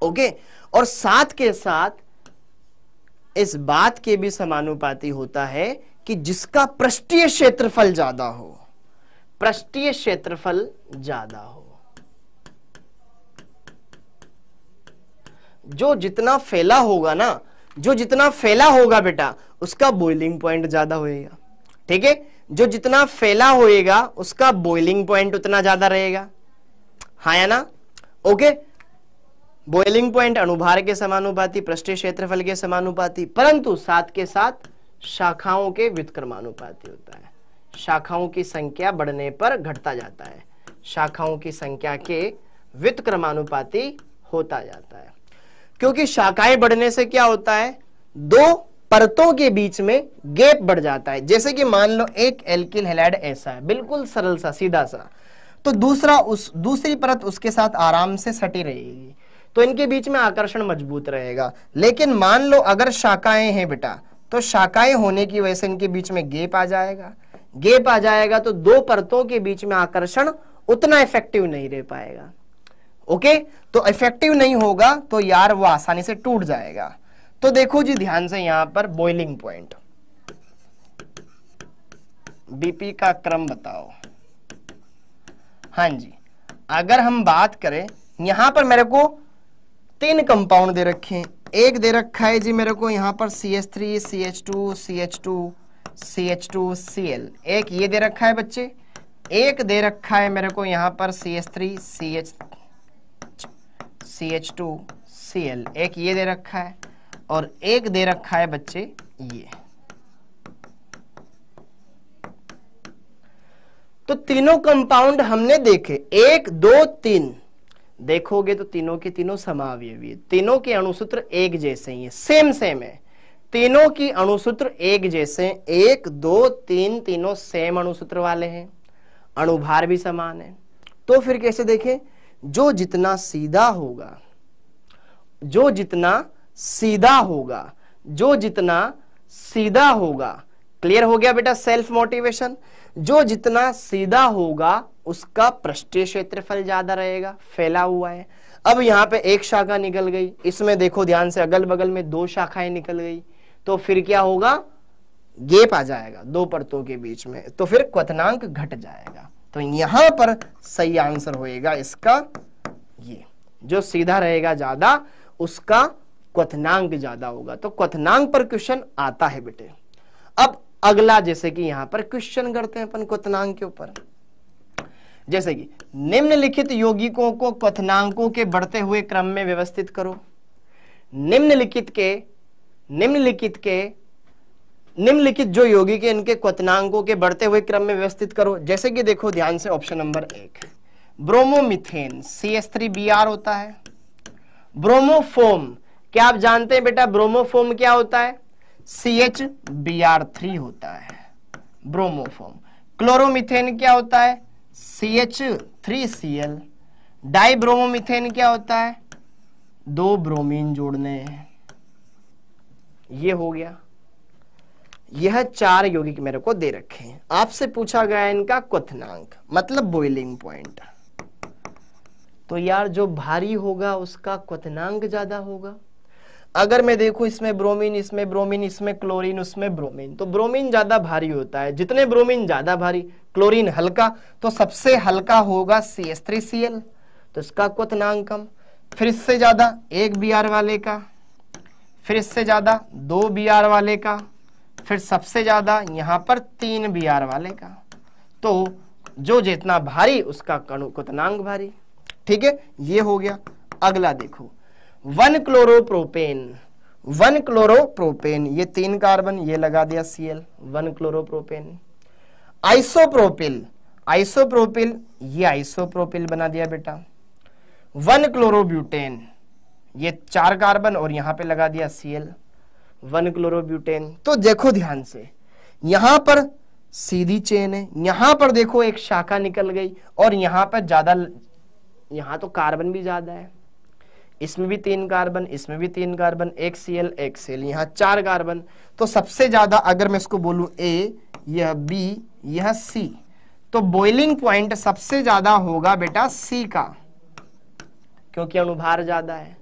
ओके और साथ के साथ इस बात के भी समानुपाती होता है कि जिसका पृष्ठीय क्षेत्रफल ज्यादा हो पृष्ठीय क्षेत्रफल ज्यादा हो जो जितना फैला होगा ना जो जितना फैला होगा बेटा उसका बॉइलिंग पॉइंट ज्यादा होएगा ठीक है जो जितना फैला होएगा उसका बॉइलिंग पॉइंट उतना ज्यादा रहेगा हा या ना ओके बॉइलिंग पॉइंट अनुभार के समानुपाती पृष्ठ क्षेत्रफल के समानुपाती परंतु साथ के साथ शाखाओं के व्युतक्रमानुपाती होता है शाखाओं की संख्या बढ़ने पर घटता जाता है शाखाओं की संख्या के व्युतक्रमानुपाती होता जाता है क्योंकि शाखाएं बढ़ने से क्या होता है दो परतों के बीच में गैप बढ़ जाता है जैसे कि मान लो एक एल्किल हेलाइड ऐसा है बिल्कुल सरल सा सीधा सा तो दूसरा उस दूसरी परत उसके साथ आराम से सटी रहेगी तो इनके बीच में आकर्षण मजबूत रहेगा लेकिन मान लो अगर शाखाएं हैं बेटा तो शाखाएं होने की वजह से इनके बीच में गेप आ जाएगा गेप आ जाएगा तो दो परतों के बीच में आकर्षण उतना इफेक्टिव नहीं रह पाएगा ओके तो इफेक्टिव नहीं होगा तो यार वो आसानी से टूट जाएगा तो देखो जी ध्यान से यहां पर बॉइलिंग पॉइंट बीपी का क्रम बताओ हां जी अगर हम बात करें यहां पर मेरे को तीन कंपाउंड दे रखे हैं एक दे रखा है जी मेरे को यहां पर C H three C H two C H two C H two C L एक ये दे रखा है बच्चे एक दे रखा है मेरे को यहां पर C H three C H C H two C L एक ये दे रखा है और एक दे रखा है बच्चे ये तो तीनों कंपाउंड हमने देखे एक दो तीन देखोगे तो तीनों के तीनों समावय भी तीनों के अणुसूत्र एक जैसे ही है सेम सेम है तीनों की अणुसूत्र एक जैसे एक दो तीन तीनों सेम अणुसूत्र वाले हैं अणुभार भी समान है तो फिर कैसे देखें जो जितना सीधा होगा जो जितना सीधा होगा जो जितना सीधा होगा क्लियर हो गया बेटा सेल्फ मोटिवेशन जो जितना सीधा होगा उसका पृष्ठीय क्षेत्रफल ज्यादा रहेगा फैला हुआ है अब यहां पे एक शाखा निकल गई इसमें देखो ध्यान से अगल बगल में दो शाखाएं निकल गई तो फिर क्या होगा गेप आ जाएगा दो परतों के बीच में तो फिर क्वनांक घट जाएगा तो यहां पर सही आंसर होएगा इसका ये जो सीधा रहेगा ज्यादा उसका क्वथनांक ज्यादा होगा तो क्वथनांक पर क्वेश्चन आता है बेटे अब अगला जैसे कि यहां पर क्वेश्चन करते हैं अपन क्वथनांक के ऊपर जैसे कि निम्नलिखित यौगिकों को क्वनांकों के बढ़ते हुए क्रम में व्यवस्थित करो निम्नलिखित के निम्नलिखित के निम्नलिखित जो योगी के इनके क्वनांकों के बढ़ते हुए क्रम में व्यवस्थित करो जैसे कि देखो ध्यान से ऑप्शन नंबर एक bromomethane C S three B R होता है ब्रोमोफोम क्या आप जानते हैं बेटा ब्रोमोफोम क्या होता है C H B R three होता है ब्रोमोफोम क्लोरोमिथेन क्या होता है C H three C L dibromomethane क्या होता है दो ब्रोमीन जोड़ने ये हो गया यह चार यौगिक मेरे को दे रखे हैं आपसे पूछा गया इनका क्वनांक मतलब बॉइलिंग पॉइंट तो यार जो भारी होगा उसका क्वनांक ज्यादा होगा अगर मैं देखूं इसमें ब्रोमीन इसमें ब्रोमीन इसमें क्लोरीन उसमें ब्रोमीन तो ब्रोमीन ज्यादा भारी होता है जितने ब्रोमीन ज्यादा भारी क्लोरीन हल्का तो सबसे हल्का होगा C S three C L तो इसका क्वनांक कम फिर इससे ज्यादा एक बी आर वाले का फिर इससे ज्यादा दो बी आर वाले का फिर सबसे ज़्यादा यहां पर तीन बी आर वाले का तो जो जितना भारी उसका कणु कुतनांग भारी ठीक है ये हो गया अगला देखो वन क्लोरोप्रोपेन वन क्लोरोप्रोपेन ये तीन कार्बन ये लगा दिया C L one chloropropane isopropyl isopropyl ये आइसोप्रोपिल बना दिया बेटा वन क्लोरोब्यूटेन ये चार कार्बन और यहां पे लगा दिया सी एल वन क्लोरोब्यूटेन तो देखो ध्यान से यहां पर सीधी चेन है यहां पर देखो एक शाखा निकल गई और यहां पर ज्यादा यहां तो कार्बन भी ज्यादा है इसमें भी तीन कार्बन इसमें भी तीन कार्बन एक सी एल एक सी यहां चार कार्बन तो सबसे ज्यादा अगर मैं इसको बोलू ए यह बी यह सी तो बॉइलिंग पॉइंट सबसे ज्यादा होगा बेटा सी का क्योंकि अनुभार ज्यादा है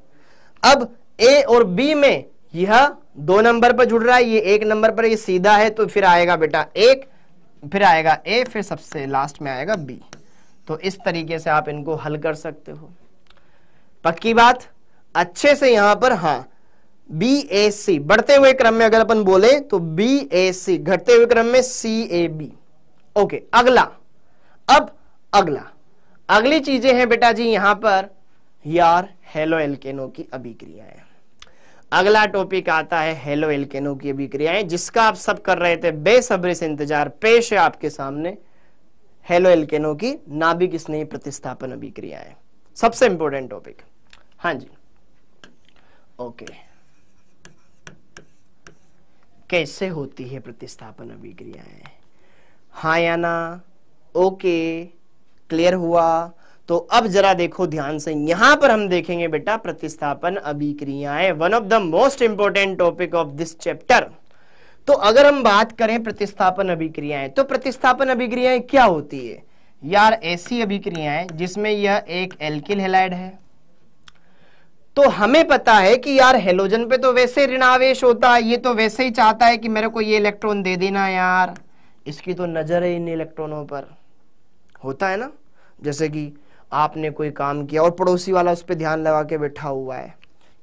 अब ए और बी में यह हाँ, दो नंबर पर जुड़ रहा है ये एक नंबर पर ये सीधा है तो फिर आएगा बेटा एक फिर आएगा ए फिर सबसे लास्ट में आएगा बी तो इस तरीके से आप इनको हल कर सकते हो पक्की बात अच्छे से यहां पर हाँ बी ए सी बढ़ते हुए क्रम में अगर अपन बोले तो बी ए सी घटते हुए क्रम में सी ए बी ओके अगला अब अगला अगली चीजें हैं बेटा जी यहां पर यार हेलो एल्केनो की अभिक्रियाएं अगला टॉपिक आता है हेलो एल्केनो की अभिक्रियाएं जिसका आप सब कर रहे थे बेसब्री से इंतजार पेश है आपके सामने हेलो एल्केनो की नाभिक स्नेही प्रतिस्थापन अभिक्रियाएं सबसे इंपॉर्टेंट टॉपिक हाँ जी ओके कैसे होती है प्रतिस्थापन अभिक्रियाएं हाँ या ना ओके क्लियर हुआ तो अब जरा देखो ध्यान से यहां पर हम देखेंगे बेटा प्रतिस्थापन अभिक्रियाएं one of the most important topic of this chapter तो अगर हम बात करें प्रतिस्थापन अभिक्रियाएं तो प्रतिस्थापन अभिक्रियाएं क्या होती है यार ऐसी अभिक्रियाएं जिसमें यह एक एल्किल हेलाइड है तो हमें पता है कि यार हेलोजन पे तो वैसे ऋणावेश होता है ये तो वैसे ही चाहता है कि मेरे को ये इलेक्ट्रॉन दे देना यार इसकी तो नजर है इन इलेक्ट्रॉनों पर होता है ना जैसे कि आपने कोई काम किया और पड़ोसी वाला उस पर ध्यान लगा के बैठा हुआ है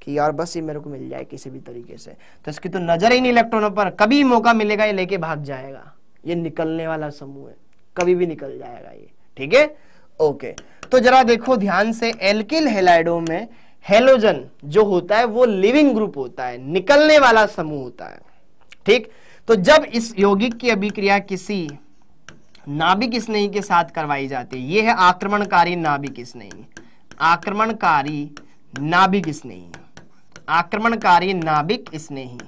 कि यार बस ये मेरे को मिल जाए किसी भी तरीके से तो इसकी तो नजर ही नहीं इलेक्ट्रॉनों पर कभी मौका मिलेगा ये लेके भाग जाएगा ये निकलने वाला समूह है कभी भी निकल जाएगा ये ठीक है ओके तो जरा देखो ध्यान से एल्किल हेलाइडो में हेलोजन जो होता है वो लिविंग ग्रुप होता है निकलने वाला समूह होता है ठीक तो जब इस यौगिक की अभिक्रिया किसी नाभिक स्नेही के साथ करवाई जाती है ये है आक्रमणकारी नाभिक स्नेही आक्रमणकारी नाभिक स्नेही आक्रमणकारी नाभिक स्नेही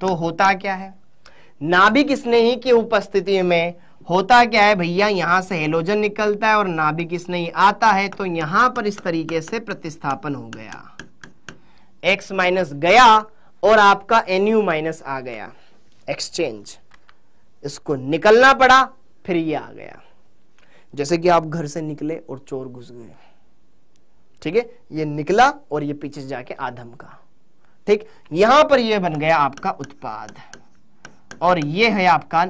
तो होता क्या है नाभिक स्नेही की उपस्थिति में होता क्या है भैया यहां से हेलोजन निकलता है और नाभिक स्नेही आता है तो यहां पर इस तरीके से प्रतिस्थापन हो गया एक्स माइनस गया और आपका एन यू माइनस आ गया एक्सचेंज इसको निकलना पड़ा फिर ये आ गया जैसे कि आप घर से निकले और चोर घुस गए ठीक है ये निकला और ये पीछे जाके आधम का ठीक यहां पर ये बन गया आपका उत्पाद और ये है आपका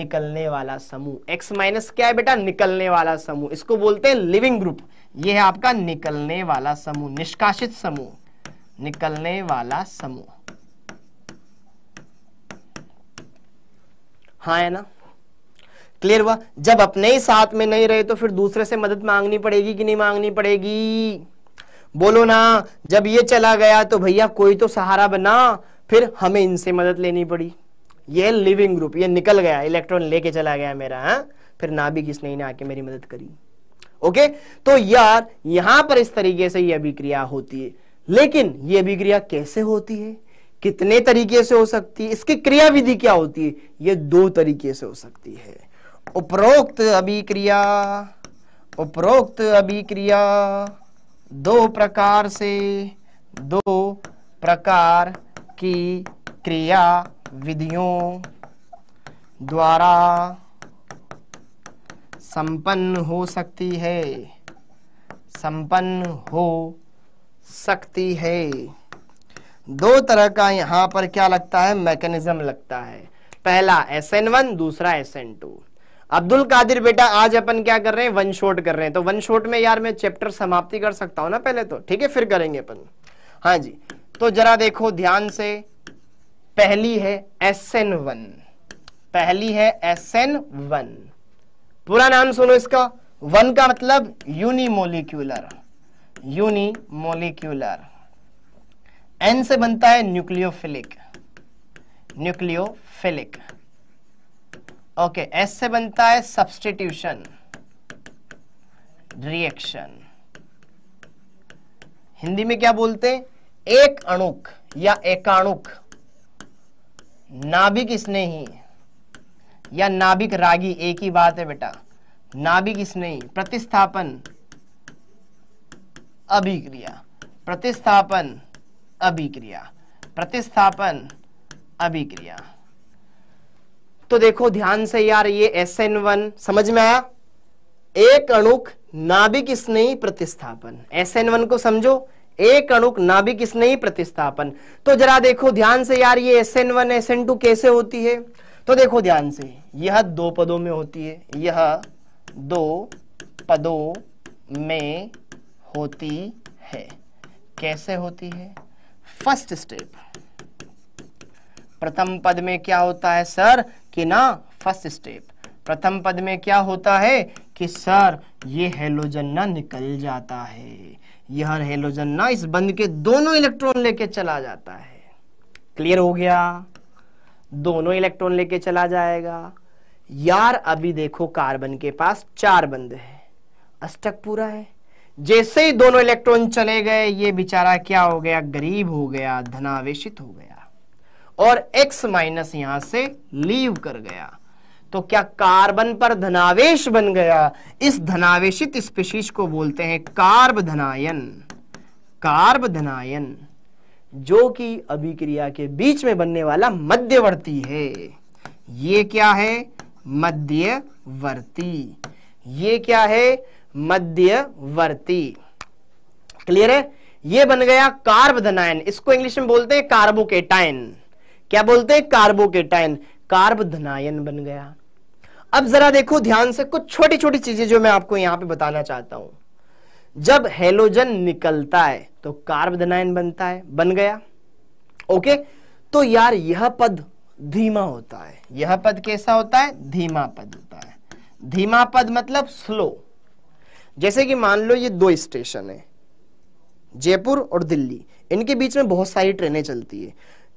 निकलने वाला समूह x माइनस क्या है बेटा निकलने वाला समूह इसको बोलते हैं लिविंग ग्रुप ये है आपका निकलने वाला समूह निष्कासित समूह निकलने वाला समूह हाँ है ना क्लियर हुआ जब अपने ही साथ में नहीं रहे तो फिर दूसरे से मदद मांगनी पड़ेगी कि नहीं मांगनी पड़ेगी बोलो ना जब ये चला गया तो भैया कोई तो सहारा बना फिर हमें इनसे मदद लेनी पड़ी ये लिविंग ग्रुप ये निकल गया इलेक्ट्रॉन लेके चला गया मेरा है हाँ? फिर ना भी किसने ने आके मेरी मदद करी ओके तो यार यहां पर इस तरीके से ये अभिक्रिया होती है लेकिन ये अभिक्रिया कैसे होती है कितने तरीके से हो सकती है इसकी क्रियाविधि क्या होती है ये दो तरीके से हो सकती है उपरोक्त अभिक्रिया उपरोक्त अभिक्रिया दो प्रकार से दो प्रकार की क्रिया विधियों द्वारा संपन्न हो सकती है संपन्न हो सकती है दो तरह का यहां पर क्या लगता है मैकेनिज्म लगता है पहला एस एन वन दूसरा S N two Abdul Qadir बेटा आज अपन क्या कर रहे हैं वन शॉट कर रहे हैं तो वन शॉट में यार मैं चैप्टर समाप्ति कर सकता हूं ना पहले तो ठीक है फिर करेंगे अपन हाँ जी तो जरा देखो ध्यान से पहली है एस एन वन पहली है एस एन वन पूरा नाम सुनो इसका वन का मतलब यूनिमोलिक्यूलर यूनिमोलिक्यूलर एन से बनता है nucleophilic nucleophilic okay okay, S से बनता है सब्सटीट्यूशन रिएक्शन हिंदी में क्या बोलते हैं एक अणुक या एकाणुक नाभिक स्नेही या नाभिक रागी एक ही बात है बेटा नाभिक स्नेही प्रतिस्थापन अभिक्रिया प्रतिस्थापन अभिक्रिया प्रतिस्थापन अभिक्रिया तो देखो ध्यान से यार ये एस एन वन समझ में आया एक अणुक नाभिक स्नेही प्रतिस्थापन एस एन वन को समझो एक अणुक नाभिक स्नेही प्रतिस्थापन तो जरा देखो ध्यान से यार ये S N one S N two कैसे होती है तो देखो ध्यान से यह दो पदों में होती है यह दो पदों में होती है कैसे होती है फर्स्ट स्टेप प्रथम पद में क्या होता है सर कि ना फर्स्ट स्टेप प्रथम पद में क्या होता है कि सर ये हेलोजन ना निकल जाता है यह हेलोजन ना इस बंद के दोनों इलेक्ट्रॉन लेके चला जाता है क्लियर हो गया दोनों इलेक्ट्रॉन लेके चला जाएगा यार अभी देखो कार्बन के पास चार बंद है अष्टक पूरा है जैसे ही दोनों इलेक्ट्रॉन चले गए ये बेचारा क्या हो गया गरीब हो गया धनावेशित हो गया और x माइनस यहां से लीव कर गया तो क्या कार्बन पर धनावेश बन गया इस धनावेशित स्पीशीज को बोलते हैं कार्ब धनायन कार्ब धनायन जो कि अभिक्रिया के बीच में बनने वाला मध्यवर्ती है ये क्या है मध्यवर्ती ये क्या है मध्यवर्ती क्लियर है ये बन गया कार्ब धनायन इसको इंग्लिश में बोलते हैं कार्बोकेटाइन क्या बोलते हैं कार्बोकेटाइन कार्ब धनायन बन गया अब जरा देखो ध्यान से कुछ छोटी छोटी चीजें जो मैं आपको यहां पे बताना चाहता हूं जब हेलोजन निकलता है तो कार्ब धनायन बनता है बन गया ओके तो यार यह पद धीमा होता है यह पद कैसा होता है धीमा पद होता है धीमा पद मतलब स्लो जैसे कि मान लो ये दो स्टेशन है जयपुर और दिल्ली इनके बीच में बहुत सारी ट्रेनें चलती है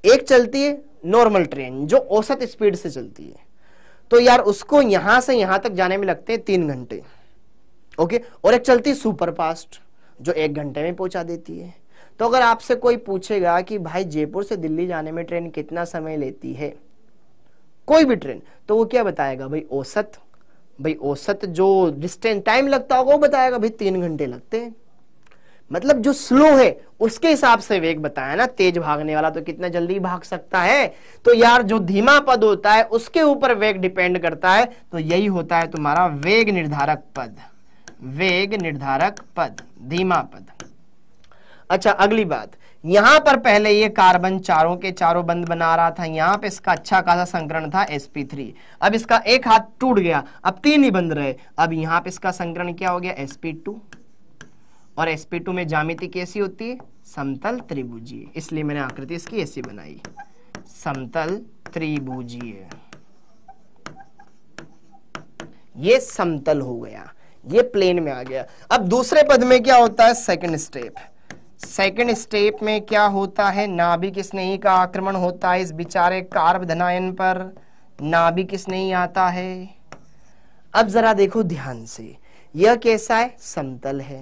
एक चलती है नॉर्मल ट्रेन जो औसत स्पीड से चलती है तो यार उसको यहां से यहां तक जाने में लगते हैं तीन घंटे ओके और एक चलती सुपर फास्ट जो एक घंटे में पहुंचा देती है तो अगर आपसे कोई पूछेगा कि भाई जयपुर से दिल्ली जाने में ट्रेन कितना समय लेती है कोई भी ट्रेन तो वो क्या बताएगा भाई औसत भाई औसत जो डिस्टेंस टाइम लगता होगा वो बताएगा भाई तीन घंटे लगते हैं मतलब जो स्लो है उसके हिसाब से वेग बताया ना तेज भागने वाला तो कितना जल्दी भाग सकता है तो यार जो धीमा पद होता है उसके ऊपर वेग डिपेंड करता है तो यही होता है तुम्हारा वेग निर्धारक पद वेग निर्धारक पद धीमा पद अच्छा अगली बात यहां पर पहले ये कार्बन चारों के चारों बंद बना रहा था यहां पे इसका अच्छा खासा संकरण था sp3 अब इसका एक हाथ टूट गया अब तीन ही बंद रहे अब यहां पे इसका संकरण क्या हो गया sp2 और sp2 में जामिति कैसी होती है समतल त्रिभुजीय इसलिए मैंने आकृति इसकी ऐसी बनाई समतल त्रिभुजीय ये समतल हो गया ये प्लेन में आ गया अब दूसरे पद में क्या होता है सेकंड स्टेप सेकंड स्टेप में क्या होता है नाभिक स्नेही का आक्रमण होता है इस बिचारे कार्ब धनायन पर नाभिक स्नेही आता है अब जरा देखो ध्यान से यह कैसा है समतल है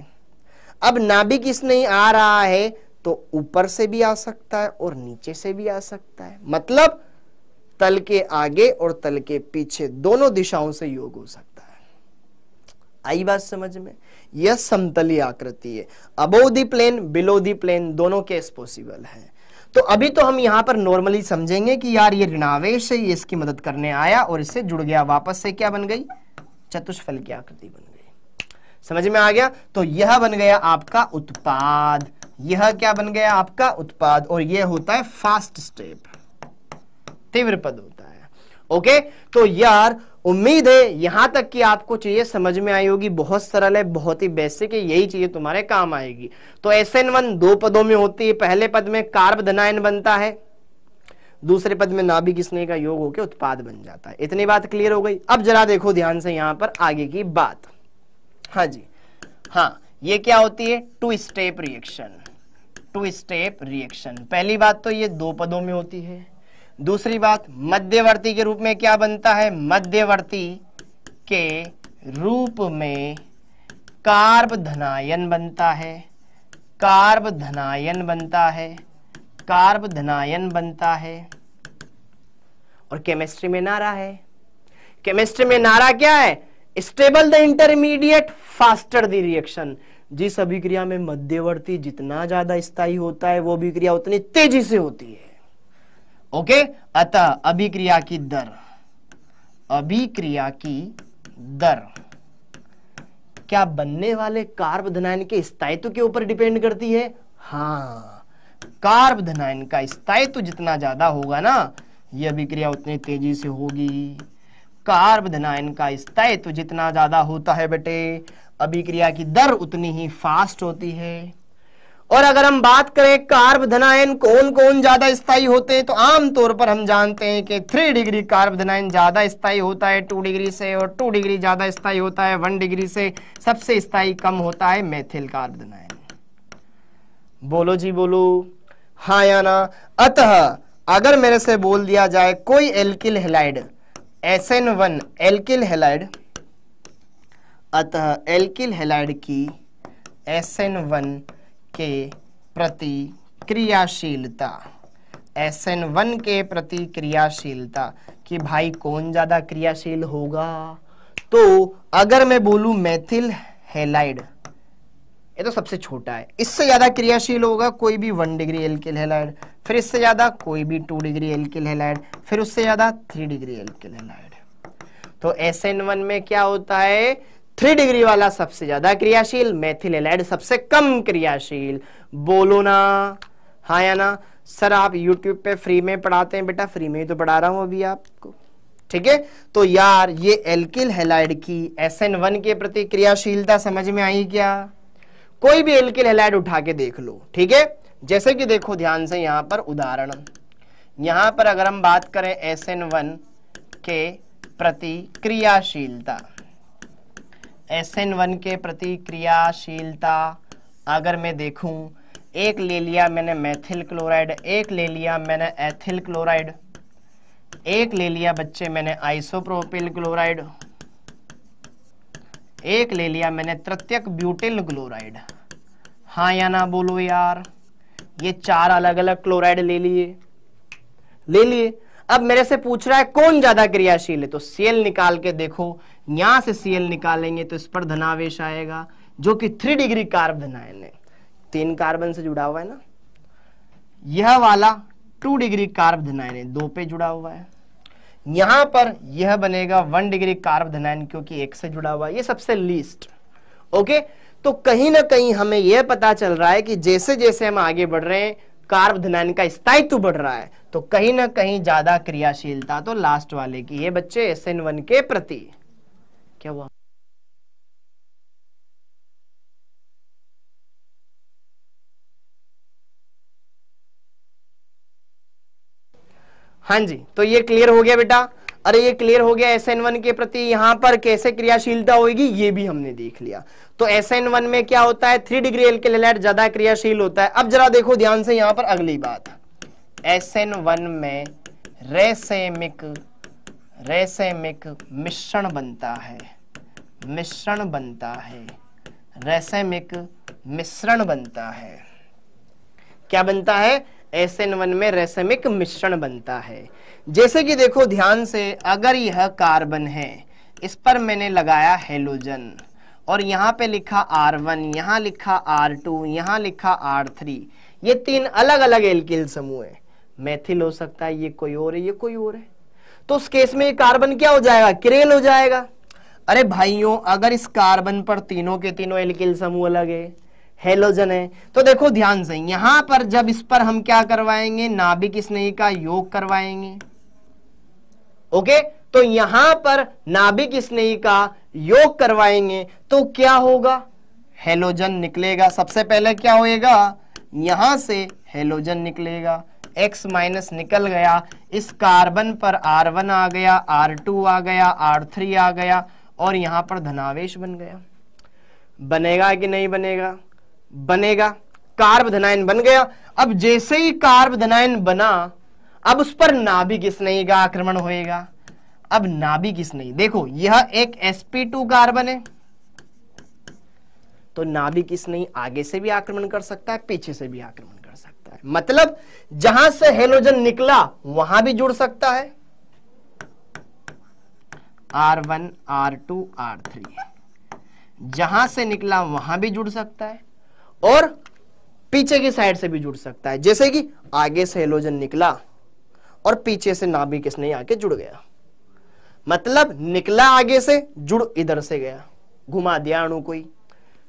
अब नाभिक इसमें आ रहा है तो ऊपर से भी आ सकता है और नीचे से भी आ सकता है मतलब तल के आगे और तल के पीछे दोनों दिशाओं से योग हो सकता है आई बात समझ में यह समतली आकृति है above the plane below the plane दोनों केस पॉसिबल है तो अभी तो हम यहां पर नॉर्मली समझेंगे कि यार ये ऋणावेश है ये इसकी मदद करने आया और इससे जुड़ गया वापस से क्या बन गई चतुष्फल की आकृति बन गई समझ में आ गया तो यह बन गया आपका उत्पाद यह क्या बन गया आपका उत्पाद और यह होता है फास्ट स्टेप तीव्र पद होता है ओके तो यार उम्मीद है यहां तक कि आपको चाहिए समझ में आई होगी बहुत सरल है बहुत ही बेसिक है यही चीजें तुम्हारे काम आएगी तो एस एन वन दो पदों में होती है पहले पद में कार्ब धनायन बनता है दूसरे पद में नाभिक किसने का योग होकर उत्पाद बन जाता है इतनी बात क्लियर हो गई अब जरा देखो ध्यान से यहां पर आगे की बात हाँ जी हाँ ये क्या होती है two step reaction two step reaction पहली बात तो ये दो पदों में होती है दूसरी बात मध्यवर्ती के रूप में क्या बनता है मध्यवर्ती के रूप में कार्ब धनायन बनता है कार्ब धनायन बनता है कार्ब धनायन बनता है और केमिस्ट्री में नारा है केमिस्ट्री में नारा क्या है stable the intermediate faster the reaction जिस अभिक्रिया में मध्यवर्ती जितना ज्यादा स्थायी होता है वो अभिक्रिया उतनी तेजी से होती है ओके अतः अभिक्रिया की दर अभिक्रिया की दर क्या बनने वाले धनायन के स्थायित्व के ऊपर डिपेंड करती है हाँ धनायन का स्थायित्व जितना ज्यादा होगा ना यह अभिक्रिया उतनी तेजी से होगी कार्बधनायन का स्थायित्व तो जितना ज्यादा होता है बेटे अभिक्रिया की दर उतनी ही फास्ट होती है और अगर हम बात करें कार्बधनायन कौन कौन ज्यादा स्थायी होते हैं तो आमतौर पर हम जानते हैं कि थ्री डिग्री कार्बधनायन ज्यादा स्थायी होता है टू डिग्री से और टू डिग्री ज्यादा स्थायी होता है वन डिग्री से सबसे स्थायी कम होता है मेथिल कार्बधनायन बोलो जी बोलो हा या ना अतः अगर मेरे से बोल दिया जाए कोई alkyl halide S N one alkyl halide अतः एल्किल हेलाइड की एस एन वन के प्रति क्रियाशीलता एस वन के प्रति क्रियाशीलता कि भाई कौन ज़्यादा क्रियाशील होगा तो अगर मैं बोलू मैथिल हेलाइड ये तो सबसे छोटा है इससे ज़्यादा क्रियाशील होगा कोई भी वन डिग्री एल्किल हेलाइड फिर इससे ज़्यादा कोई भी टू डिग्री एल्किल हेलाइड फिर उससे ज्यादा थ्री डिग्री एल्केलेनाइड तो एस एन वन में क्या होता है थ्री डिग्री वाला सबसे ज्यादा क्रियाशील मैथिल एलाइड सबसे कम क्रियाशील बोलो ना हाँ या ना सर आप YouTube पे फ्री में पढ़ाते हैं बेटा फ्री में ही तो पढ़ा रहा हूं अभी आपको ठीक है तो यार ये एल्किल हेलाइड की एस एन वन के प्रति क्रियाशीलता समझ में आई क्या कोई भी एल्किल हेलाइड उठा के देख लो ठीक है जैसे कि देखो ध्यान से यहां पर उदाहरण यहाँ पर अगर हम बात करें एस एन वन के प्रति क्रियाशीलता एस एन वन के प्रति क्रियाशीलता अगर मैं देखूं एक ले लिया मैंने मैथिल क्लोराइड एक ले लिया मैंने एथिल क्लोराइड एक ले लिया बच्चे मैंने आइसोप्रोपिल क्लोराइड एक ले लिया मैंने तृतीयक ब्यूटिल क्लोराइड हाँ या ना बोलो यार ये चार अलग अलग क्लोराइड ले लिए ले लिए अब मेरे से पूछ रहा है कौन ज्यादा क्रियाशील है तो सीएल निकाल के देखो यहां से सीएल निकालेंगे तो इस पर धनावेश आएगा जो कि थ्री डिग्री कार्ब धनायन है तीन कार्बन से जुड़ा हुआ है ना यह वाला टू डिग्री कार्ब धनायन है दो पे जुड़ा हुआ है यहां पर यह बनेगा वन डिग्री कार्ब धनायन क्योंकि एक से जुड़ा हुआ है ये सबसे लीस्ट ओके तो कहीं ना कहीं हमें यह पता चल रहा है कि जैसे जैसे हम आगे बढ़ रहे हैं कार्बधनायन का स्थायित्व बढ़ रहा है तो कहीं ना कहीं ज्यादा क्रियाशीलता तो लास्ट वाले की है बच्चे एस एन वन के प्रति क्या हुआ हाँ जी तो ये क्लियर हो गया बेटा अरे ये क्लियर हो गया एस एन वन के प्रति यहां पर कैसे क्रियाशीलता होगी ये भी हमने देख लिया तो एस एन वन में क्या होता है थ्री डिग्री एल्केलाइट ज्यादा क्रियाशील होता है अब जरा देखो ध्यान से यहां पर अगली बात एस एन वन में रेसेमिक रेसेमिक मिश्रण बनता है मिश्रण बनता है रेसेमिक मिश्रण बनता है क्या बनता है एस एन वन में रेसेमिक मिश्रण बनता है जैसे कि देखो ध्यान से अगर यह कार्बन है इस पर मैंने लगाया हेलोजन और यहाँ पे लिखा R1 वन यहाँ लिखा R2 टू यहाँ लिखा R3 ये तीन अलग अलग एल्किल समूह है मैथिल हो सकता है ये कोई और है ये कोई और है तो उस केस में ये कार्बन क्या हो जाएगा क्रेल हो जाएगा अरे भाइयों अगर इस कार्बन पर तीनों के तीनों एल्किल समूह अलग है हेलोजन है तो देखो ध्यान से यहां पर जब इस पर हम क्या करवाएंगे नाभिक स्नेही का योग करवाएंगे ओके तो यहां पर नाभिक स्नेही का योग करवाएंगे तो क्या होगा हेलोजन निकलेगा सबसे पहले क्या होएगा यहां से हेलोजन निकलेगा x माइनस निकल गया इस कार्बन पर R1 आ गया R2 आ गया R3 आ गया और यहां पर धनावेश बन गया बनेगा कि नहीं बनेगा बनेगा कार्ब धनायन बन गया अब जैसे ही कार्ब धनायन बना अब उस पर नाभिक स्नेही का आक्रमण होएगा अब नाभिक नहीं देखो यह एक sp2 कार्बन है तो नाभिक नहीं आगे से भी आक्रमण कर सकता है पीछे से भी आक्रमण कर सकता है मतलब जहां से हेलोजन निकला वहां भी जुड़ सकता है R1, R2, R3 जहां से निकला वहां भी जुड़ सकता है और पीछे की साइड से भी जुड़ सकता है जैसे कि आगे से हेलोजन निकला और पीछे से नाभिक इसने आके जुड़ गया मतलब निकला आगे से जुड़ इधर से गया घुमा दिया अणु कोई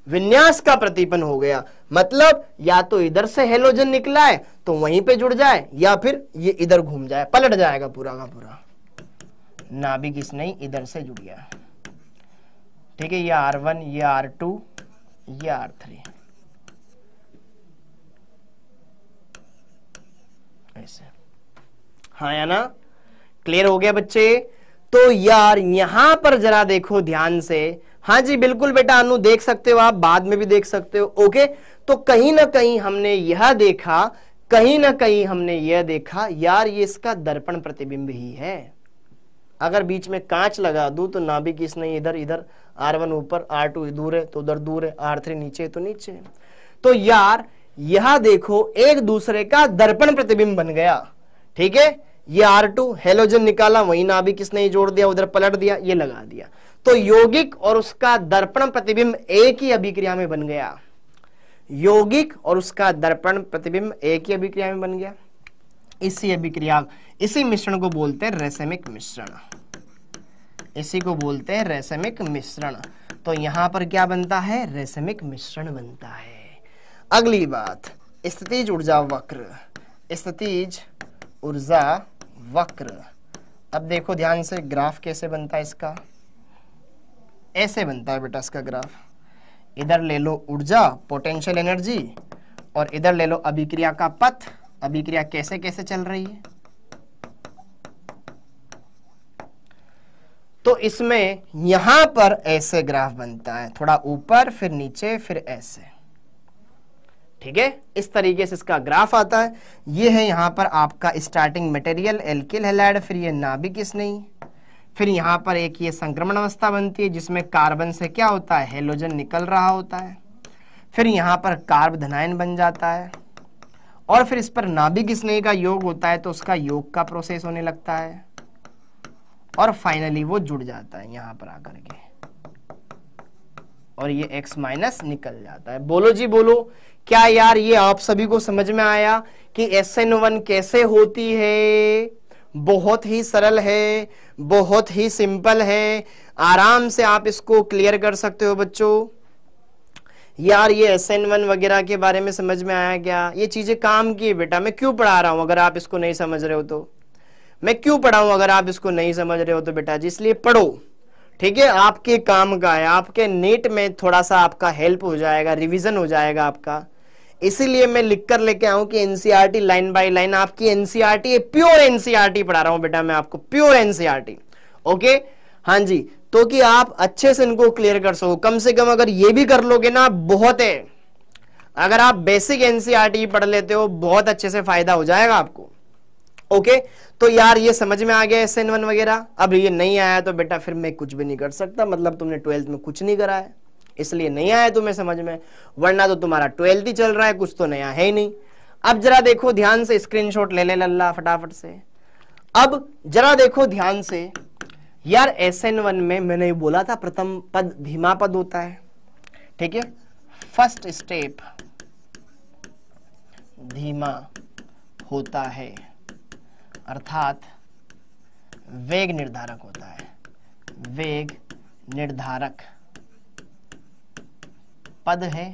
विन्यास का प्रतिपन हो गया मतलब या तो इधर से हेलोजन निकला है तो वहीं पे जुड़ जाए या फिर ये इधर घूम जाए पलट जाएगा पूरा का पूरा नाभिक इस नहीं इधर से जुड़ गया ठीक है ये आर वन ये आर टू ये आर थ्री ऐसे हाँ या ना क्लियर हो गया बच्चे तो यार यहां पर जरा देखो ध्यान से हाँ जी बिल्कुल बेटा अनु देख सकते हो आप बाद में भी देख सकते हो ओके तो कहीं ना कहीं हमने यह देखा कहीं ना कहीं हमने यह देखा यार ये इसका दर्पण प्रतिबिंब ही है अगर बीच में कांच लगा दू तो नाभिक इसने इधर इधर आर वन ऊपर आर टू दूर है तो उधर दूर है आर थ्री नीचे तो नीचे तो यार यह देखो एक दूसरे का दर्पण प्रतिबिंब बन गया ठीक है ये आर टू हेलोजन निकाला वही अभी किसने जोड़ दिया उधर पलट दिया ये लगा दिया तो यौगिक और उसका दर्पण प्रतिबिंब एक ही अभिक्रिया में बन गया यौगिक और उसका दर्पण प्रतिबिंब एक ही अभिक्रिया में बन गया इसी अभिक्रिया इसी मिश्रण को बोलते हैं रेसमिक मिश्रण इसी को बोलते हैं रेसमिक मिश्रण तो यहां पर क्या बनता है रेसमिक मिश्रण बनता है अगली बात स्थितिज ऊर्जा वक्र स्थितिज ऊर्जा वक्र अब देखो ध्यान से ग्राफ कैसे बनता है इसका ऐसे बनता है बेटा इसका ग्राफ इधर ले लो ऊर्जा पोटेंशियल एनर्जी और इधर ले लो अभिक्रिया का पथ अभिक्रिया कैसे कैसे चल रही है तो इसमें यहां पर ऐसे ग्राफ बनता है थोड़ा ऊपर फिर नीचे फिर ऐसे ठीक है इस तरीके से इसका ग्राफ आता है ये है यहाँ पर आपका स्टार्टिंग मटेरियल एल्किल हेलाइड फिर ये नाभिक इस नहीं फिर यहाँ पर एक ये संक्रमण अवस्था बनती है जिसमें कार्बन से क्या होता है हेलोजन निकल रहा होता है फिर यहाँ पर कार्ब धनायन बन जाता है और फिर इस पर नाभिक स्नेह का योग होता है तो उसका योग का प्रोसेस होने लगता है और फाइनली वो जुड़ जाता है यहाँ पर आकर के और ये x माइनस निकल जाता है बोलो जी बोलो क्या यार ये आप सभी को समझ में आया कि एस एन वन कैसे होती है बहुत ही सरल है बहुत ही सिंपल है आराम से आप इसको क्लियर कर सकते हो बच्चों यार ये एस एन वन वगैरह के बारे में समझ में आया क्या ये चीजें काम की है बेटा मैं क्यों पढ़ा रहा हूं अगर आप इसको नहीं समझ रहे हो तो मैं क्यों पढ़ाऊं अगर आप इसको नहीं समझ रहे हो तो बेटा जी इसलिए पढ़ो ठीक है आपके काम का है आपके नेट में थोड़ा सा आपका हेल्प हो जाएगा रिविजन हो जाएगा आपका इसीलिए मैं लिख कर लेके आऊं कि एनसीआरटी लाइन बाय लाइन आपकी टी प्योर एनसीआर पढ़ा रहा हूं बेटा मैं आपको प्योर एनसीआरटी ओके हाँ जी तो कि आप अच्छे से इनको क्लियर कर सको कम से कम अगर ये भी कर लोगे ना बहुत है अगर आप बेसिक एनसीईआरटी e पढ़ लेते हो बहुत अच्छे से फायदा हो जाएगा आपको ओके तो यार ये समझ में आ गया एस एन वन वगैरह अब ये नहीं आया तो बेटा फिर मैं कुछ भी नहीं कर सकता मतलब तुमने ट्वेल्थ में कुछ नहीं करा है इसलिए नहीं आया तुम्हें समझ में वरना तो तुम्हारा ट्वेल्थ ही चल रहा है कुछ तो नया है ही नहीं अब जरा देखो ध्यान से स्क्रीनशॉट ले ले लल्ला फटाफट से अब जरा देखो ध्यान से यार एस एन वन में मैंने बोला था प्रथम पद धीमा पद होता है ठीक है फर्स्ट स्टेप धीमा होता है अर्थात वेग निर्धारक होता है वेग निर्धारक पद है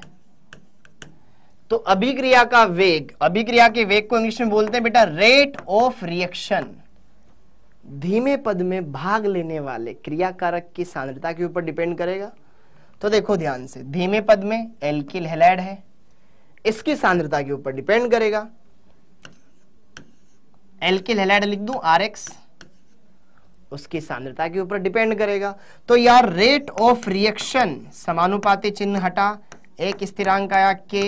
तो अभिक्रिया का वेग अभिक्रिया के वेग को इंग्लिश में बोलते हैं बेटा रेट ऑफ रिएक्शन धीमे पद में भाग लेने वाले क्रियाकारक की सांद्रता के ऊपर डिपेंड करेगा तो देखो ध्यान से धीमे पद में एल्किल हेलाइड है इसकी सांद्रता के ऊपर डिपेंड करेगा एल्किल हेलाइड लिख दूं आर एक्स उसकी सांद्रता के ऊपर डिपेंड करेगा तो यार रेट ऑफ रिएक्शन समानुपाती चिन्ह हटा एक स्थिरांक आया के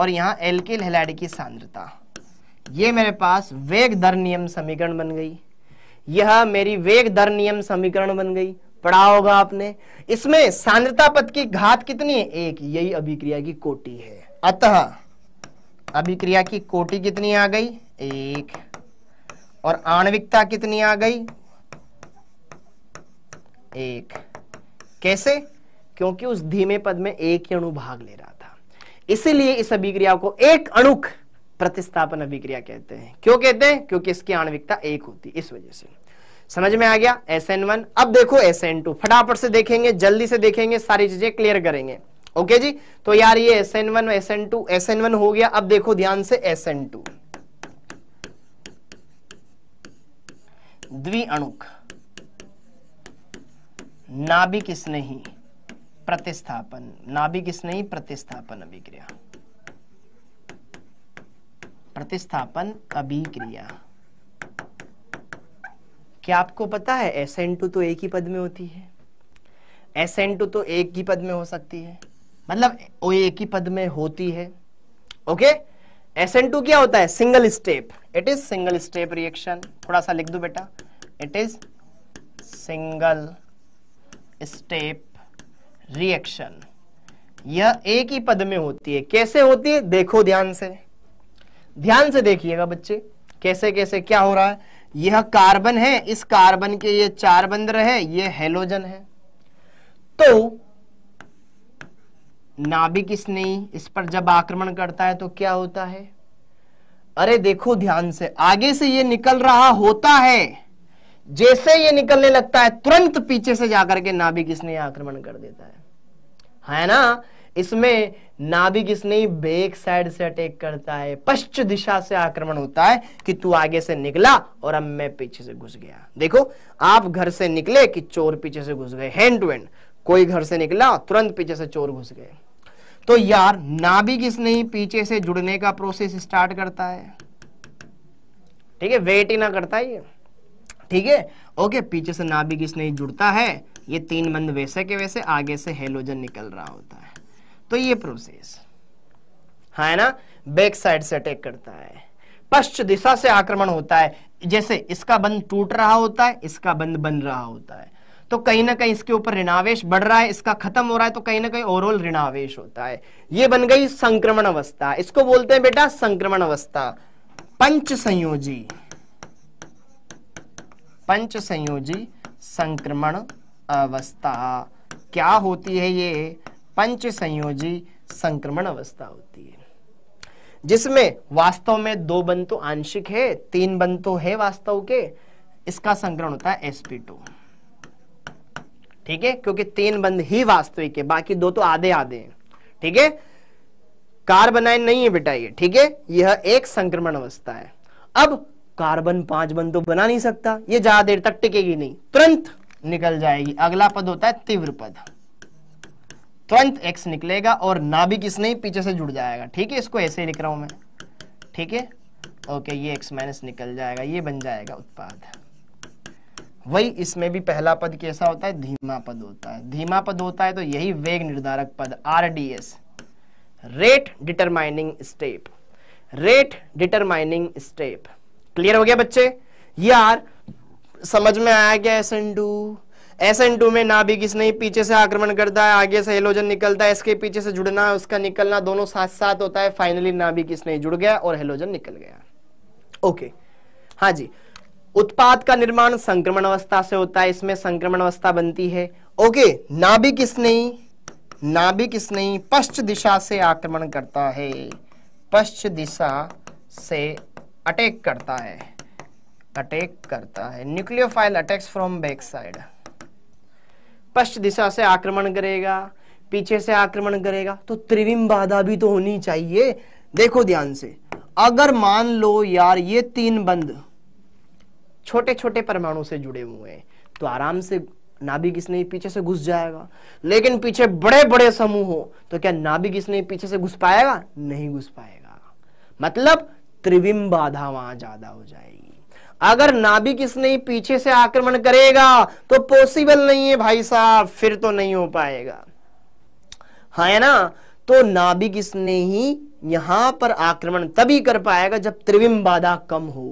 और यहां एल्किल हेलाइड की सांद्रता ये मेरे पास वेग दर नियम समीकरण बन गई यह मेरी वेग दर नियम समीकरण बन गई पढ़ा होगा आपने इसमें सांद्रता पद की घात कितनी है एक यही अभिक्रिया की कोटि है अतः अभिक्रिया की कोटि कितनी आ गई एक और आणविकता कितनी आ गई एक कैसे क्योंकि उस धीमे पद में एक ही अणु भाग ले रहा था इसीलिए इस अभिक्रिया को एक अणुक प्रतिस्थापन अभिक्रिया कहते हैं क्यों कहते हैं क्योंकि इसकी आणविकता एक होती इस वजह से समझ में आ गया Sn1 अब देखो Sn2 फटाफट से देखेंगे जल्दी से देखेंगे सारी चीजें क्लियर करेंगे ओके जी तो यार ये Sn1 Sn2 Sn1 हो गया अब देखो ध्यान से Sn2 द्विअणुक नाभिक स्नेही प्रतिस्थापन नाभिक स्नेही प्रतिस्थापन अभिक्रिया प्रतिस्थापन अभिक्रिया क्या आपको पता है एस एन टू तो एक ही पद में होती है एस एन टू तो एक ही पद में हो सकती है मतलब वो एक ही पद में होती है okay okay? S N two क्या होता है single step it is single step reaction थोड़ा सा लिख दो बेटा it is single step reaction यह एक ही पद में होती है कैसे होती है देखो ध्यान से ध्यान से देखिएगा बच्चे कैसे कैसे क्या हो रहा है यह कार्बन है इस कार्बन के ये चार बंद रहे ये हेलोजन है तो नाभिक स्नेही इस पर जब आक्रमण करता है तो क्या होता है अरे देखो ध्यान से आगे से ये निकल रहा होता है जैसे ये निकलने लगता है तुरंत पीछे से जाकर के नाभिक स्नेही आक्रमण कर देता है है ना इसमें नाभिक स्नेही बेक साइड से अटैक करता है पश्च दिशा से आक्रमण होता है कि तू आगे से निकला और अब मैं पीछे से घुस गया देखो आप घर से निकले कि चोर पीछे से घुस गए हैंड टू हैंड कोई घर से निकला तुरंत पीछे से चोर घुस गए तो यार नाभिक इस नहीं पीछे से जुड़ने का प्रोसेस स्टार्ट करता है ठीक है वेट ही ना करता है ये ठीक है ओके पीछे से नाभिक इस नहीं जुड़ता है ये तीन बंद वैसे के वैसे आगे से हेलोजन निकल रहा होता है तो ये प्रोसेस हाँ, है ना बैक साइड से अटैक करता है पश्च दिशा से आक्रमण होता है जैसे इसका बंद टूट रहा होता है इसका बंद बन रहा होता है तो कहीं ना कहीं इसके ऊपर ऋणावेश बढ़ रहा है इसका खत्म हो रहा है तो कहीं ना कहीं ओवरऑल ऋणावेश होता है ये बन गई संक्रमण अवस्था इसको बोलते हैं बेटा संक्रमण अवस्था पंच संयोजी पंच संयोजी संक्रमण अवस्था क्या होती है ये पंच संयोजी संक्रमण अवस्था होती है जिसमें वास्तव में दो बंतु आंशिक है तीन बंतु है वास्तव के इसका संक्रमण होता है एसपी टू ठीक है क्योंकि तीन बंद ही वास्तविक है बाकी दो तो आधे आधे हैं ठीक है कार्बनाइन नहीं है बेटा ये ठीक है यह एक संक्रमण अवस्था है अब कार्बन पांच बंद तो बना नहीं सकता ये ज्यादा देर तक टिकेगी नहीं तुरंत निकल जाएगी अगला पद होता है तीव्र पद तुरंत एक्स निकलेगा और ना भी किसने पीछे से जुड़ जाएगा ठीक है इसको ऐसे लिख रहा हूं मैं ठीक है ओके ये एक्स माइनस निकल जाएगा ये बन जाएगा उत्पाद वही इसमें भी पहला पद कैसा होता है धीमा पद होता है धीमा पद होता है तो यही वेग निर्धारक पद S rate determining step rate determining step clear हो गया बच्चे यार समझ में आया क्या S N two S N two में ना भी किसने पीछे से आक्रमण करता है आगे से हेलोजन निकलता है इसके पीछे से जुड़ना है उसका निकलना दोनों साथ साथ होता है फाइनली ना भी किसने जुड़ गया और हेलोजन निकल गया ओके हाँ जी उत्पाद का निर्माण संक्रमण अवस्था से होता है इसमें संक्रमण अवस्था बनती है ओके नाभिक स्नेही नाभिक स्नेही पश्च दिशा से आक्रमण करता है पश्च दिशा से अटैक करता है अटैक करता है nucleophile attacks from back side पश्च दिशा से आक्रमण करेगा पीछे से आक्रमण करेगा तो त्रिविम बाधा भी तो होनी चाहिए देखो ध्यान से अगर मान लो यार ये तीन बंद छोटे छोटे परमाणु से जुड़े हुए हैं तो आराम से नाभिक इसने पीछे से घुस जाएगा लेकिन पीछे बड़े बड़े समूह हो तो क्या नाभिक इसने पीछे से घुस पाएगा नहीं घुस पाएगा मतलब त्रिविम बाधा वहां ज्यादा हो जाएगी अगर नाभिक इसने पीछे से आक्रमण करेगा तो पॉसिबल नहीं है भाई साहब फिर तो नहीं हो पाएगा हाँ है ना तो नाभिक इसने ही यहां पर आक्रमण तभी कर पाएगा जब त्रिविम बाधा कम हो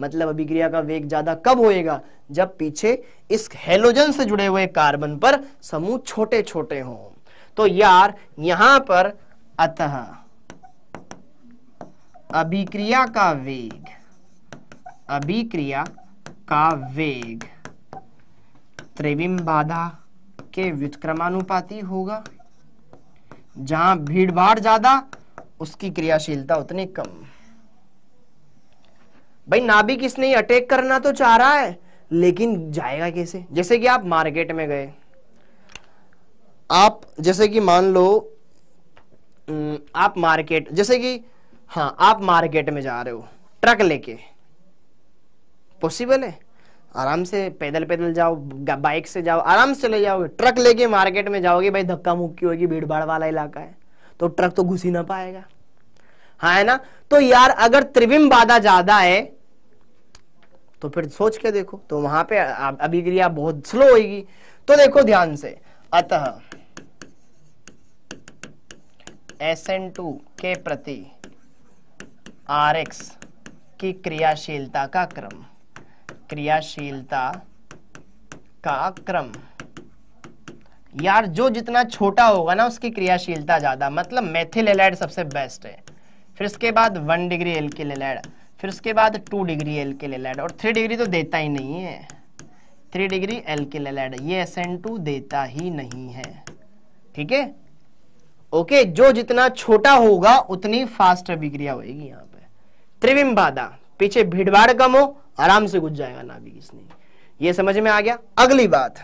मतलब अभिक्रिया का वेग ज्यादा कब होएगा जब पीछे इस हेलोजन से जुड़े हुए कार्बन पर समूह छोटे छोटे हों तो यार यहां पर अतः अभिक्रिया का वेग अभिक्रिया का वेग त्रिविम बाधा के व्युतक्रमानुपाती होगा जहां भाड़ ज्यादा उसकी क्रियाशीलता उतनी कम भाई नाभी किसने अटैक करना तो चाह रहा है लेकिन जाएगा कैसे जैसे कि आप मार्केट में गए आप जैसे कि मान लो आप मार्केट जैसे कि हाँ आप मार्केट में जा रहे हो ट्रक लेके पॉसिबल है आराम से पैदल पैदल जाओ बाइक से जाओ आराम से ले जाओगे ट्रक लेके मार्केट में जाओगे भाई धक्का मुक्की होगी भीड़ भाड़ वाला इलाका है तो ट्रक तो घुस ही ना पाएगा हाँ है ना तो यार अगर त्रिविम बाधा ज्यादा है तो फिर सोच के देखो तो वहां पे अभिक्रिया बहुत स्लो होगी तो देखो ध्यान से अतः SN2 के प्रति RX की क्रियाशीलता का क्रम क्रियाशीलता का क्रम यार जो जितना छोटा होगा ना उसकी क्रियाशीलता ज़्यादा मतलब मेथिल एलाइड सबसे बेस्ट है फिर इसके बाद वन डिग्री एल की एलाइड फिर उसके बाद टू डिग्री एल के लेड और थ्री डिग्री तो देता ही नहीं है थ्री डिग्री एल के लेड ये एस एन टू देता ही नहीं है ठीक है ओके जो जितना छोटा होगा उतनी फास्ट अभिक्रिया होगी यहाँ पे त्रिविम बाधा पीछे भीड़भाड़ कम हो आराम से गुज जाएगा ना भी किसने ये समझ में आ गया अगली बात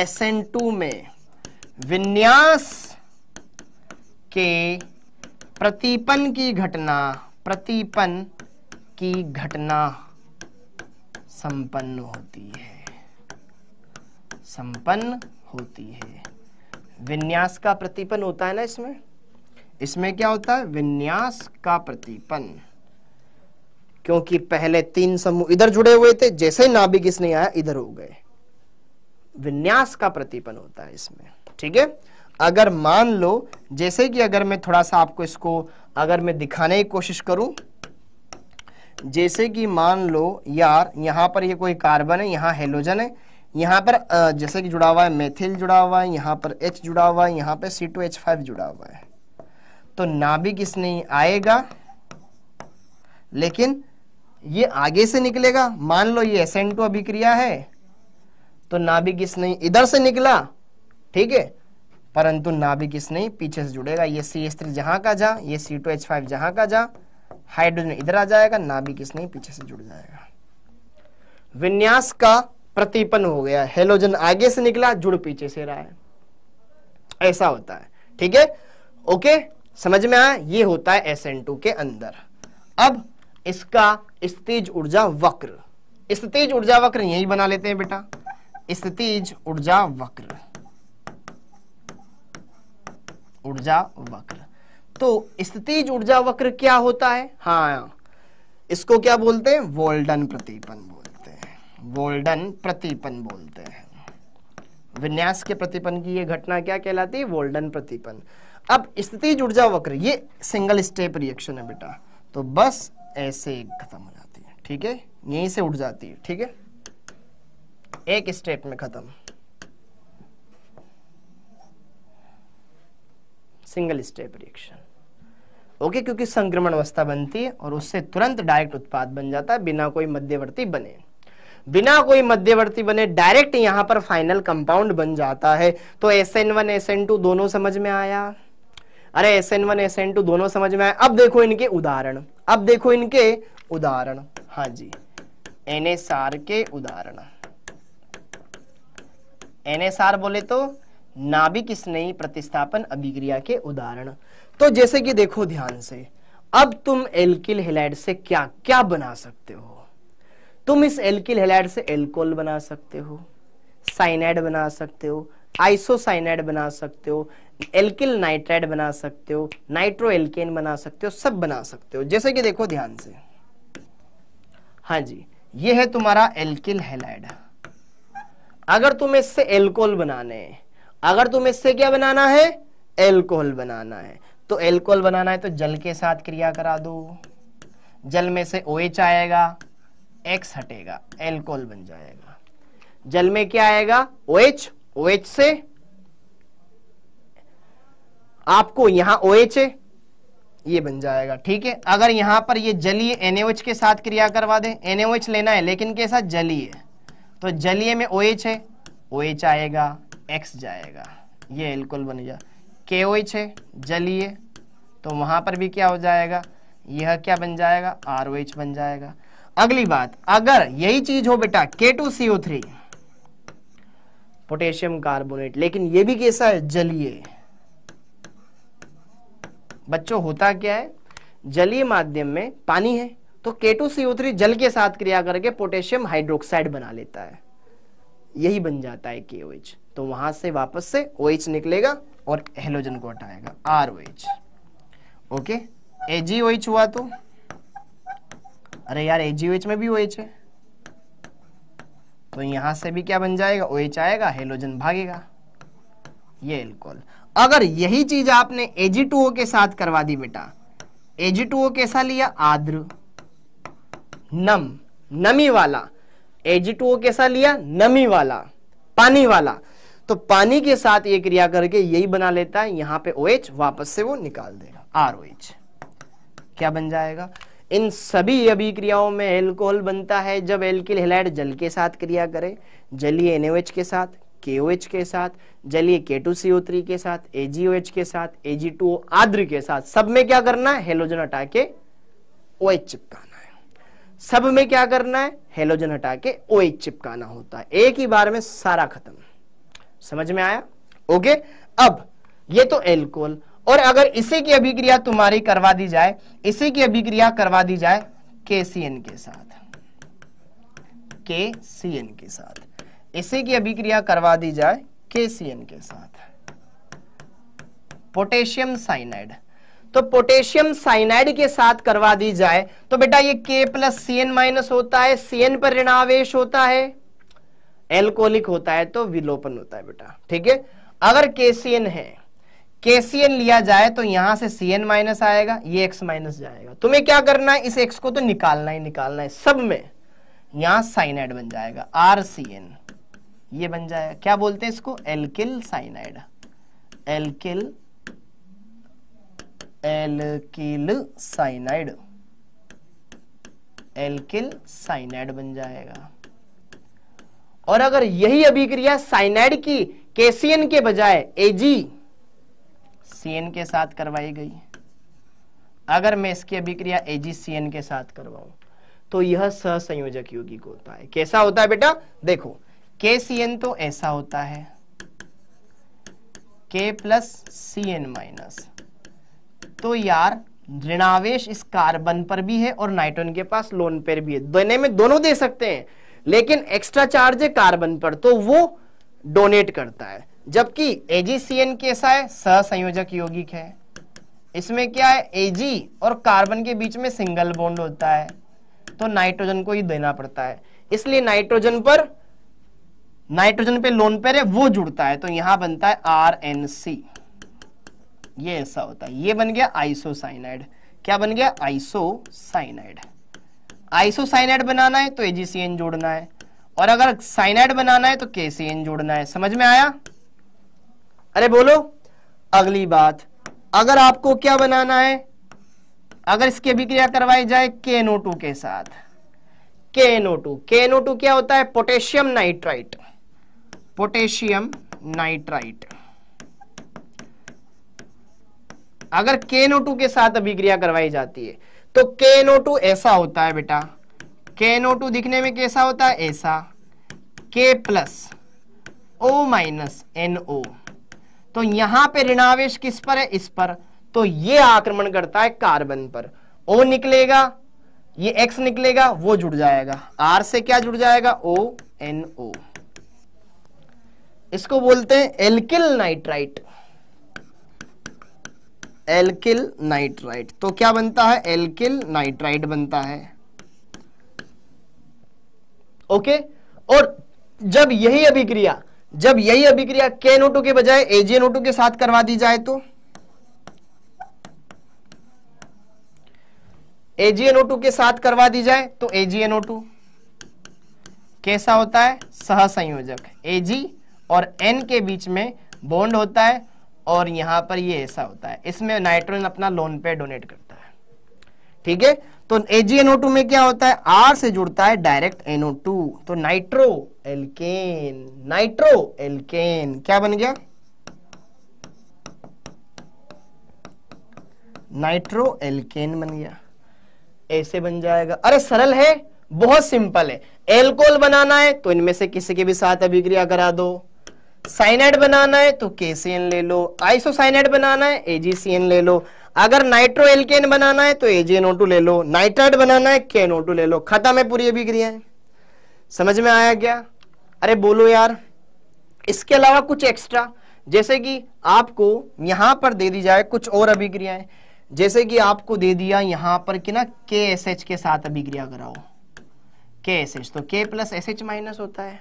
एस एन टू में विन्यास के प्रतिपन की घटना प्रतिपन की घटना संपन्न होती है संपन्न होती है विन्यास का प्रतिपन होता है ना इसमें इसमें क्या होता है विन्यास का प्रतिपन क्योंकि पहले तीन समूह इधर जुड़े हुए थे जैसे ही नाभिक इसने आया इधर हो गए विन्यास का प्रतिपन होता है इसमें ठीक है अगर मान लो जैसे कि अगर मैं थोड़ा सा आपको इसको अगर मैं दिखाने की कोशिश करूं जैसे कि मान लो यार यहाँ पर ये कोई कार्बन है यहाँ हेलोजन है यहाँ पर जैसे कि जुड़ा हुआ है मेथिल जुड़ा हुआ है यहाँ पर एच जुड़ा हुआ है यहाँ पर सी टू एच फाइव जुड़ा हुआ है तो नाभिक इसने आएगा लेकिन ये आगे से निकलेगा मान लो ये एसेंटो अभिक्रिया है तो नाभिक इसने इधर से निकला ठीक है परंतु नाभिक इस नहीं पीछे से जुड़ेगा ये सी एस थ्री जहां का जा ये सी टू एच फाइव जहां का जा हाइड्रोजन इधर आ जाएगा नाभिक इस नहीं पीछे से जुड़ जाएगा विन्यास का प्रतिपन हो गया हेलोजन आगे से निकला जुड़ पीछे से रहा है ऐसा होता है ठीक है ओके समझ में आया ये होता है एस के अंदर अब इसका स्थितिज ऊर्जा वक्र स्थितिज ऊर्जा वक्र यही बना लेते हैं बेटा स्थितिज ऊर्जा वक्र ऊर्जा वक्र तो स्थितिज ऊर्जा वक्र क्या होता है हाँ इसको क्या बोलते हैं वोल्डन प्रतिपन बोलते हैं वोल्डन प्रतिपन बोलते हैं विन्यास के प्रतिपन की ये घटना क्या कहलाती है वोल्डन प्रतिपन अब स्थिति ऊर्जा वक्र ये सिंगल स्टेप रिएक्शन है बेटा तो बस ऐसे खत्म हो जाती है ठीक है यहीं से उठ जाती है ठीक है एक स्टेप में खत्म सिंगल स्टेप रिएक्शन ओके क्योंकि संक्रमण अवस्था बनती है और उससे तुरंत डायरेक्ट उत्पाद बन जाता है बिना कोई मध्यवर्ती बने बिना कोई मध्यवर्ती बने डायरेक्ट यहां पर फाइनल कंपाउंड बन जाता है तो S N one S N two दोनों समझ में आया अरे S N one S N two दोनों समझ में आया अब देखो इनके उदाहरण अब देखो इनके उदाहरण हाँ जी एन के उदाहरण एन बोले तो नाभिक स्नेही प्रतिस्थापन अभिक्रिया के उदाहरण तो जैसे कि देखो ध्यान से अब तुम एल्किल हेलाइड से क्या क्या बना सकते हो तुम इस एल्किल हेलाइड से एल्कोल बना सकते हो साइनाइड बना सकते हो आइसोसाइनाइड बना सकते हो एल्किल नाइट्राइड बना सकते हो नाइट्रो एल्केन बना सकते हो सब बना सकते हो जैसे कि देखो ध्यान से हाँ जी ये है तुम्हारा एल्किल हेलाइड अगर तुम इससे एल्कोल बनाने अगर तुम इससे क्या बनाना है एल्कोहल बनाना है तो एल्कोहल बनाना है तो जल के साथ क्रिया करा दो जल में से ओ OH आएगा एक्स हटेगा एल्कोहल बन जाएगा जल में क्या आएगा ओ एच ओ एच से आपको यहां ओ OH है ये बन जाएगा ठीक है अगर यहां पर ये जलीय एनएच के साथ क्रिया करवा दे एनएच लेना है लेकिन के साथ जलीय तो जलीय में ओएच OH है ओएच OH आएगा एक्स जाएगा ये एल्कोल गया के ओ है जलीय तो वहाँ पर भी क्या हो जाएगा यह क्या बन जाएगा आर ओ एच बन जाएगा अगली बात अगर यही चीज हो बेटा K two C O three potassium carbonate लेकिन यह भी कैसा है जलीय बच्चों होता क्या है जलीय माध्यम में पानी है तो के टू सीओ थ्री जल के साथ क्रिया करके पोटेशियम हाइड्रोक्साइड बना लेता है यही बन जाता है के तो वहां से वापस से ओ OH निकलेगा और हेलोजन को हटाएगा आर ओके एजी एच हुआ तो अरे यार एजी एच में भी OH है तो यहां से भी क्या बन जाएगा OH आएगा हेलोजन भागेगा ये एल्कोहल अगर यही चीज आपने एजी टू ओ के साथ करवा दी बेटा एजी ओ कैसा लिया आद्र नम नमी वाला एजी कैसा लिया नमी वाला पानी वाला तो पानी के साथ ये क्रिया करके यही बना लेता है यहां पे OH वापस से वो निकाल देगा आर OH. क्या बन जाएगा इन सभी अभिक्रियाओं में एल्कोहल बनता है जब एल्किल हेलाइड जल के साथ क्रिया करे जलीय NaOH के साथ KOH के साथ जलीय K2CO3 के साथ AgOH के साथ Ag2O आद्र के साथ सब में क्या करना है हेलोजन हटा के ओ OH चिपकाना सब में क्या करना है हेलोजन हटा के ओ चिपकाना होता है एक ही बार में सारा खत्म समझ में आया ओके अब ये तो एल्कोल और अगर इसी की अभिक्रिया तुम्हारी करवा दी जाए इसी की अभिक्रिया करवा दी जाए एन के साथ के सी एन के साथ इसी की अभिक्रिया करवा दी जाए के सी एन के साथ पोटेशियम साइनाइड तो पोटेशियम साइनाइड के साथ करवा दी जाए तो बेटा ये के प्लस सी एन माइनस होता है सी एन पर ऋणावेश होता है एल्कोहलिक होता है तो विलोपन होता है बेटा ठीक है अगर केसीएन है केसीएन लिया जाए तो यहां से सी एन माइनस आएगा ये एक्स माइनस जाएगा तुम्हें क्या करना है इस एक्स को तो निकालना ही निकालना है सब में यहां साइनाइड बन जाएगा आर सी एन ये बन जाएगा क्या बोलते हैं इसको alkyl cyanide alkyl alkyl cyanide alkyl cyanide बन जाएगा और अगर यही अभिक्रिया साइनाइड की केसीएन के बजाय एजी सीएन के साथ करवाई गई अगर मैं इसकी अभिक्रिया एजीसीएन के साथ करवाऊं तो यह सहसंयोजक यौगिक होता है कैसा होता है बेटा देखो के सी एन तो ऐसा होता है के प्लस सी एन माइनस तो यार ऋणावेश इस कार्बन पर भी है और नाइट्रोजन के पास लोन पेर भी है देने में दोनों दे सकते हैं लेकिन एक्स्ट्रा चार्ज है कार्बन पर तो वो डोनेट करता है जबकि एजीसीएन कैसा है सहसंयोजक यौगिक है इसमें क्या है एजी और कार्बन के बीच में सिंगल बॉन्ड होता है तो नाइट्रोजन को ही देना पड़ता है इसलिए नाइट्रोजन पर नाइट्रोजन पे लोन पेर है वो जुड़ता है तो यहां बनता है आर एन सी ये ऐसा होता है ये बन गया आइसोसाइनाइड क्या बन गया आइसोसाइनाइड आइसोसाइनाइड बनाना है तो एजीसीएन जोड़ना है और अगर साइनाइड बनाना है तो केसीएन जोड़ना है समझ में आया अरे बोलो अगली बात अगर आपको क्या बनाना है अगर इसकी अभिक्रिया करवाई जाए KNO2 के साथ KNO2 टू क्या होता है पोटेशियम नाइट्राइट पोटेशियम नाइट्राइट अगर के नो टू के साथ अभिक्रिया करवाई जाती है तो के नो टू ऐसा होता है बेटा के नो टू दिखने में कैसा होता है ऐसा K plus O minus N O तो यहां पे ऋणावेश किस पर है इस पर तो ये आक्रमण करता है कार्बन पर ओ निकलेगा ये एक्स निकलेगा वो जुड़ जाएगा आर से क्या जुड़ जाएगा ओ एन ओ इसको बोलते हैं एल्किल नाइट्राइट एल्किल नाइट्राइड तो क्या बनता है एल्किल नाइट्राइड बनता है ओके और जब यही अभिक्रिया जब यही अभिक्रिया के नोटो के बजाय नोटू के साथ करवा दी जाए तो एजीएनओटो के साथ करवा दी जाए तो एजीएनओटो कैसा होता है सहसंयोजक एजी और एन के बीच में बॉन्ड होता है और यहां पर ये ऐसा होता है इसमें नाइट्रोजन अपना लोन पे डोनेट करता है ठीक है तो AgNO2 में क्या होता है आर से जुड़ता है डायरेक्ट NO2 टू तो नाइट्रो एल्केन नाइट्रो एल्केन क्या बन गया नाइट्रो एल्केन बन गया ऐसे बन जाएगा अरे सरल है बहुत सिंपल है एल्कोहल बनाना है तो इनमें से किसी के भी साथ अभिक्रिया करा दो साइनाइड बनाना है तो केसीएन ले लो आइसोसाइनाइड बनाना है एजीसीएन ले लो अगर नाइट्रो एल्केन बनाना है तो एजीएनओ ले लो नाइट्राइड बनाना है केएनओ ले लो खत्म है पूरी अभिक्रिया समझ में आया क्या अरे बोलो यार इसके अलावा कुछ एक्स्ट्रा जैसे कि आपको यहां पर दे दी जाए कुछ और अभिक्रियाएं जैसे कि आपको दे दिया यहां पर कि ना के एस एच के साथ अभिक्रिया कराओ के एस एच तो के प्लस एस एच माइनस होता है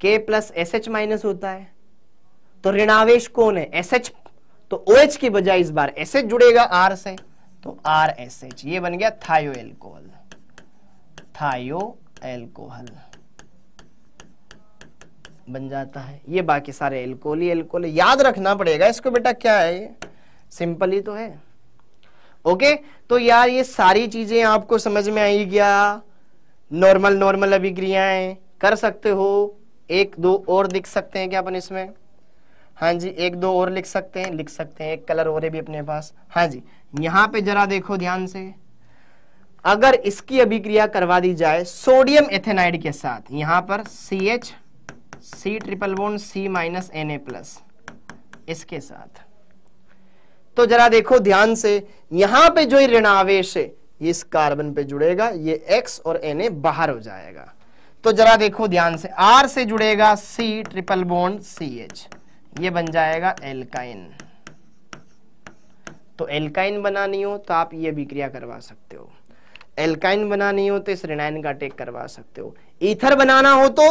के प्लस एस एच माइनस होता है तो ऋणावेश कौन है एस एच तो ओ एच की बजाय इस बार एस एच जुड़ेगा आर से तो आर एस एच ये बन गया थायो एल्कोहल थायो एल्कोहल बन जाता है ये बाकी सारे एल्कोहल ही एल्कोहल याद रखना पड़ेगा इसको बेटा क्या है ये सिंपल ही तो है ओके तो यार ये सारी चीजें आपको समझ में आई क्या नॉर्मल नॉर्मल अभिक्रियाएं कर सकते हो एक दो और लिख सकते हैं क्या अपन इसमें हाँ जी एक दो और लिख सकते हैं लिख सकते हैं एक कलर और है भी अपने पास हाँ जी यहाँ पे जरा देखो ध्यान से अगर इसकी अभिक्रिया करवा दी जाए सोडियम एथेनाइड के साथ यहां पर C H C triple bond C minus N A plus इसके साथ तो जरा देखो ध्यान से यहां पे जो ऋणावेश है इस कार्बन पे जुड़ेगा ये एक्स और एन ए बाहर हो जाएगा तो जरा देखो ध्यान से आर से जुड़ेगा C triple bond C H ये बन जाएगा एल्काइन तो एल्काइन बनानी हो तो आप ये विक्रिया करवा सकते हो एल्काइन बनानी हो तो इस रिनाइन का टेक करवा सकते हो ईथर बनाना हो तो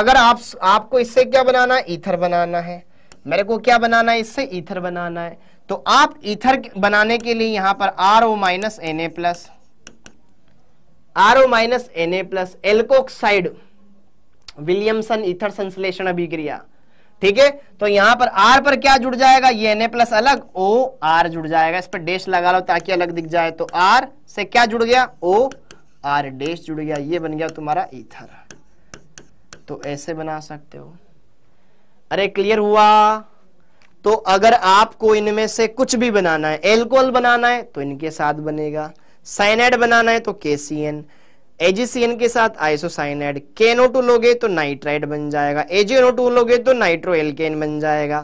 अगर आप आपको इससे क्या बनाना है ईथर बनाना है मेरे को क्या बनाना है इससे ईथर बनाना है तो आप ईथर बनाने के लिए यहां पर R O minus N A plus R O minus N A plus alkoxide Williamson ether संश्लेषण अभिक्रिया ठीक है तो यहां पर R पर क्या जुड़ जाएगा ये एन ए प्लस अलग ओ आर जुड़ जाएगा इस पर डैश लगा लो ताकि अलग दिख जाए तो R से क्या जुड़ गया ओ आर डैश जुड़ गया ये बन गया तुम्हारा इथर तो ऐसे बना सकते हो अरे क्लियर हुआ तो अगर आपको इनमें से कुछ भी बनाना है एल्कोहल बनाना है तो इनके साथ बनेगा साइनाइड बनाना है तो केसीएन एजीसीएन के साथ आइसोसाइनाइड केनो टू लोगे तो नाइट्राइड बन जाएगा एजीनो टू लोगे तो नाइट्रो एल्केन बन जाएगा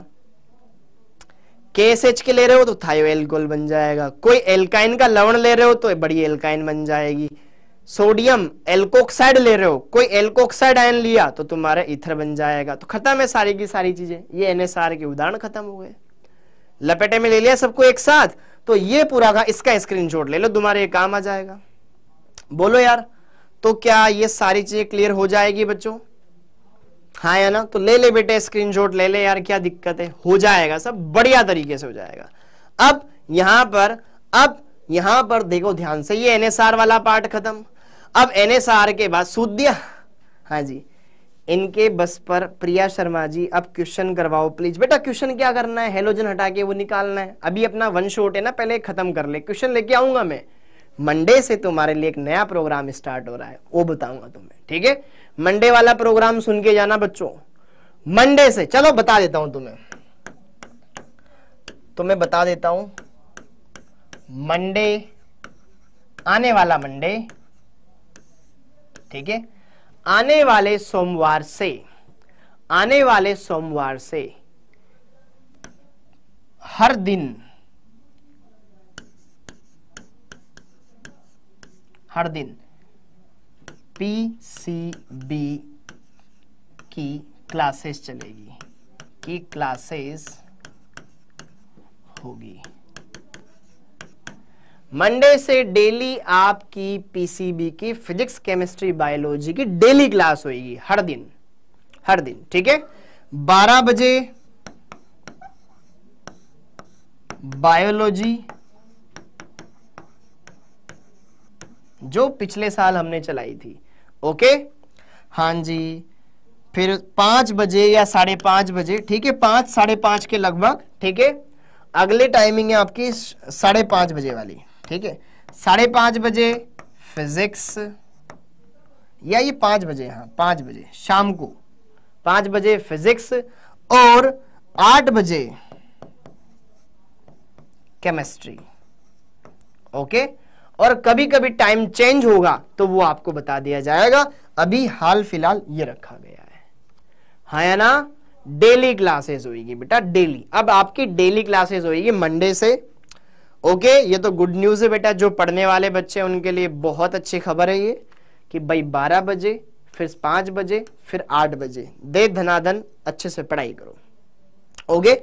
केएसएच के ले रहे हो तो थायो एल्कोल बन जाएगा कोई एल्काइन का लवण ले रहे हो तो बड़ी एल्काइन बन जाएगी सोडियम एल्कोक्साइड ले रहे हो कोई एल्कोक्साइड आयन लिया तो तुम्हारा इथर बन जाएगा तो खत्म है सारी की सारी चीजें ये एनएसआर के उदाहरण खत्म हो गए लपेटे में ले लिया सबको एक साथ तो ये पूरा का इसका स्क्रीनशॉट ले लो तुम्हारे काम आ जाएगा बोलो यार तो क्या ये सारी चीजें क्लियर हो जाएगी बच्चों हाँ या ना तो ले ले बेटे स्क्रीनशॉट ले ले यार क्या दिक्कत है हो जाएगा सब बढ़िया तरीके से हो जाएगा अब यहां पर अब यहां पर देखो ध्यान से ये एनएसआर वाला पार्ट खत्म अब एनएसआर के बाद सूद्य हाँ जी इनके बस पर प्रिया शर्मा जी अब क्वेश्चन करवाओ प्लीज बेटा क्वेश्चन क्या करना है हेलोजन हटा के वो निकालना है अभी अपना वन शॉट है ना पहले खत्म कर ले क्वेश्चन लेके आऊंगा मैं मंडे से तुम्हारे लिए एक नया प्रोग्राम स्टार्ट हो रहा है वो बताऊंगा तुम्हें ठीक है मंडे वाला प्रोग्राम सुन के जाना बच्चों मंडे से चलो बता देता हूं तुम्हें तुम्हें तो बता देता हूं मंडे आने वाला मंडे ठीक है आने वाले सोमवार से आने वाले सोमवार से हर दिन हर दिन पीसीबी की क्लासेस चलेगी की क्लासेस होगी मंडे से डेली आपकी पीसीबी की फिजिक्स केमिस्ट्री बायोलॉजी की डेली क्लास होगी हर दिन हर दिन ठीक है 12 बजे बायोलॉजी जो पिछले साल हमने चलाई थी ओके हां जी फिर पांच बजे या साढ़े पांच बजे ठीक है पांच साढ़े पांच के लगभग ठीक है अगले टाइमिंग है आपकी साढ़े पांच बजे वाली ठीक है साढ़े पांच बजे फिजिक्स या ये पांच बजे हाँ पांच बजे शाम को पांच बजे फिजिक्स और आठ बजे केमिस्ट्री ओके और कभी कभी टाइम चेंज होगा तो वो आपको बता दिया जाएगा अभी हाल फिलहाल ये रखा गया है हा या ना डेली क्लासेस होगी बेटा डेली अब आपकी डेली क्लासेस होगी मंडे से ओके ये तो गुड न्यूज़ है बेटा जो पढ़ने वाले बच्चे हैं उनके लिए बहुत अच्छी खबर है ये कि भाई बारह बजे फिर पांच बजे फिर आठ बजे दे धनाधन अच्छे से पढ़ाई करो ओके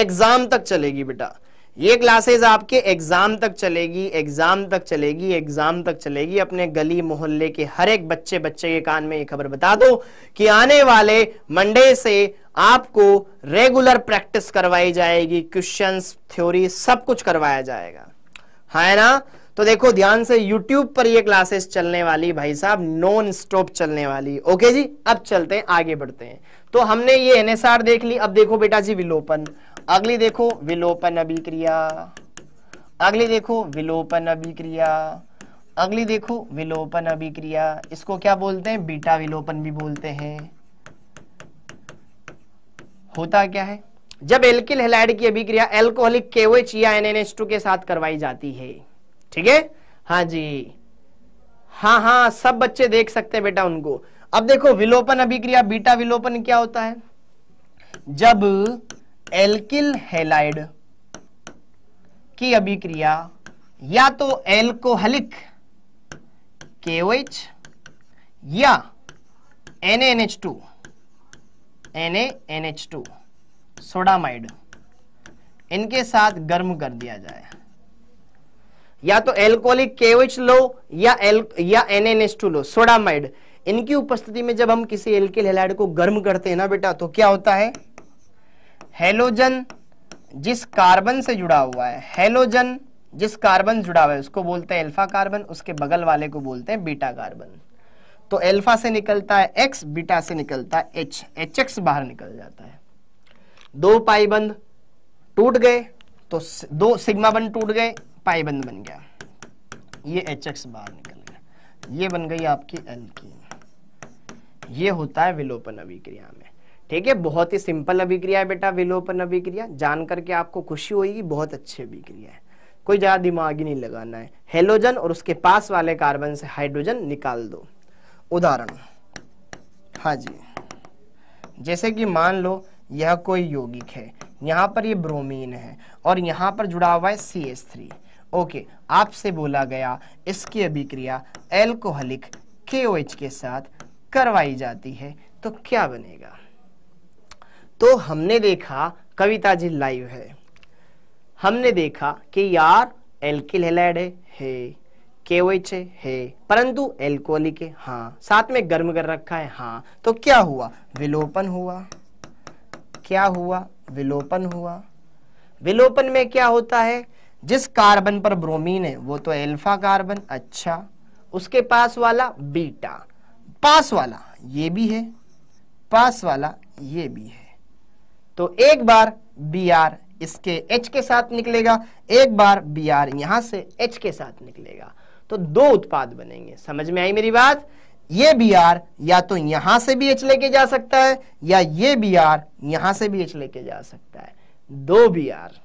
एग्जाम तक चलेगी बेटा ये क्लासेस आपके एग्जाम तक चलेगी एग्जाम तक चलेगी एग्जाम तक चलेगी अपने गली मोहल्ले के हर एक बच्चे बच्चे के कान में ये खबर बता दो कि आने वाले मंडे से आपको रेगुलर प्रैक्टिस करवाई जाएगी क्वेश्चंस थ्योरी सब कुछ करवाया जाएगा हाँ है ना तो देखो ध्यान से यूट्यूब पर ये क्लासेस चलने वाली भाई साहब नॉन स्टॉप चलने वाली ओके जी अब चलते हैं आगे बढ़ते हैं तो हमने ये एनएसआर देख ली अब देखो बेटा जी विलोपन अगली देखो विलोपन अभिक्रिया अगली देखो विलोपन अभिक्रिया अगली देखो विलोपन अभिक्रिया इसको क्या बोलते हैं बीटा विलोपन भी बोलते हैं होता क्या है जब एल्किल हेलाइड की अभिक्रिया एल्कोहलिक केवच या टू के साथ करवाई जाती है ठीक है हाँ जी हाँ हाँ सब बच्चे देख सकते हैं बेटा उनको अब देखो विलोपन अभिक्रिया बीटा विलोपन क्या होता है जब एल्किल हेलाइड की अभिक्रिया या तो एल्कोहलिक केओएच या NaNH2 NaNH2 सोडामाइड इनके साथ गर्म कर दिया जाए या तो एल्कोहलिक केओएच लो या एल या NaNH2 लो सोडामाइड इनकी उपस्थिति में जब हम किसी एल्किल हेलाइड को गर्म करते हैं ना बेटा तो क्या होता है हेलोजन जिस कार्बन से जुड़ा हुआ है हेलोजन जिस कार्बन जुड़ा हुआ है उसको बोलते हैं अल्फा कार्बन उसके बगल वाले को बोलते हैं बीटा कार्बन तो अल्फा से निकलता है एक्स बीटा से निकलता है एच एच एक्स बाहर निकल जाता है दो पाईबंद टूट गए तो दो सिग्मा बंद टूट गए पाईबंद बन गया ये एच एक्स बाहर निकल गया ये बन गई आपकी एल्कीन ये होता है विलोपन अभिक्रिया में ठीक है बहुत ही सिंपल अभिक्रिया है बेटा विलोपन अभिक्रिया जान करके आपको खुशी होगी बहुत अच्छी अभिक्रिया है कोई ज़्यादा दिमाग ही नहीं लगाना है हेलोजन और उसके पास वाले कार्बन से हाइड्रोजन निकाल दो उदाहरण हाँ जी जैसे कि मान लो यह कोई यौगिक है यहाँ पर ये ब्रोमीन है और यहाँ पर जुड़ा हुआ है सी एस थ्री ओके आपसे बोला गया इसकी अभिक्रिया एल्कोहलिक के ओ एच के साथ करवाई जाती है तो क्या बनेगा तो हमने देखा कविता जी लाइव है हमने देखा कि यार एल्किल हेलाइड है हे केओएच है परंतु एल्कोहलिक है हाँ साथ में गर्म कर रखा है हाँ तो क्या हुआ विलोपन हुआ क्या हुआ विलोपन हुआ विलोपन में क्या होता है जिस कार्बन पर ब्रोमीन है वो तो एल्फा कार्बन अच्छा उसके पास वाला बीटा पास वाला ये भी है पास वाला ये भी है तो एक बार बी आर इसके एच के साथ निकलेगा एक बार बी आर यहां से एच के साथ निकलेगा तो दो उत्पाद बनेंगे समझ में आई मेरी बात ये बी आर या तो यहां से भी एच लेके जा सकता है या ये बी आर यहां से भी एच लेके जा सकता है दो बी आर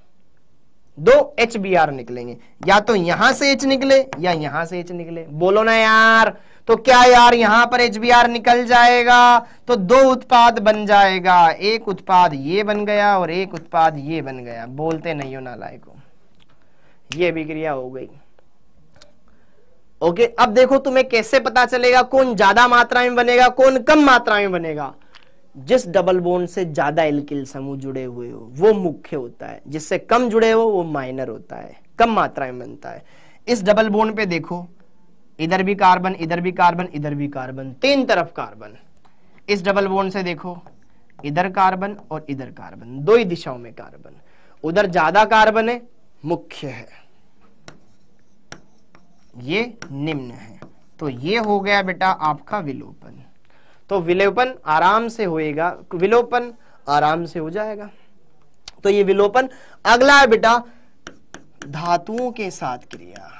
दो एच बी आर निकलेंगे या तो यहां से एच निकले या यहां से एच निकले बोलो ना यार तो क्या यार यहां पर एच निकल जाएगा तो दो उत्पाद बन जाएगा एक उत्पाद ये बन गया और एक उत्पाद ये बन गया बोलते नहीं हो नालाय को ये अभिक्रिया हो गई ओके अब देखो तुम्हें कैसे पता चलेगा कौन ज्यादा मात्रा में बनेगा कौन कम मात्रा में बनेगा जिस डबल बोन से ज्यादा एल्किल समूह जुड़े हुए हो वो मुख्य होता है जिससे कम जुड़े हो वो माइनर होता है कम मात्रा में बनता है इस डबल बोन पे देखो इधर भी कार्बन इधर भी कार्बन इधर भी कार्बन तीन तरफ कार्बन इस डबल बोन से देखो इधर कार्बन और इधर कार्बन दो ही दिशाओं में कार्बन उधर ज्यादा कार्बन है मुख्य है ये निम्न है तो ये हो गया बेटा आपका विलोपन तो विलोपन आराम से होएगा विलोपन आराम से हो जाएगा तो ये विलोपन अगला है बेटा धातुओं के साथ क्रिया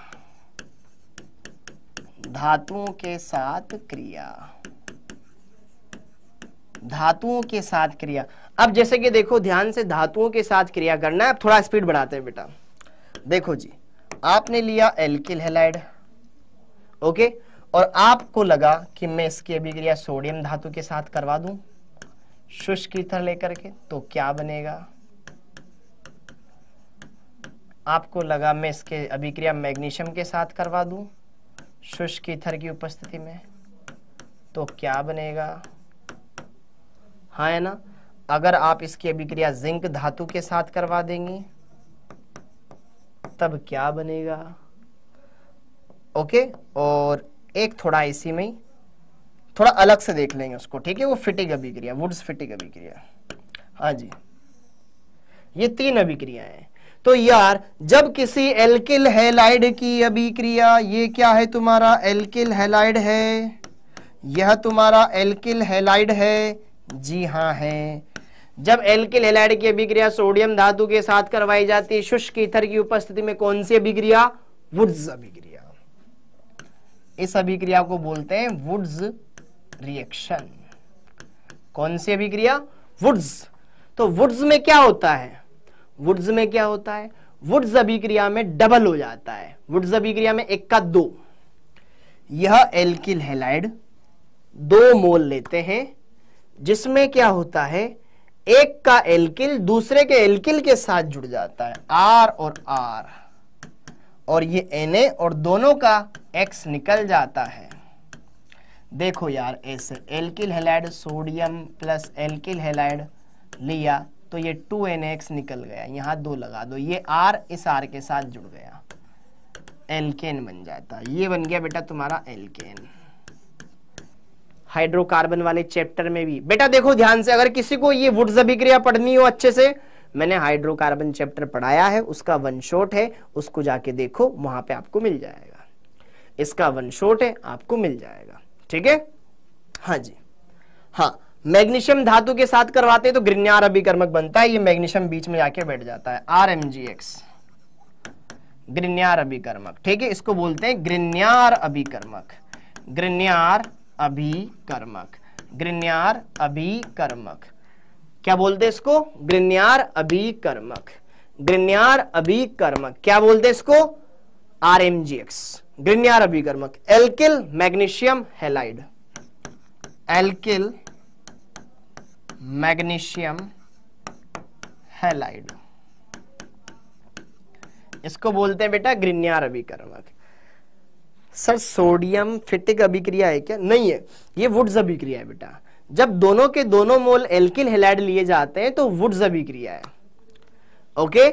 धातुओं के साथ क्रिया धातुओं के साथ क्रिया अब जैसे कि देखो ध्यान से धातुओं के साथ क्रिया करना है अब थोड़ा स्पीड बढ़ाते हैं बेटा देखो जी आपने लिया एल्किल हेलाइड ओके और आपको लगा कि मैं इसकी अभिक्रिया सोडियम धातु के साथ करवा दूं शुष्क ईथर लेकर के तो क्या बनेगा आपको लगा मैं इसके अभिक्रिया मैग्नीशियम के साथ करवा दूं शुष्क ईथर की उपस्थिति में तो क्या बनेगा हाँ है ना अगर आप इसकी अभिक्रिया जिंक धातु के साथ करवा देंगे तब क्या बनेगा ओके और एक थोड़ा इसी में थोड़ा अलग से देख लेंगे उसको ठीक है वो फिटिंग अभिक्रिया वुड्स फिटिंग अभिक्रिया हाँ जी ये तीन अभिक्रियाएं हैं तो यार जब किसी एल्किल हैलाइड की अभिक्रिया ये क्या है तुम्हारा एल्किल हेलाइड है यह तुम्हारा एल्किल हेलाइड है जी हाँ है जब एल्किल हेलाइड की अभिक्रिया सोडियम धातु के साथ करवाई जाती है शुष्क ईथर की उपस्थिति में कौन सी अभिक्रिया वुड्स अभिक्रिया इस अभिक्रिया को बोलते हैं वुड्स रिएक्शन कौन सी अभिक्रिया वुड्स तो वुड्स में क्या होता है वुड्स में क्या होता है वुड्स अभिक्रिया में डबल हो जाता है वुड्स अभिक्रिया में एक का दो यह एल्किल हेलाइड दो मोल लेते हैं जिसमें क्या होता है एक का एल्किल दूसरे के एल्किल के साथ जुड़ जाता है आर और आर और ये एन और दोनों का एक्स निकल जाता है देखो यार ऐसे alkyl halide sodium plus alkyl halide लिया तो ये टू एन एक्स निकल गया यहाँ दो लगा दो ये आर इस आर के साथ जुड़ गया एलकेन बन जाता ये बन गया बेटा तुम्हारा एलकेन हाइड्रोकार्बन वाले चैप्टर में भी बेटा देखो ध्यान से अगर किसी को ये वुड्स अभिक्रिया पढ़नी हो अच्छे से मैंने हाइड्रोकार्बन चैप्टर पढ़ाया है उसका वन शॉट है उसको जाके देखो वहां पे आपको मिल जाएगा इसका वन शॉट है आपको मिल जाएगा ठीक है हाँ जी हाँ मैग्नीशियम धातु के साथ करवाते हैं तो ग्रिन्यार अभिकर्मक बनता है ये मैग्नीशियम बीच में जाके बैठ जाता है R M G X Grignard अभिकर्मक ठीक है इसको बोलते हैं ग्रिन्यार अभिकर्मक ग्रिन्यार अभिकर्मक ग्रिन्यार अभिकर्मक क्या बोलते हैं इसको ग्रिन्यार अभिकर्मक ग्रिन्यार अभिकर्मक क्या बोलते हैं इसको R M G X Grignard अभिकर्मक alkyl magnesium halide alkyl magnesium halide इसको बोलते हैं बेटा ग्रिन्यार अभिकरण सर सोडियम फिटिक अभिक्रिया है क्या नहीं है ये वुड्स अभिक्रिया है बेटा जब दोनों के दोनों मोल एल्किल हेलाइड लिए जाते हैं तो वुड्स अभिक्रिया है ओके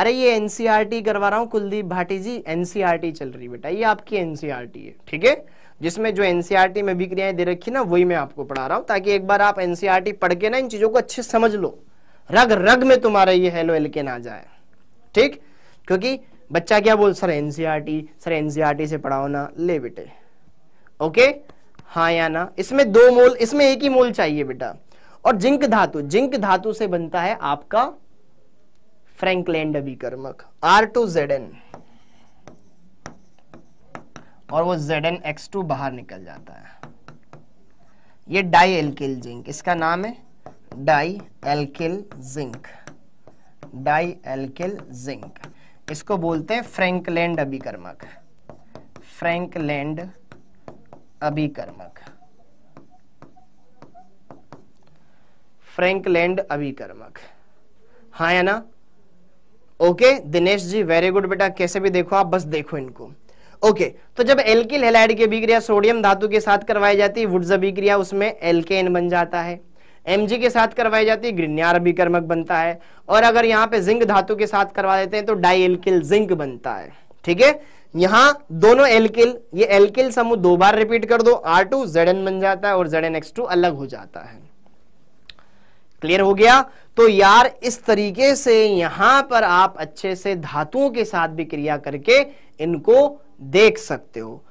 अरे ये एनसीआरटी e करवा रहा हूं कुलदीप भाटी जी एनसीआरटी e चल रही बेटा ये आपकी एनसीआरटी e है ठीक है जिसमें जो एनसीईआरटी e में भी क्रियाएं दे रखी ना वही मैं आपको पढ़ा रहा हूँ ताकि एक बार आप एनसीईआरटी e पढ़ के ना इन चीजों को अच्छे समझ लो रग रग में तुम्हारा ये हेलो एल के ना जाए ठीक क्योंकि बच्चा क्या बोल sir NCERT e sir NCERT से पढ़ाओ ना ले बेटे ओके हाँ या ना इसमें दो मोल इसमें एक ही मोल चाहिए बेटा और जिंक धातु जिंक धातु से बनता है आपका फ्रेंकलैंड अभिकर्मक आर टू जेड एन और वो जेड एन एक्स टू बाहर निकल जाता है ये डाई एल्किल जिंक इसका नाम है dialkyl zinc dialkyl zinc इसको बोलते हैं फ्रैंकलैंड अभिकर्मक फ्रैंकलैंड अभिकर्मक फ्रैंकलैंड अभिकर्मक हाँ या ना okay Dinesh ji very good बेटा कैसे भी देखो आप बस देखो इनको ओके तो जब एल्किल हेलाइड की अभिक्रिया सोडियम धातु के साथ करवाई जाती है वुड्स अभिक्रिया उसमें एल्केन बन जाता है एम के साथ करवाई जाती है ग्रिन्यार अभिकर्मक बनता है और अगर यहाँ पे जिंक धातु के साथ करवा देते हैं तो डाई एल्किल जिंक बनता है ठीक है यहाँ दोनों एल्किल ये एल्किल समूह दो बार रिपीट कर दो आर टू बन जाता है और जेड अलग हो जाता है क्लियर हो गया तो यार इस तरीके से यहां पर आप अच्छे से धातुओं के साथ भी क्रिया करके इनको देख सकते हो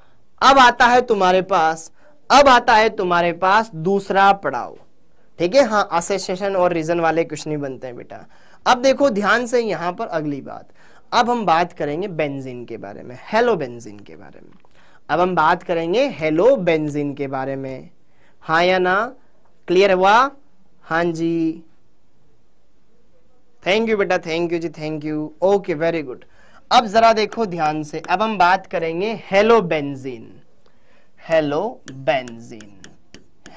अब आता है तुम्हारे पास अब आता है तुम्हारे पास दूसरा पड़ाव ठीक है हाँ एसेसिएशन और रीजन वाले कुछ नहीं बनते हैं बेटा अब देखो ध्यान से यहां पर अगली बात अब हम बात करेंगे बेंजीन के बारे में हेलो बेंजीन के बारे में अब हम बात करेंगे हेलो बेंजीन के बारे में हा या ना क्लियर हुआ हाँ जी थैंक यू बेटा थैंक यू जी thank you okay very good अब जरा देखो ध्यान से अब हम बात करेंगे halobenzene halobenzene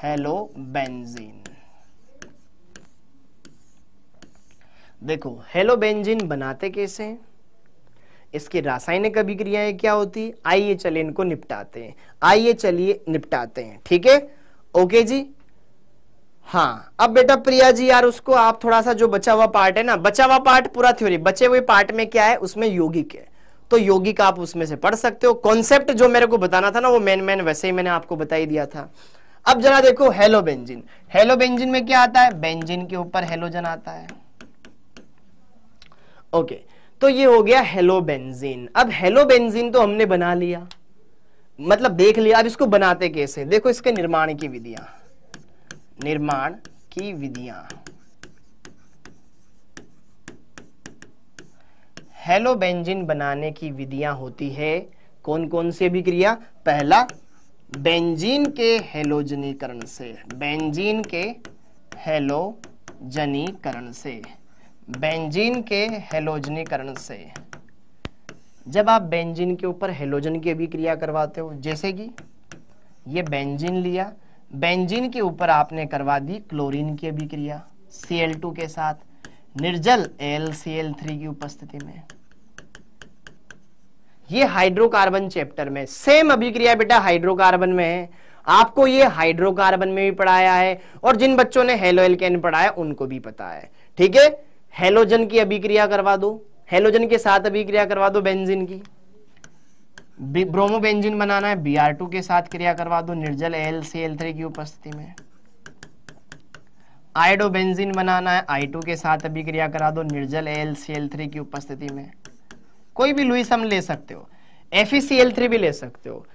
halobenzene देखो हेलो बेंजीन बनाते कैसे इसकी रासायनिक अभिक्रियाएं क्या होती आइए चलिए इनको निपटाते हैं आइए चलिए निपटाते हैं ठीक है ओके जी हाँ अब बेटा प्रिया जी यार उसको आप थोड़ा सा जो बचा हुआ पार्ट है ना बचा हुआ पार्ट पूरा थ्योरी बचे हुए पार्ट में क्या है उसमें योगिक है तो योगिक आप उसमें से पढ़ सकते हो कॉन्सेप्ट जो मेरे को बताना था ना वो मेन मैन वैसे ही मैंने आपको बताई दिया था अब जरा देखो हेलो बेंजिन हेलो बेंजिन में क्या आता है बेंजिन के ऊपर हेलोजन आता है ओके तो ये हो गया हेलो बेंजिन अब हेलो बेंजिन तो हमने बना लिया मतलब देख लिया अब इसको बनाते कैसे देखो इसके निर्माण की विधियां निर्माण की विधियां हेलो बेंजिन बनाने की विधियां होती है कौन कौन से अभिक्रिया पहला बेंजीन के हेलोजनीकरण से बेंजीन के हेलोजनीकरण से बेंजीन के हेलोजनीकरण से जब आप बेंजीन के ऊपर हेलोजन की अभिक्रिया करवाते हो जैसे कि ये बेंजीन लिया बेंजीन के ऊपर आपने करवा दी क्लोरीन की अभिक्रिया Cl2 के साथ निर्जल AlCl3 की उपस्थिति में ये हाइड्रोकार्बन चैप्टर में सेम अभिक्रिया बेटा हाइड्रोकार्बन में है आपको ये हाइड्रोकार्बन में भी पढ़ाया है और जिन बच्चों ने हेलो एल्केन पढ़ाया उनको भी पता है ठीक है हेलोजन की अभिक्रिया करवा दो हेलोजन के साथ अभिक्रिया करवा दो बेंजीन की ब्रोमोबेंजिन बनाना है बी आर टू के साथ क्रिया करवा दो निर्जल एल सी एल थ्री की उपस्थिति में आयोडोबेंजिन बनाना है आई टू के साथ क्रिया करा दो निर्जल एल सी एल थ्री की उपस्थिति में कोई भी लुइस हम ले सकते हो F E C L three भी ले सकते हो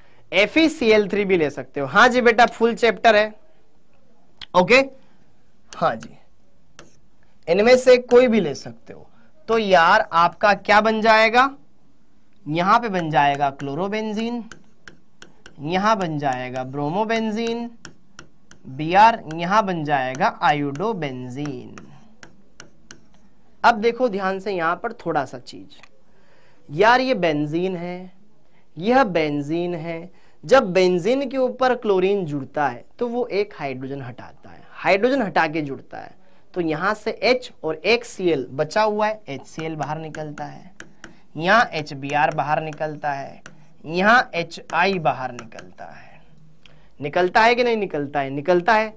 F E C L three भी ले सकते हो हाँ जी बेटा फुल चैप्टर है ओके हाँ जी इनमें से कोई भी ले सकते हो तो यार आपका क्या बन जाएगा यहाँ पे बन जाएगा क्लोरोबेंजीन यहाँ बन जाएगा ब्रोमोबेंजीन बी आर यहां बन जाएगा आयोडोबेंजीन अब देखो ध्यान से यहाँ पर थोड़ा सा चीज यार ये बेंजीन है यह बेंजीन है जब बेंजीन के ऊपर क्लोरीन जुड़ता है तो वो एक हाइड्रोजन हटाता है हाइड्रोजन हटा के जुड़ता है तो यहां से H और एक बचा हुआ है एच बाहर निकलता है यहाँ एच बाहर निकलता है यहाँ एच बाहर निकलता है निकलता है कि नहीं निकलता है निकलता है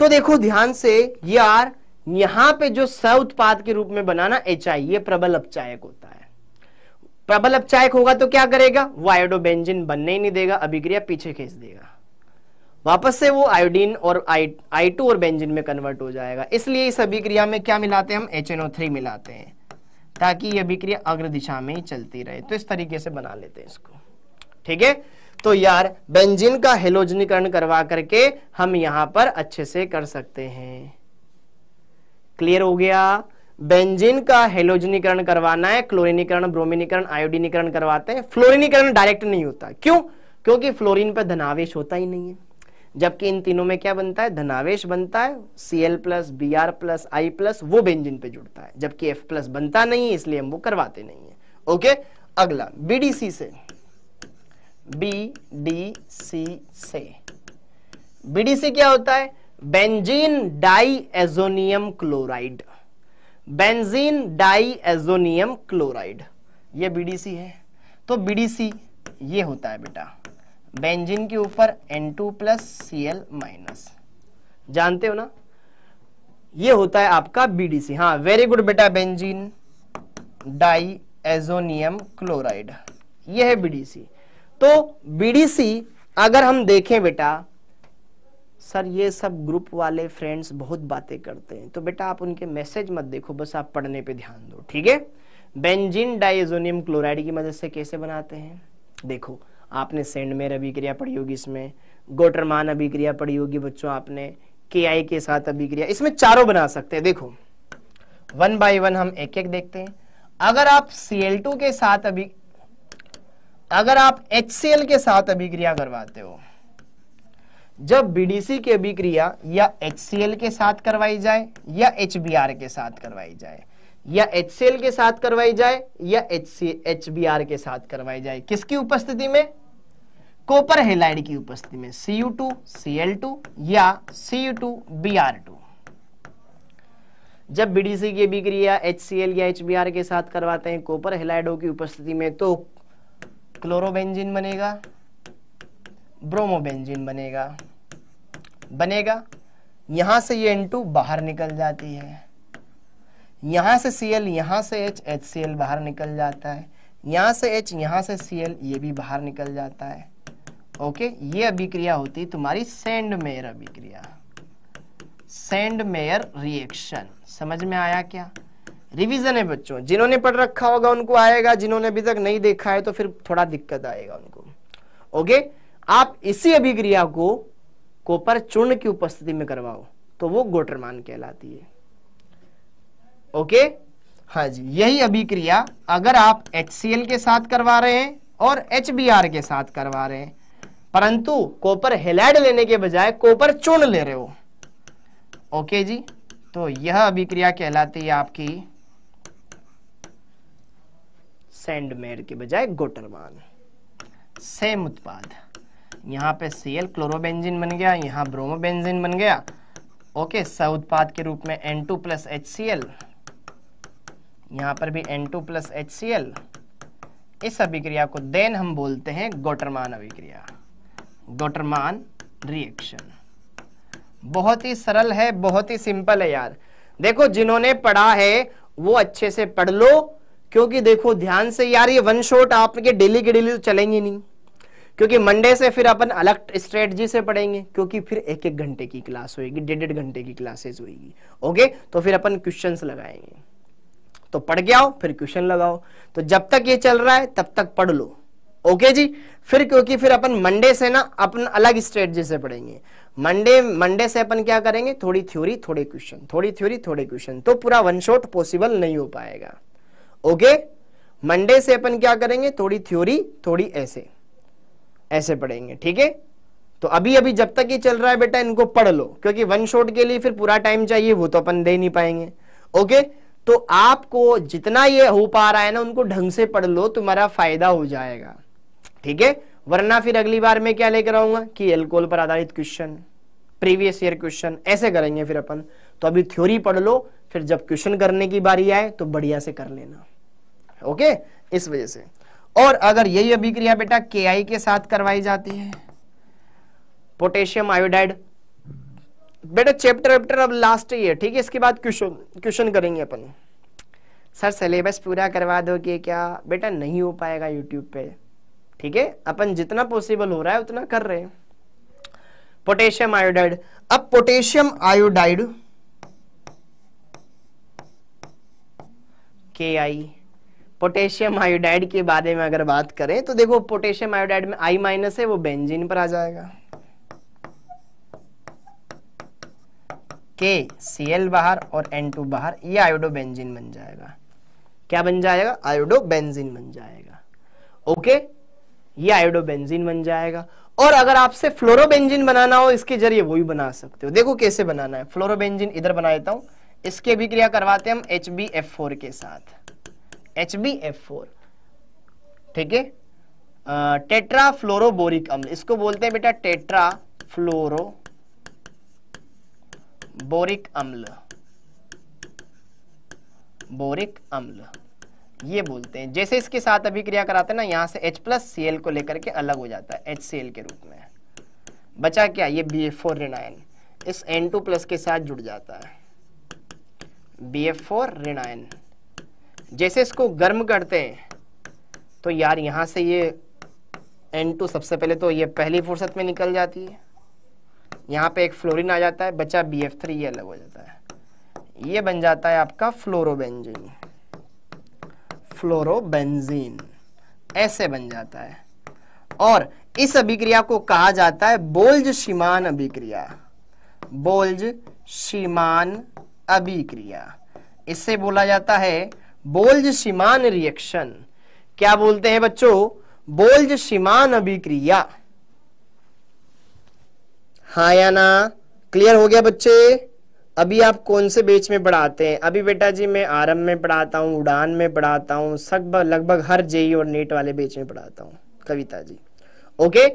तो देखो ध्यान से यार यहां पे जो स उत्पाद के रूप में बनाना एच आई ये प्रबल अपचायक होता है प्रबल अपचायक होगा तो क्या करेगा वो आयोडोबेंजिन बनने ही नहीं देगा अभिक्रिया पीछे खींच देगा वापस से वो आयोडीन और आई आई टू और बेंजिन में कन्वर्ट हो जाएगा इसलिए इस अभिक्रिया में क्या मिलाते हैं हम एच मिलाते हैं ताकि ये अभिक्रिया अग्र दिशा में ही चलती रहे तो इस तरीके से बना लेते हैं इसको ठीक है तो यार बेंजीन का हेलोजनीकरण करवा करके हम यहां पर अच्छे से कर सकते हैं क्लियर हो गया बेंजीन का हेलोजनीकरण करवाना है क्लोरिनीकरण ब्रोमिनीकरण आयोडीनीकरण करवाते हैं फ्लोरिनीकरण डायरेक्ट नहीं होता क्यों क्योंकि फ्लोरीन पर धनावेश होता ही नहीं है जबकि इन तीनों में क्या बनता है धनावेश बनता है C L plus B R plus I plus वो बेंजिन पे जुड़ता है जबकि एफ प्लस बनता नहीं है इसलिए हम वो करवाते नहीं है ओके अगला बीडीसी से बी डी सी से बीडीसी क्या होता है benzene diazonium chloride benzene diazonium chloride ये बीडीसी है तो बीडीसी ये होता है बेटा बेंजिन के ऊपर N two plus C L minus जानते हो ना ये होता है आपका सी हाँ वेरी गुड बेटा बेंजीन डाई एजोनियम क्लोराइड ये है सी तो बीडीसी अगर हम देखें बेटा सर ये सब ग्रुप वाले फ्रेंड्स बहुत बातें करते हैं तो बेटा आप उनके मैसेज मत देखो बस आप पढ़ने पे ध्यान दो ठीक है बेंजीन डाइजोनियम क्लोराइड की मदद से कैसे बनाते हैं देखो आपने सेंडमेर अभिक्रिया पढ़ी होगी इसमें गोटरमान अभिक्रिया पढ़ी होगी बच्चों आपने के आई के साथ अभिक्रिया इसमें चारों बना सकते हैं देखो वन बाई वन हम एक एक देखते हैं अगर आप टू के साथ अभी अगर आप एल के साथ अभिक्रिया करवाते हो जब सी की अभिक्रिया या एल के साथ करवाई जाए या आर के साथ करवाई जाए या एच के साथ करवाई जाए या एच सी के साथ करवाई जाए किसकी उपस्थिति में कोपर हेलाइड की उपस्थिति में टू टू या टू जब बीडीसी की अभिक्रिया एल या आर के साथ करवाते हैं कोपर हेलाइडो की उपस्थिति में तो क्लोरोबेंजिन बनेगा ब्रोमोबेंजिन बनेगा बनेगा यहां से ये N2 बाहर निकल जाती है यहां से सी यहां से एच एच सी एल बाहर निकल जाता है यहां से एच यहां से सी ये भी बाहर निकल जाता है ओके ये अभिक्रिया होती है तुम्हारी सेंड मेयर अभिक्रिया सेंड मेयर रिएक्शन समझ में आया क्या रिविजन है बच्चों जिन्होंने पढ़ रखा होगा उनको आएगा जिन्होंने अभी तक नहीं देखा है तो फिर थोड़ा दिक्कत आएगा उनको ओके आप इसी अभिक्रिया को कोपर चूर्ण की उपस्थिति में करवाओ तो वो गोटरमान कहलाती है ओके हाँ जी यही अभिक्रिया अगर आप एच के साथ करवा रहे हैं और एच के साथ करवा रहे हैं परंतु कोपर हेलाइड लेने के बजाय कोपर चूर्ण ले रहे हो ओके जी तो यह अभिक्रिया कहलाती है आपकी सेंडमेर के बजाय गोटरमान सेम उत्पाद यहां पे सीएल क्लोरोबेंजिन बन गया यहां ब्रोमोबेंजिन बन गया ओके स उत्पाद के रूप में N2 टू प्लस एच यहाँ पर भी N two plus H C L इस अभिक्रिया को देन हम बोलते हैं गोटरमान अभिक्रिया गोटरमान रिएक्शन बहुत ही सरल है बहुत ही सिंपल है यार देखो जिन्होंने पढ़ा है वो अच्छे से पढ़ लो क्योंकि देखो ध्यान से यार ये वन शॉट आपके डेली के डेली तो चलेंगे नहीं क्योंकि मंडे से फिर अपन अलग स्ट्रेटजी से पढ़ेंगे क्योंकि फिर एक एक घंटे की क्लास होगी डेढ़ डेढ़ घंटे की क्लासेस होगी ओके तो फिर अपन क्वेश्चंस लगाएंगे तो पढ़ के आओ फिर क्वेश्चन लगाओ तो जब तक ये चल रहा है तब तक पढ़ लो ओके जी फिर क्योंकि फिर अपन मंडे से ना अपन अलग स्ट्रेटजी से पढ़ेंगे मंडे मंडे से अपन क्या करेंगे थोड़ी थ्योरी थोड़े क्वेश्चन थोड़ी थ्योरी थोड़े क्वेश्चन तो पूरा वन शॉट पॉसिबल नहीं हो पाएगा ओके मंडे से अपन क्या करेंगे थोड़ी थ्योरी थोड़ी ऐसे ऐसे पढ़ेंगे ठीक है तो अभी अभी जब तक ये चल रहा है बेटा इनको पढ़ लो क्योंकि वन शॉट के लिए फिर पूरा टाइम चाहिए वो तो अपन दे नहीं पाएंगे ओके okay? तो आपको जितना ये हो पा रहा है ना उनको ढंग से पढ़ लो तुम्हारा फायदा हो जाएगा ठीक है वरना फिर अगली बार मैं क्या लेकर आऊंगा कि एल्कोल पर आधारित क्वेश्चन प्रीवियस ईयर क्वेश्चन ऐसे करेंगे फिर अपन तो अभी थ्योरी पढ़ लो फिर जब क्वेश्चन करने की बारी आए तो बढ़िया से कर लेना ओके इस वजह से और अगर यही अभिक्रिया बेटा के के साथ करवाई जाती है पोटेशियम आयोडाइड बेटा चैप्टर वेप्टर अब लास्ट ही है ठीक है इसके बाद क्वेश्चन क्वेश्चन करेंगे अपन सर सिलेबस पूरा करवा दोगे क्या बेटा नहीं हो पाएगा यूट्यूब पे ठीक है अपन जितना पॉसिबल हो रहा है उतना कर रहे हैं पोटेशियम आयोडाइड अब पोटेशियम आयोडाइड के आई पोटेशियम आयोडाइड के बारे में अगर बात करें तो देखो पोटेशियम आयोडाइड में आई माइनस है वो बेंजीन पर आ जाएगा के सी एल बाहर और एन टू बाहर ये आयोडो बेंजिन बन जाएगा क्या बन जाएगा आयोडो बेंजिन बन जाएगा ओके ये आयोडो बेंजिन बन जाएगा और अगर आपसे बेंजिन बनाना हो इसके जरिए वो भी बना सकते हो देखो कैसे बनाना है फ्लोरोबेंजिन इधर बना देता हूं इसके भी क्रिया करवाते हैं हम फोर के साथ फोर ठीक है टेट्रा फ्लोरोबोरिक अम्ल इसको बोलते हैं बेटा टेट्रा फ्लोरो बोरिक अम्ल बोरिक अम्ल ये बोलते हैं जैसे इसके साथ अभिक्रिया कराते हैं ना यहां से H प्लस सी एल को लेकर के अलग हो जाता है HCl के रूप में बचा क्या ये बी एफ फोर रिनाइन इस एन टू प्लस के साथ जुड़ जाता है बी एफ फोर रिनाइन जैसे इसको गर्म करते हैं तो यार यहां से ये एन टू सबसे पहले तो ये पहली फुर्सत में निकल जाती है यहाँ पे एक फ्लोरिन आ जाता है बचा बी एफ थ्री ये अलग हो जाता है ये बन जाता है आपका फ्लोरोबेंजीन फ्लोरोबेंजीन ऐसे बन जाता है और इस अभिक्रिया को कहा जाता है बोल्ज शिमान अभिक्रिया बोल्ज शिमान अभिक्रिया इसे बोला जाता है बोल्ज शिमान रिएक्शन क्या बोलते हैं बच्चों बोल्ज शिमान अभिक्रिया हाँ या ना क्लियर हो गया बच्चे अभी आप कौन से बेच में पढ़ाते हैं अभी बेटा जी मैं आरम में पढ़ाता हूँ उड़ान में पढ़ाता हूँ लगभग लगभग हर जेई e और नेट वाले बेच में पढ़ाता हूँ कविता जी ओके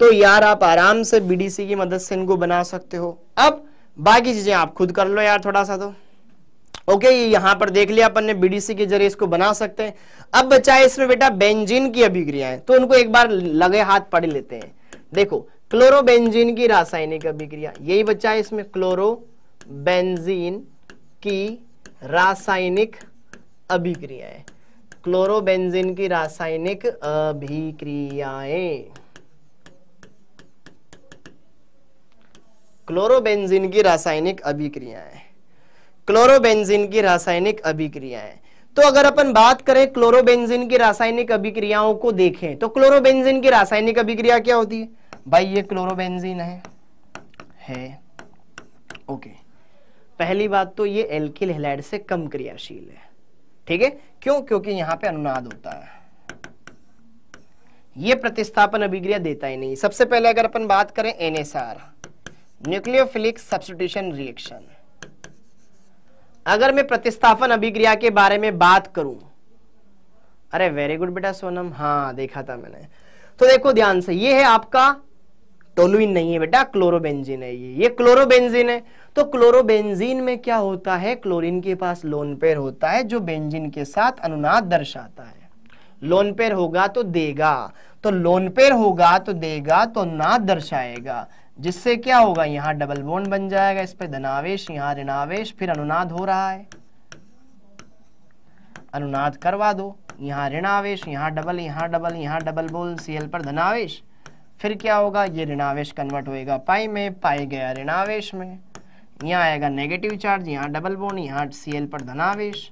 तो यार आप आराम से बीडीसी की मदद से इनको बना सकते हो अब बाकी चीजें आप खुद कर लो यार थोड़ा सा तो ओके यहां पर देख लिया अपन ने बीडीसी के जरिए इसको बना सकते हैं अब बचा है इसमें बेटा बेंजीन की अभिक्रियाएं तो उनको एक बार लगे हाथ पढ़ लेते हैं देखो क्लोरोबेंजीन की रासायनिक अभिक्रिया यही बच्चा है इसमें क्लोरोबेंजीन की रासायनिक अभिक्रिया है क्लोरोबेंजीन की रासायनिक अभिक्रियाएं क्लोरोबेंजीन की रासायनिक अभिक्रियाएं क्लोरोबेंजीन की रासायनिक अभिक्रियाएं तो अगर अपन बात करें क्लोरोबेंजीन की रासायनिक अभिक्रियाओं को देखें तो क्लोरोबेंजीन की रासायनिक अभिक्रिया क्या होती है भाई ये क्लोरोबेंजीन है है ओके पहली बात तो ये एल्किल हेलाइड से कम क्रियाशील है ठीक है क्यों क्योंकि यहां पे अनुनाद होता है ये प्रतिस्थापन अभिक्रिया देता ही नहीं सबसे पहले अगर अपन बात करें एनएसआर न्यूक्लियोफिलिक सब्सटीट्यूशन रिएक्शन अगर मैं प्रतिस्थापन अभिक्रिया के बारे में बात करूं अरे वेरी गुड बेटा सोनम हाँ देखा था मैंने तो देखो ध्यान से ये है आपका टोलुइन नहीं है बेटा क्लोरोबेंजीन है ये ये क्लोरोबेंजीन है तो क्लोरोबेंजीन में क्या होता है क्लोरीन के पास लोन पेयर होता है जो बेंजीन के साथ अनुनाद दर्शाता है लोन पेयर होगा तो देगा तो लोन पेयर होगा तो देगा तो नाद दर्शाएगा जिससे क्या होगा यहाँ डबल बोन बन जाएगा इस पर धनावेश यहाँ ऋणावेश फिर अनुनाद हो रहा है अनुनाद करवा दो यहाँ ऋणावेश यहाँ डबल यहाँ डबल यहाँ डबल बोन सीएल पर धनावेश फिर क्या होगा ये ऋणावेश कन्वर्ट होएगा पाई में पाई गया ऋणावेश में यहाँ आएगा नेगेटिव चार्ज यहाँ डबल बोन यहाँ सी पर धनावेश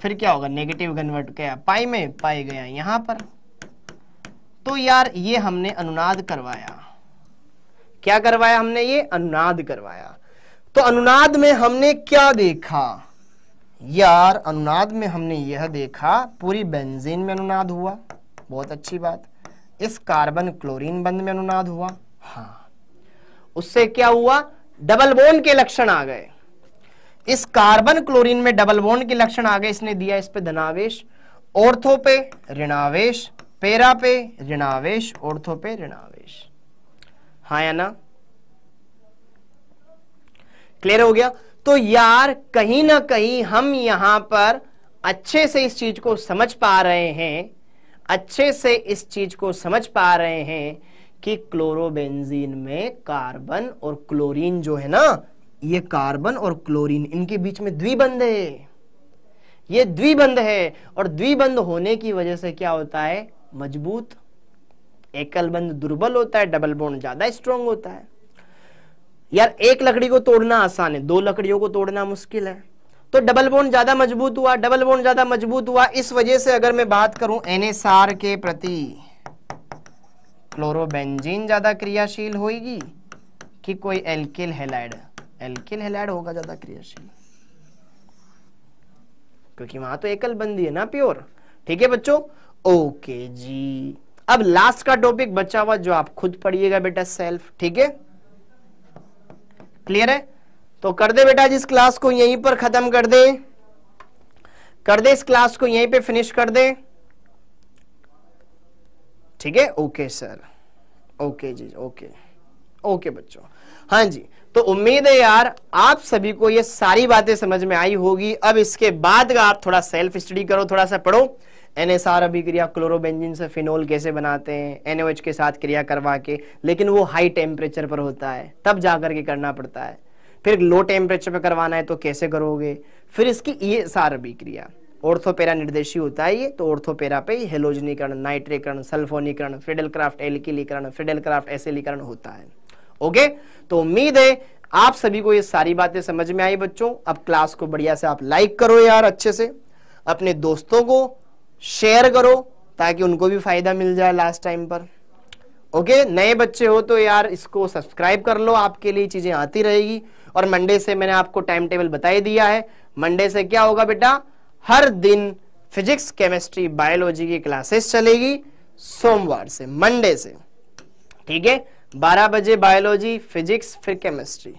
फिर क्या होगा नेगेटिव कन्वर्ट गया पाई में पाई गया यहाँ पर तो यार ये हमने अनुनाद करवाया क्या करवाया हमने ये अनुनाद करवाया तो अनुनाद में हमने क्या देखा यार अनुनाद में हमने यह देखा पूरी बेंजीन में अनुनाद हुआ बहुत अच्छी बात इस कार्बन क्लोरीन बंद में अनुनाद हुआ हाँ उससे क्या हुआ डबल बोन के लक्षण आ गए इस कार्बन क्लोरीन में डबल बोन के लक्षण आ गए इसने दिया इस पे धनावेश ऑर्थो पे ऋणावेश पेरा पे ऋणावेश ऑर्थो पे ऋणावेश हाँ या ना क्लियर हो गया तो यार कहीं ना कहीं हम यहां पर अच्छे से इस चीज को समझ पा रहे हैं अच्छे से इस चीज को समझ पा रहे हैं कि क्लोरोबेंजीन में कार्बन और क्लोरीन जो है ना ये कार्बन और क्लोरीन इनके बीच में द्विबंध है ये द्विबंध है और द्विबंध होने की वजह से क्या होता है मजबूत एकल बंद दुर्बल होता है डबल बोन ज्यादा स्ट्रोंग होता है यार एक लकड़ी को तोड़ना आसान है दो लकड़ियों को तोड़ना मुश्किल है तो डबल बोन ज्यादा मजबूत हुआ डबल बोन ज्यादा मजबूत हुआ इस वजह से अगर मैं बात करूं एनएसआर के प्रति क्लोरोबेंजीन ज्यादा क्रियाशील होगी कि कोई एल्किल हेलाइड एल्किल हेलाइड होगा ज्यादा क्रियाशील क्योंकि वहां तो एकल बंदी है ना प्योर ठीक है बच्चों ओके जी अब लास्ट का टॉपिक बचा हुआ जो आप खुद पढ़िएगा बेटा सेल्फ ठीक है क्लियर है तो कर दे बेटा जिस क्लास को यहीं पर ख़त्म कर दे कर दे इस क्लास को यहीं पे फिनिश कर दे ठीक है ओके सर ओके जी ओके ओके बच्चों हाँ जी तो उम्मीद है यार आप सभी को ये सारी बातें समझ में आई होगी अब इसके बाद का आप थोड़ा सेल्फ स्टडी करो थोड़ा सा पढ़ो एनएसआर अभिक्रिया क्लोरोबेंजिन से फिनोल कैसे बनाते हैं एनओएच के साथ क्रिया करवा के लेकिन वो हाई टेम्परेचर पर होता है तब जाकर के करना पड़ता है फिर लो टेम्परेचर पे करवाना है तो कैसे करोगे फिर इसकी ये सार अभिक्रिया ऑर्थोपेरा निर्देशी होता है ये तो ऑर्थोपेरा पे हेलोजनीकरण नाइट्रीकरण सल्फोनीकरण फ्रिडल क्राफ्ट एल्किलीकरण फ्रिडल क्राफ्ट एसिलीकरण होता है ओके तो उम्मीद है आप सभी को ये सारी बातें समझ में आई बच्चों अब क्लास को बढ़िया से आप लाइक करो यार अच्छे से अपने दोस्तों को शेयर करो ताकि उनको भी फायदा मिल जाए लास्ट टाइम पर ओके नए बच्चे हो तो यार इसको सब्सक्राइब कर लो आपके लिए चीजें आती रहेगी और मंडे से मैंने आपको टाइम टेबल बताई दिया है मंडे से क्या होगा बेटा हर दिन फिजिक्स केमिस्ट्री बायोलॉजी की क्लासेस चलेगी सोमवार से मंडे से ठीक है बारह बजे बायोलॉजी फिजिक्स फिर केमिस्ट्री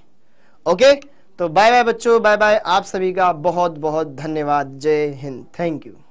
ओके तो बाय बाय बच्चों बाय बाय आप सभी का बहुत बहुत धन्यवाद जय हिंद थैंक यू